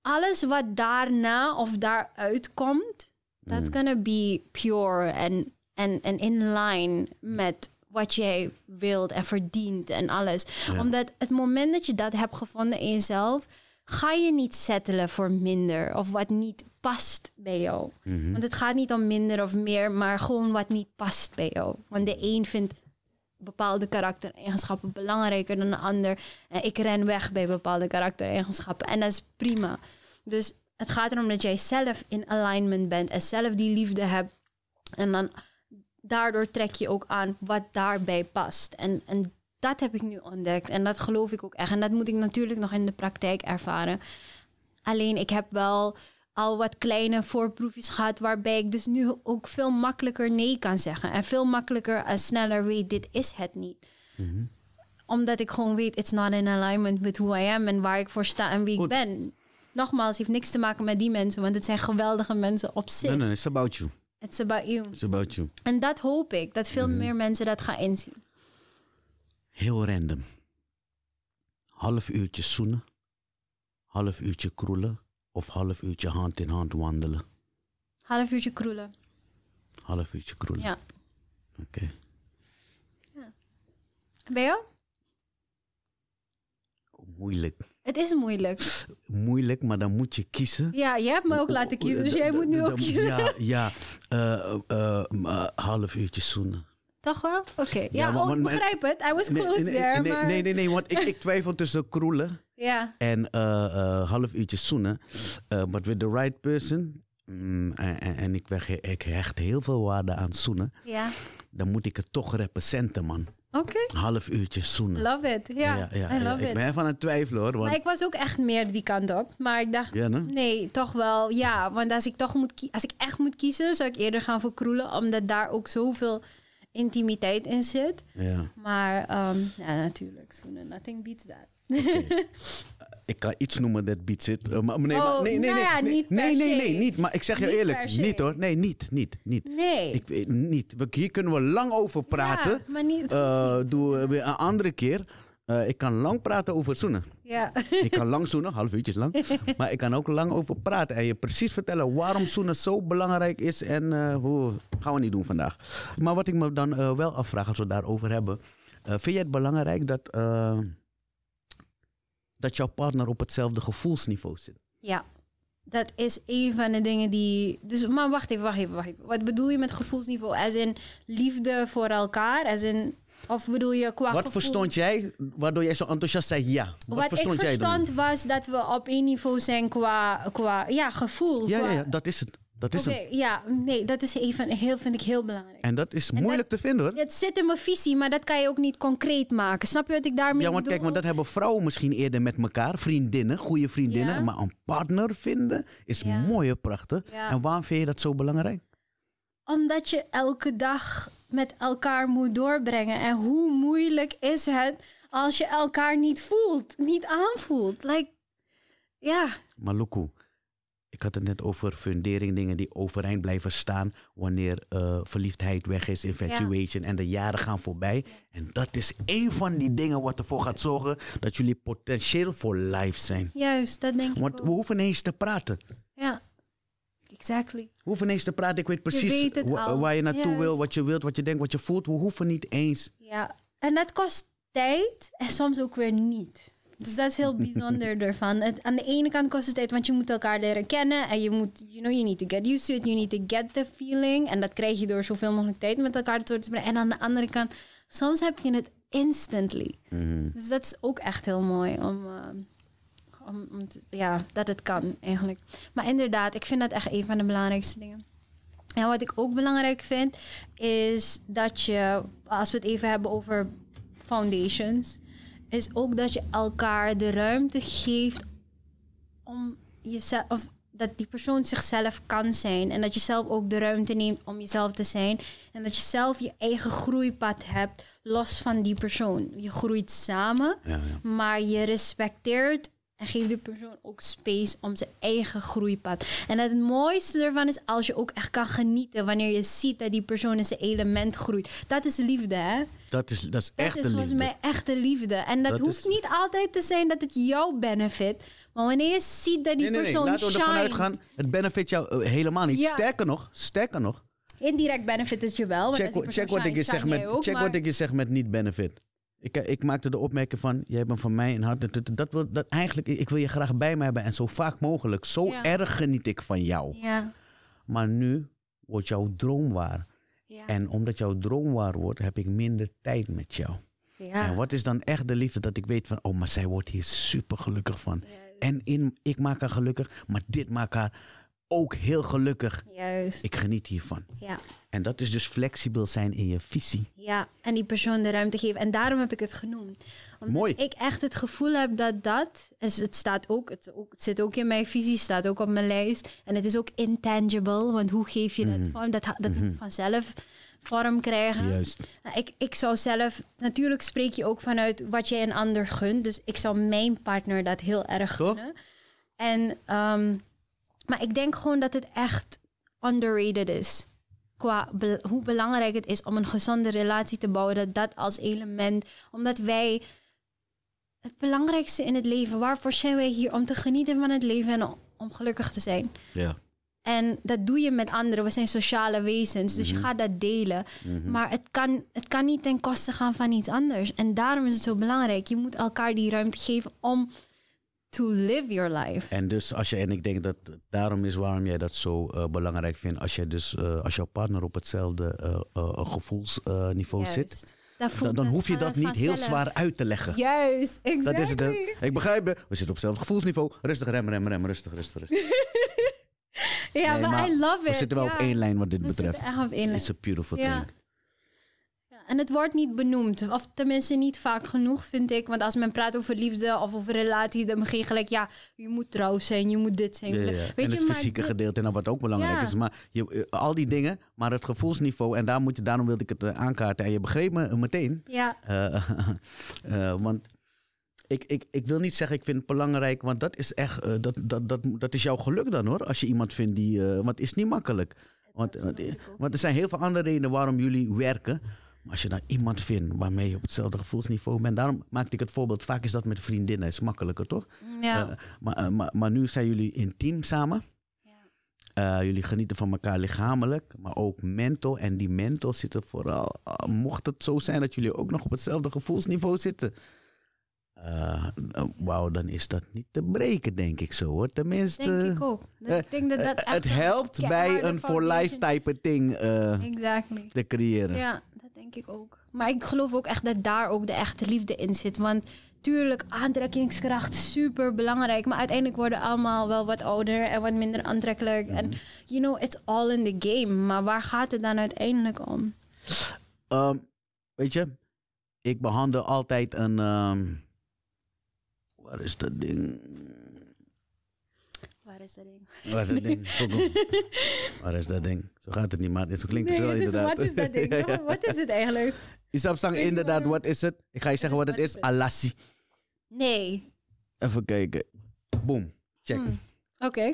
alles wat daarna of daaruit komt, that's mm. gonna be pure en en en in line met wat jij wilt en verdient en alles. Omdat het moment dat je dat hebt gevonden in jezelf, ga je niet settelen voor minder of wat niet past bij jou. Mhm. Want het gaat niet om minder of meer, maar gewoon wat niet past bij jou. Want de een vindt bepaalde karaktereigenschappen belangrijker dan de ander. En ik ren weg bij bepaalde karaktereigenschappen en dat is prima. Dus het gaat erom dat jij zelf in alignment bent en zelf die liefde hebt. En dan daardoor trek je ook aan wat daarbij past. En, en dat heb ik nu ontdekt. En dat geloof ik ook echt. En dat moet ik natuurlijk nog in de praktijk ervaren. Alleen ik heb wel al wat kleine voorproefjes gehad, waarbij ik dus nu ook veel makkelijker nee kan zeggen. En veel makkelijker en sneller weet, dit is het niet. Mhm. Omdat ik gewoon weet, it's not in alignment with who I am en waar ik voor sta en wie ik ben. Nogmaals, heeft niks te maken met die mensen, want het zijn geweldige mensen op zich. Nee, nee, it's about you. It's about you. It's about you. En dat hoop ik, dat veel mhm. meer mensen dat gaan inzien. Heel random. Half uurtje zoenen, half uurtje kroelen of half uurtje hand in hand wandelen? Half uurtje kroelen. Half uurtje kroelen? Ja. Oké. Ja. Ben jou? Moeilijk. Het is moeilijk. Moeilijk, maar dan moet je kiezen. Ja, jij hebt me ook laten kiezen, dus jij moet nu ook kiezen. Ja, ja. Eh, eh, eh, half uurtje zoenen. Toch wel? Oké. Ja, oh, ik begrijp het. I was close there. Nee, maar... nee, nee, nee, want ik, ik *laughs* twijfel tussen kroelen ja. en eh, eh, half uurtje zoenen. Eh, but with the right person. Mm, en, ik, weg, ik hecht heel veel waarde aan zoenen. Ja. Dan moet ik het toch representen, man. Oké. Half uurtje zoenen. Love it. Ja, I love Ik ben van aan het twijfelen hoor. Want... ik was ook echt meer die kant op. Maar ik dacht, nee? nee, toch wel. Ja, want als ik, toch moet als ik echt moet kiezen, zou ik eerder gaan voor kroelen. Omdat daar ook zoveel intimiteit in zit. Ja. Maar ehm, ja, natuurlijk, zoenen, nothing beats that. *laughs* Eh, ik kan iets noemen dat beats it. Eh, maar, nee, oh, nee, nee, nou nee, niet nee, nee, nee, niet. Maar ik zeg je eerlijk, niet hoor. Nee, niet, niet, niet. Nee. Ik, niet. Hier kunnen we lang over praten. Ja, maar niet. Eh, doen we een andere keer. Eh, ik kan lang praten over zoenen. Ja. *laughs* Ik kan lang zoenen, half uurtjes lang. *laughs* Maar ik kan ook lang over praten en je precies vertellen waarom zoenen zo belangrijk is en uh, hoe gaan we niet doen vandaag. Maar wat ik me dan eh, wel afvraag als we het daarover hebben. vind jij het belangrijk dat, dat jouw partner op hetzelfde gevoelsniveau zit? Ja, dat is een van de dingen die. Dus, maar wacht even, wacht even, wacht even. Wat bedoel je met gevoelsniveau? Als in liefde voor elkaar, als in of bedoel je qua Wat gevoel? verstond jij waardoor jij zo enthousiast zei ja? Wat, verstond ik verstond dan? was dat we op één niveau zijn qua, qua ja, gevoel. Ja, ja, ja, dat is het. Dat is okay, Ja, nee, dat is even, heel, vind ik heel belangrijk. En dat is moeilijk te vinden hoor. Het zit in mijn visie, maar dat kan je ook niet concreet maken. Snap je wat ik daarmee bedoel? Ja, want kijk, want dat hebben vrouwen misschien eerder met elkaar. Vriendinnen, goede vriendinnen. Maar een partner vinden is mooi en prachtig. En waarom vind je dat zo belangrijk? Omdat je elke dag met elkaar moet doorbrengen. En hoe moeilijk is het als je elkaar niet voelt, niet aanvoelt? Like, ja. Maluku, ik had het net over fundering, dingen die overeind blijven staan wanneer eh, verliefdheid weg is, infatuation en de jaren gaan voorbij. En dat is één van die dingen wat ervoor gaat zorgen dat jullie potentieel voor life zijn. Juist, dat denk ik. Want we hoeven eens te praten. Ja. Exactly. We hoeven eens te praten. Ik weet precies waar je naartoe wil, wat je wilt, wat je denkt, wat je voelt. We hoeven niet eens. Ja, en dat kost tijd en soms ook weer niet. Dus dat is heel *laughs* bijzonder ervan. aan de ene kant kost het tijd, want je moet elkaar leren kennen. En je moet, you know, you need to get used to it. You need to get the feeling. En dat krijg je door zoveel mogelijk tijd met elkaar door te brengen. En aan de andere kant, soms heb je het instantly. Mhm. Dus dat is ook echt heel mooi om... Eh, om, te, ja, dat het kan eigenlijk. Maar inderdaad, ik vind dat echt een van de belangrijkste dingen. En wat ik ook belangrijk vind, is dat je, als we het even hebben over foundations, is ook dat je elkaar de ruimte geeft om jezelf, of dat die persoon zichzelf kan zijn. En dat je zelf ook de ruimte neemt om jezelf te zijn. En dat je zelf je eigen groeipad hebt, los van die persoon. Je groeit samen, maar je respecteert en geef die persoon ook space om zijn eigen groeipad. En het mooiste ervan is als je ook echt kan genieten. Wanneer je ziet dat die persoon in zijn element groeit. Dat is liefde, hè? Dat is, dat is dat is volgens mij echte liefde. En dat, hoeft niet altijd te zijn dat het jouw benefit. Maar wanneer je ziet dat die persoon nee, nee. Laten we ervan het benefit jou eh, helemaal niet. Sterker nog, sterker nog. Indirect benefit het je wel. Want check, check wat ik je zeg met, check maar... wat ik je zeg met niet benefit. Ik, ik maakte de opmerking van, jij bent van mij een hart. Dat wil, dat, eigenlijk, ik wil je graag bij me hebben en zo vaak mogelijk. Zo erg geniet ik van jou. Ja. Maar nu wordt jouw droom waar. Ja. En omdat jouw droom waar wordt, heb ik minder tijd met jou. Ja. En wat is dan echt de liefde dat ik weet van, oh, maar zij wordt hier super gelukkig van. En in, ik maak haar gelukkig, maar dit maakt haar ook heel gelukkig. Juist. Ik geniet hiervan. Ja. En dat is dus flexibel zijn in je visie. Ja, en die persoon de ruimte geven. En daarom heb ik het genoemd. Mooi. ik echt het gevoel heb dat dat... Het, staat ook, het, ook, zit ook in mijn visie, staat ook op mijn lijst. En het is ook intangible, want hoe geef je het mhm. vorm? Dat, dat mhm. moet vanzelf vorm krijgen. Juist. Ik, ik zou zelf... Natuurlijk spreek je ook vanuit wat jij een ander gunt. Dus ik zou mijn partner dat heel erg gunnen. En... Ehm, maar ik denk gewoon dat het echt underrated is. Qua hoe belangrijk het is om een gezonde relatie te bouwen. Dat dat als element. Omdat wij het belangrijkste in het leven. Waarvoor zijn wij hier? Om te genieten van het leven en om gelukkig te zijn. Ja. En dat doe je met anderen. We zijn sociale wezens, dus je mhm. gaat dat delen. Mhm. Maar het kan, het kan niet ten koste gaan van iets anders. En daarom is het zo belangrijk. Je moet elkaar die ruimte geven om to live your life. En dus als je, en ik denk dat daarom is waarom jij dat zo eh, belangrijk vindt, als je dus eh, als jouw partner op hetzelfde eh, gevoelsniveau zit. Dan, dan hoef je dat niet heel zwaar uit te leggen. Juist, exactly. Dat is het, ik begrijp het. We zitten op hetzelfde gevoelsniveau. Rustig, rem, rem, rem. Rustig, rustig, rustig. *laughs* ja, maar I love it. We zitten wel op één lijn wat dit betreft. Echt op één lijn. It's a beautiful thing en het wordt niet benoemd. Of tenminste niet vaak genoeg, vind ik. Want als men praat over liefde of over relatie, dan begin je gelijk, ja, je moet trouw zijn, je moet dit zijn. Weet en je, het fysieke gedeelte, en nou, wat ook belangrijk is. Maar eh, al die dingen, maar het gevoelsniveau, en daar moet je, daarom wilde ik het eh, aankaarten. En je begreep me eh, meteen. Ja. *laughs* want ik, ik, ik wil niet zeggen, ik vind het belangrijk, want dat is echt, dat, dat, dat, dat is jouw geluk dan hoor. Als je iemand vindt die, want het is niet makkelijk. Want, want, er zijn heel veel andere redenen waarom jullie werken. Als je dan iemand vindt waarmee je op hetzelfde gevoelsniveau bent. Daarom maakte ik het voorbeeld. Vaak is dat met vriendinnen. is makkelijker, toch? Ja. Eh, maar, eh, maar, maar, nu zijn jullie intiem samen. Ja. Eh, jullie genieten van elkaar lichamelijk, maar ook mental. En die mental zit er vooral. mocht het zo zijn dat jullie ook nog op hetzelfde gevoelsniveau zitten. Wauw, dan is dat niet te breken, denk ik zo hoor. Tenminste. Denk ik ook. ik denk dat dat het helpt bij een for life type ding te creëren. Ja. Denk ik ook. Maar ik geloof ook echt dat daar ook de echte liefde in zit. Want tuurlijk, aantrekkingskracht super belangrijk. Maar uiteindelijk worden allemaal wel wat ouder en wat minder aantrekkelijk. Mhm. En you know, it's all in the game. Maar waar gaat het dan uiteindelijk om? Ehm, weet je, ik behandel altijd een. Um, wat is dat ding? wat ding? is dat ding? *laughs* *laughs* is dat ding? Zo gaat het niet, maar zo klinkt wel inderdaad. Wat is dat ding? *laughs* Oh, wat is het eigenlijk? Isabsang, inderdaad, wat is het? Ik ga je zeggen wat het is. Alassi. Nee. Even kijken. Boom. Check. Hmm. Oké.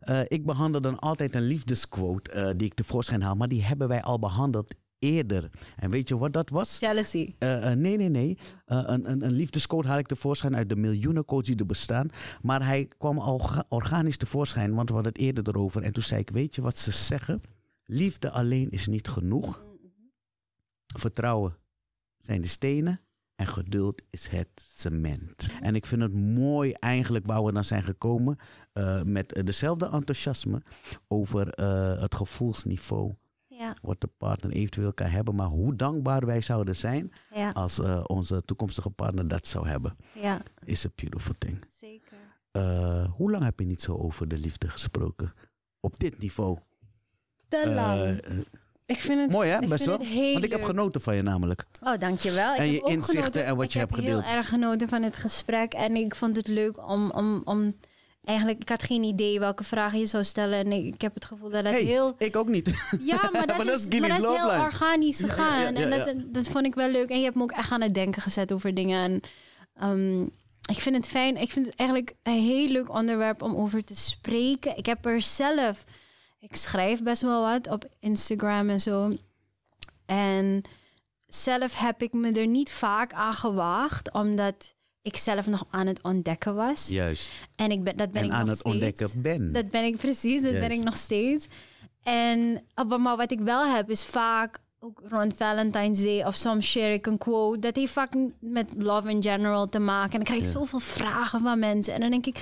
Eh, ik behandel dan altijd een liefdesquote eh, die ik tevoorschijn haal, maar die hebben wij al behandeld eerder. En weet je wat dat was? Jealousy. Eh, eh, nee, nee, nee. Eh, een, een, een liefdescode haal ik tevoorschijn uit de miljoenen codes die er bestaan. Maar hij kwam al organisch tevoorschijn, want we hadden het eerder erover. En toen zei ik, weet je wat ze zeggen? Liefde alleen is niet genoeg. Vertrouwen zijn de stenen. En geduld is het cement. En ik vind het mooi eigenlijk waar we dan zijn gekomen. met dezelfde enthousiasme over het gevoelsniveau ja. Wat de partner eventueel kan hebben. Maar hoe dankbaar wij zouden zijn als uh, onze toekomstige partner dat zou hebben. Ja. Is een beautiful thing. Zeker. Uh, hoe lang heb je niet zo over de liefde gesproken? Op dit niveau. Te eh, lang. ik vind het mooi, hè? Best wel. Want ik heb genoten van je namelijk. Oh, dankjewel. Ik en je inzichten en wat je hebt gedeeld. Ik heb heel erg genoten van het gesprek. En ik vond het leuk om, om, om eigenlijk, ik had geen idee welke vragen je zou stellen. En ik, heb het gevoel dat dat heel... ik ook niet. Ja, maar *laughs* dat, is, dat, heel organisch gegaan. en dat, dat, vond ik wel leuk. En je hebt me ook echt aan het denken gezet over dingen. En, ehm, ik vind het fijn. Ik vind het eigenlijk een heel leuk onderwerp om over te spreken. Ik heb er zelf... Ik schrijf best wel wat op Instagram en zo. En zelf heb ik me er niet vaak aan gewaagd, omdat ik zelf nog aan het ontdekken was. Juist. En ik ben, dat ben ik aan nog het steeds. ontdekken ben. Dat ben ik precies, dat ben ik nog steeds. En maar wat ik wel heb is vaak ook rond Valentine's Day of soms share ik een quote. Dat heeft vaak met love in general te maken. En dan krijg ik zoveel vragen van mensen. En dan denk ik,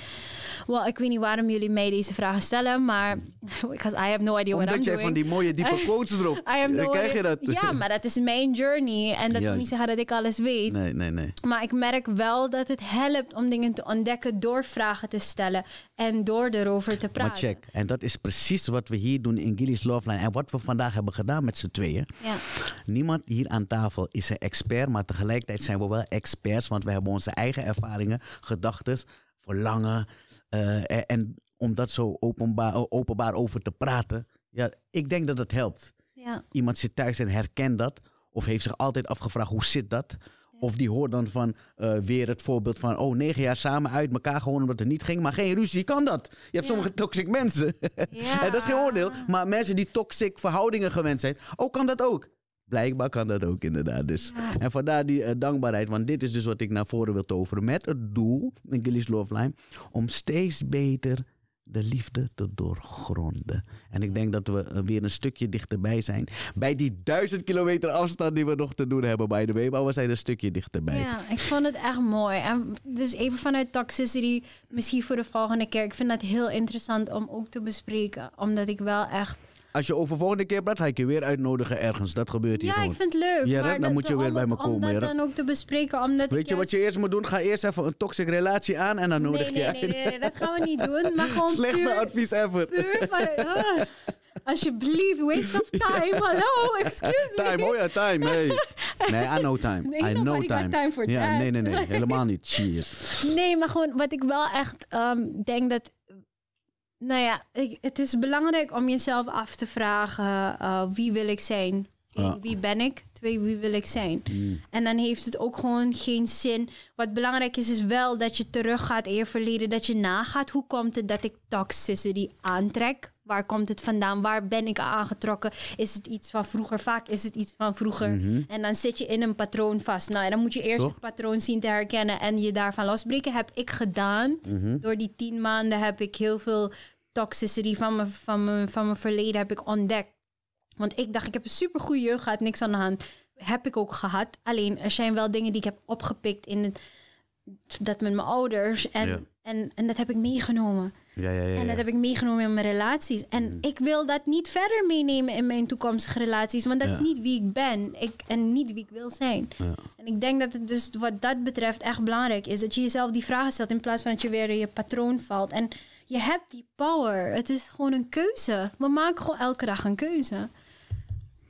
well, ik weet niet waarom jullie mij deze vragen stellen, maar *laughs* because I have no idea what Omdat I'm doing. Omdat jij van die mooie diepe *laughs* quotes erop. dan krijg je dat. Ja, maar dat is mijn journey. En dat wil niet zeggen dat ik alles weet. Nee, nee, nee. Maar ik merk wel dat het helpt om dingen te ontdekken door vragen te stellen en door erover te praten. Maar check, en dat is precies wat we hier doen in Gilly's Love Line en wat we vandaag hebben gedaan met z'n tweeën. Ja. Niemand hier aan tafel is een expert, maar tegelijkertijd zijn we wel experts, want we hebben onze eigen ervaringen, gedachten, verlangen. en, eh, en, om dat zo openbaar, openbaar over te praten, ja, ik denk dat het helpt. Ja. Iemand zit thuis en herkent dat, of heeft zich altijd afgevraagd hoe zit dat. Of die hoort dan van eh, weer het voorbeeld van, oh, negen jaar samen uit elkaar gewoon omdat het niet ging. Maar geen ruzie kan dat. Je hebt sommige toxic mensen. *laughs* Ja. en dat is geen oordeel. Maar mensen die toxic verhoudingen gewend zijn, oh, kan dat ook. Blijkbaar kan dat ook inderdaad. Dus. Ja. En vandaar die eh, dankbaarheid, want dit is dus wat ik naar voren wil toveren met het doel in Gillies Love Line, om steeds beter de liefde te doorgronden. En ik denk dat we eh, weer een stukje dichterbij zijn. Bij die duizend kilometer afstand die we nog te doen hebben, by the way. Maar we zijn een stukje dichterbij. Ja, ik vond het echt mooi. En dus even vanuit toxicity, misschien voor de volgende keer. Ik vind dat heel interessant om ook te bespreken. Omdat ik wel echt als je over volgende keer praat, ga ik je weer uitnodigen ergens. Dat gebeurt hier ja, gewoon. Ja, ik vind het leuk. maar dan moet je weer bij me komen. Om dan ook te bespreken. Omdat Weet je wat je eerst moet doen? Ga eerst even een toxic relatie aan en dan nodig nee, nee, je nee, nee, nee, dat gaan we niet doen. Maar gewoon *laughs* Slechtste advies ever. Puur van... *laughs* Ah, alsjeblieft, waste of *laughs* time. Hallo, excuse me. Time, oh ja, time. Hey. Nee, I know time. Nee, I know time. time for ja, Nee, nee, nee. Helemaal niet. Cheers. Nee, maar gewoon wat ik wel echt ehm, denk dat nou ja, het is belangrijk om jezelf af te vragen: eh, wie wil ik zijn? Wie ben ik? Twee, wie wil ik zijn? Mm. En dan heeft het ook gewoon geen zin. Wat belangrijk is, is wel dat je teruggaat in je verleden. Dat je nagaat. Hoe komt het dat ik toxicity aantrek? Waar komt het vandaan? Waar ben ik aangetrokken? Is het iets van vroeger? Vaak is het iets van vroeger. Mhm. En dan zit je in een patroon vast. Nou, dan moet je eerst het patroon zien te herkennen en je daarvan losbreken. Heb ik gedaan. Mhm. Door die tien maanden heb ik heel veel toxicity van mijn, van, mijn, van mijn verleden heb ik ontdekt. Want ik dacht, ik heb een supergoeie jeugd gehad, niks aan de hand. Heb ik ook gehad. Alleen er zijn wel dingen die ik heb opgepikt in het, dat met mijn ouders. En, en, en dat heb ik meegenomen. Ja, ja, ja, en dat heb ik meegenomen in mijn relaties. En mm. ik wil dat niet verder meenemen in mijn toekomstige relaties. Want dat is niet wie ik ben ik, en niet wie ik wil zijn. En ik denk dat het dus wat dat betreft echt belangrijk is. Dat je jezelf die vragen stelt in plaats van dat je weer in je patroon valt. En je hebt die power. Het is gewoon een keuze. We maken gewoon elke dag een keuze.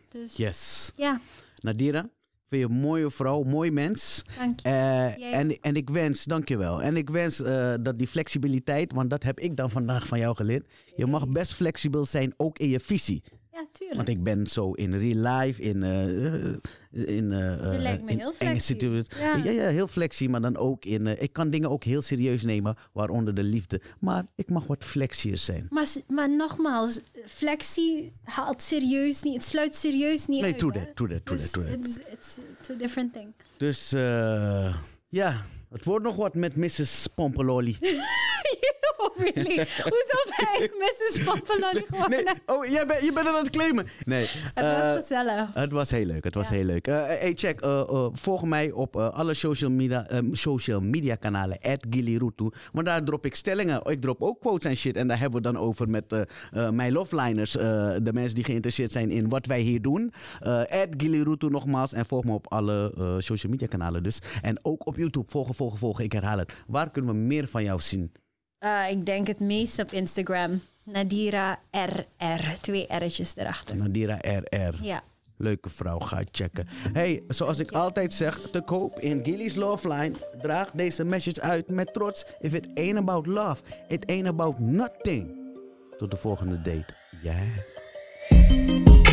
Dus, yes. Ja. Nadira, vind je een mooie vrouw, mooi mens. Dank je. Uh, en, en ik wens, dankjewel. En ik wens eh, dat die flexibiliteit, want dat heb ik dan vandaag van jou geleerd. Je mag best flexibel zijn, ook in je visie. Ja, tuurlijk. Want ik ben zo in real life, in, eh, eh, in, uh, in heel enge situaties. Ja. ja. heel flexie, maar dan ook in... ik kan dingen ook heel serieus nemen, waaronder de liefde. Maar ik mag wat flexier zijn. Maar, maar nogmaals, flexie haalt serieus niet, het sluit serieus niet nee, Nee, to that, to that, to dus to it's, a different thing. Dus ja, het wordt nog wat met Mrs. Pompeloli. *laughs* *laughs* Oh, really? Hoezo ben ik Mrs. Papalolly geworden? Nee. Oh, jij bent, je bent aan het claimen. Nee. Het was eh, gezellig. Het was heel leuk. Het was heel leuk. Uh, hey, check. volg mij op alle social media, social media kanalen. At Gilirutu. Want daar drop ik stellingen. Ik drop ook quotes en shit. En daar hebben we dan over met mijn loveliners. de mensen die geïnteresseerd zijn in wat wij hier doen. At Gilirutu nogmaals. En volg me op alle social media kanalen dus. En ook op YouTube. Volgen, volgen, volgen. Ik herhaal het. Waar kunnen we meer van jou zien? Eh, ik denk het meest op Instagram. Nadira RR. Twee R'tjes erachter. Nadira RR. Ja. Leuke vrouw, ga checken. Hey, zoals ik altijd zeg, te koop in Gilly's Love Line. Draag deze message uit met trots. If it ain't about love, it ain't about nothing. Tot de volgende date. Ja. Yeah.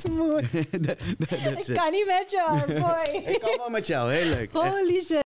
smooth. *laughs* ik kan niet met jou, boy. ik kan wel met jou, heel leuk. *laughs* Holy shit.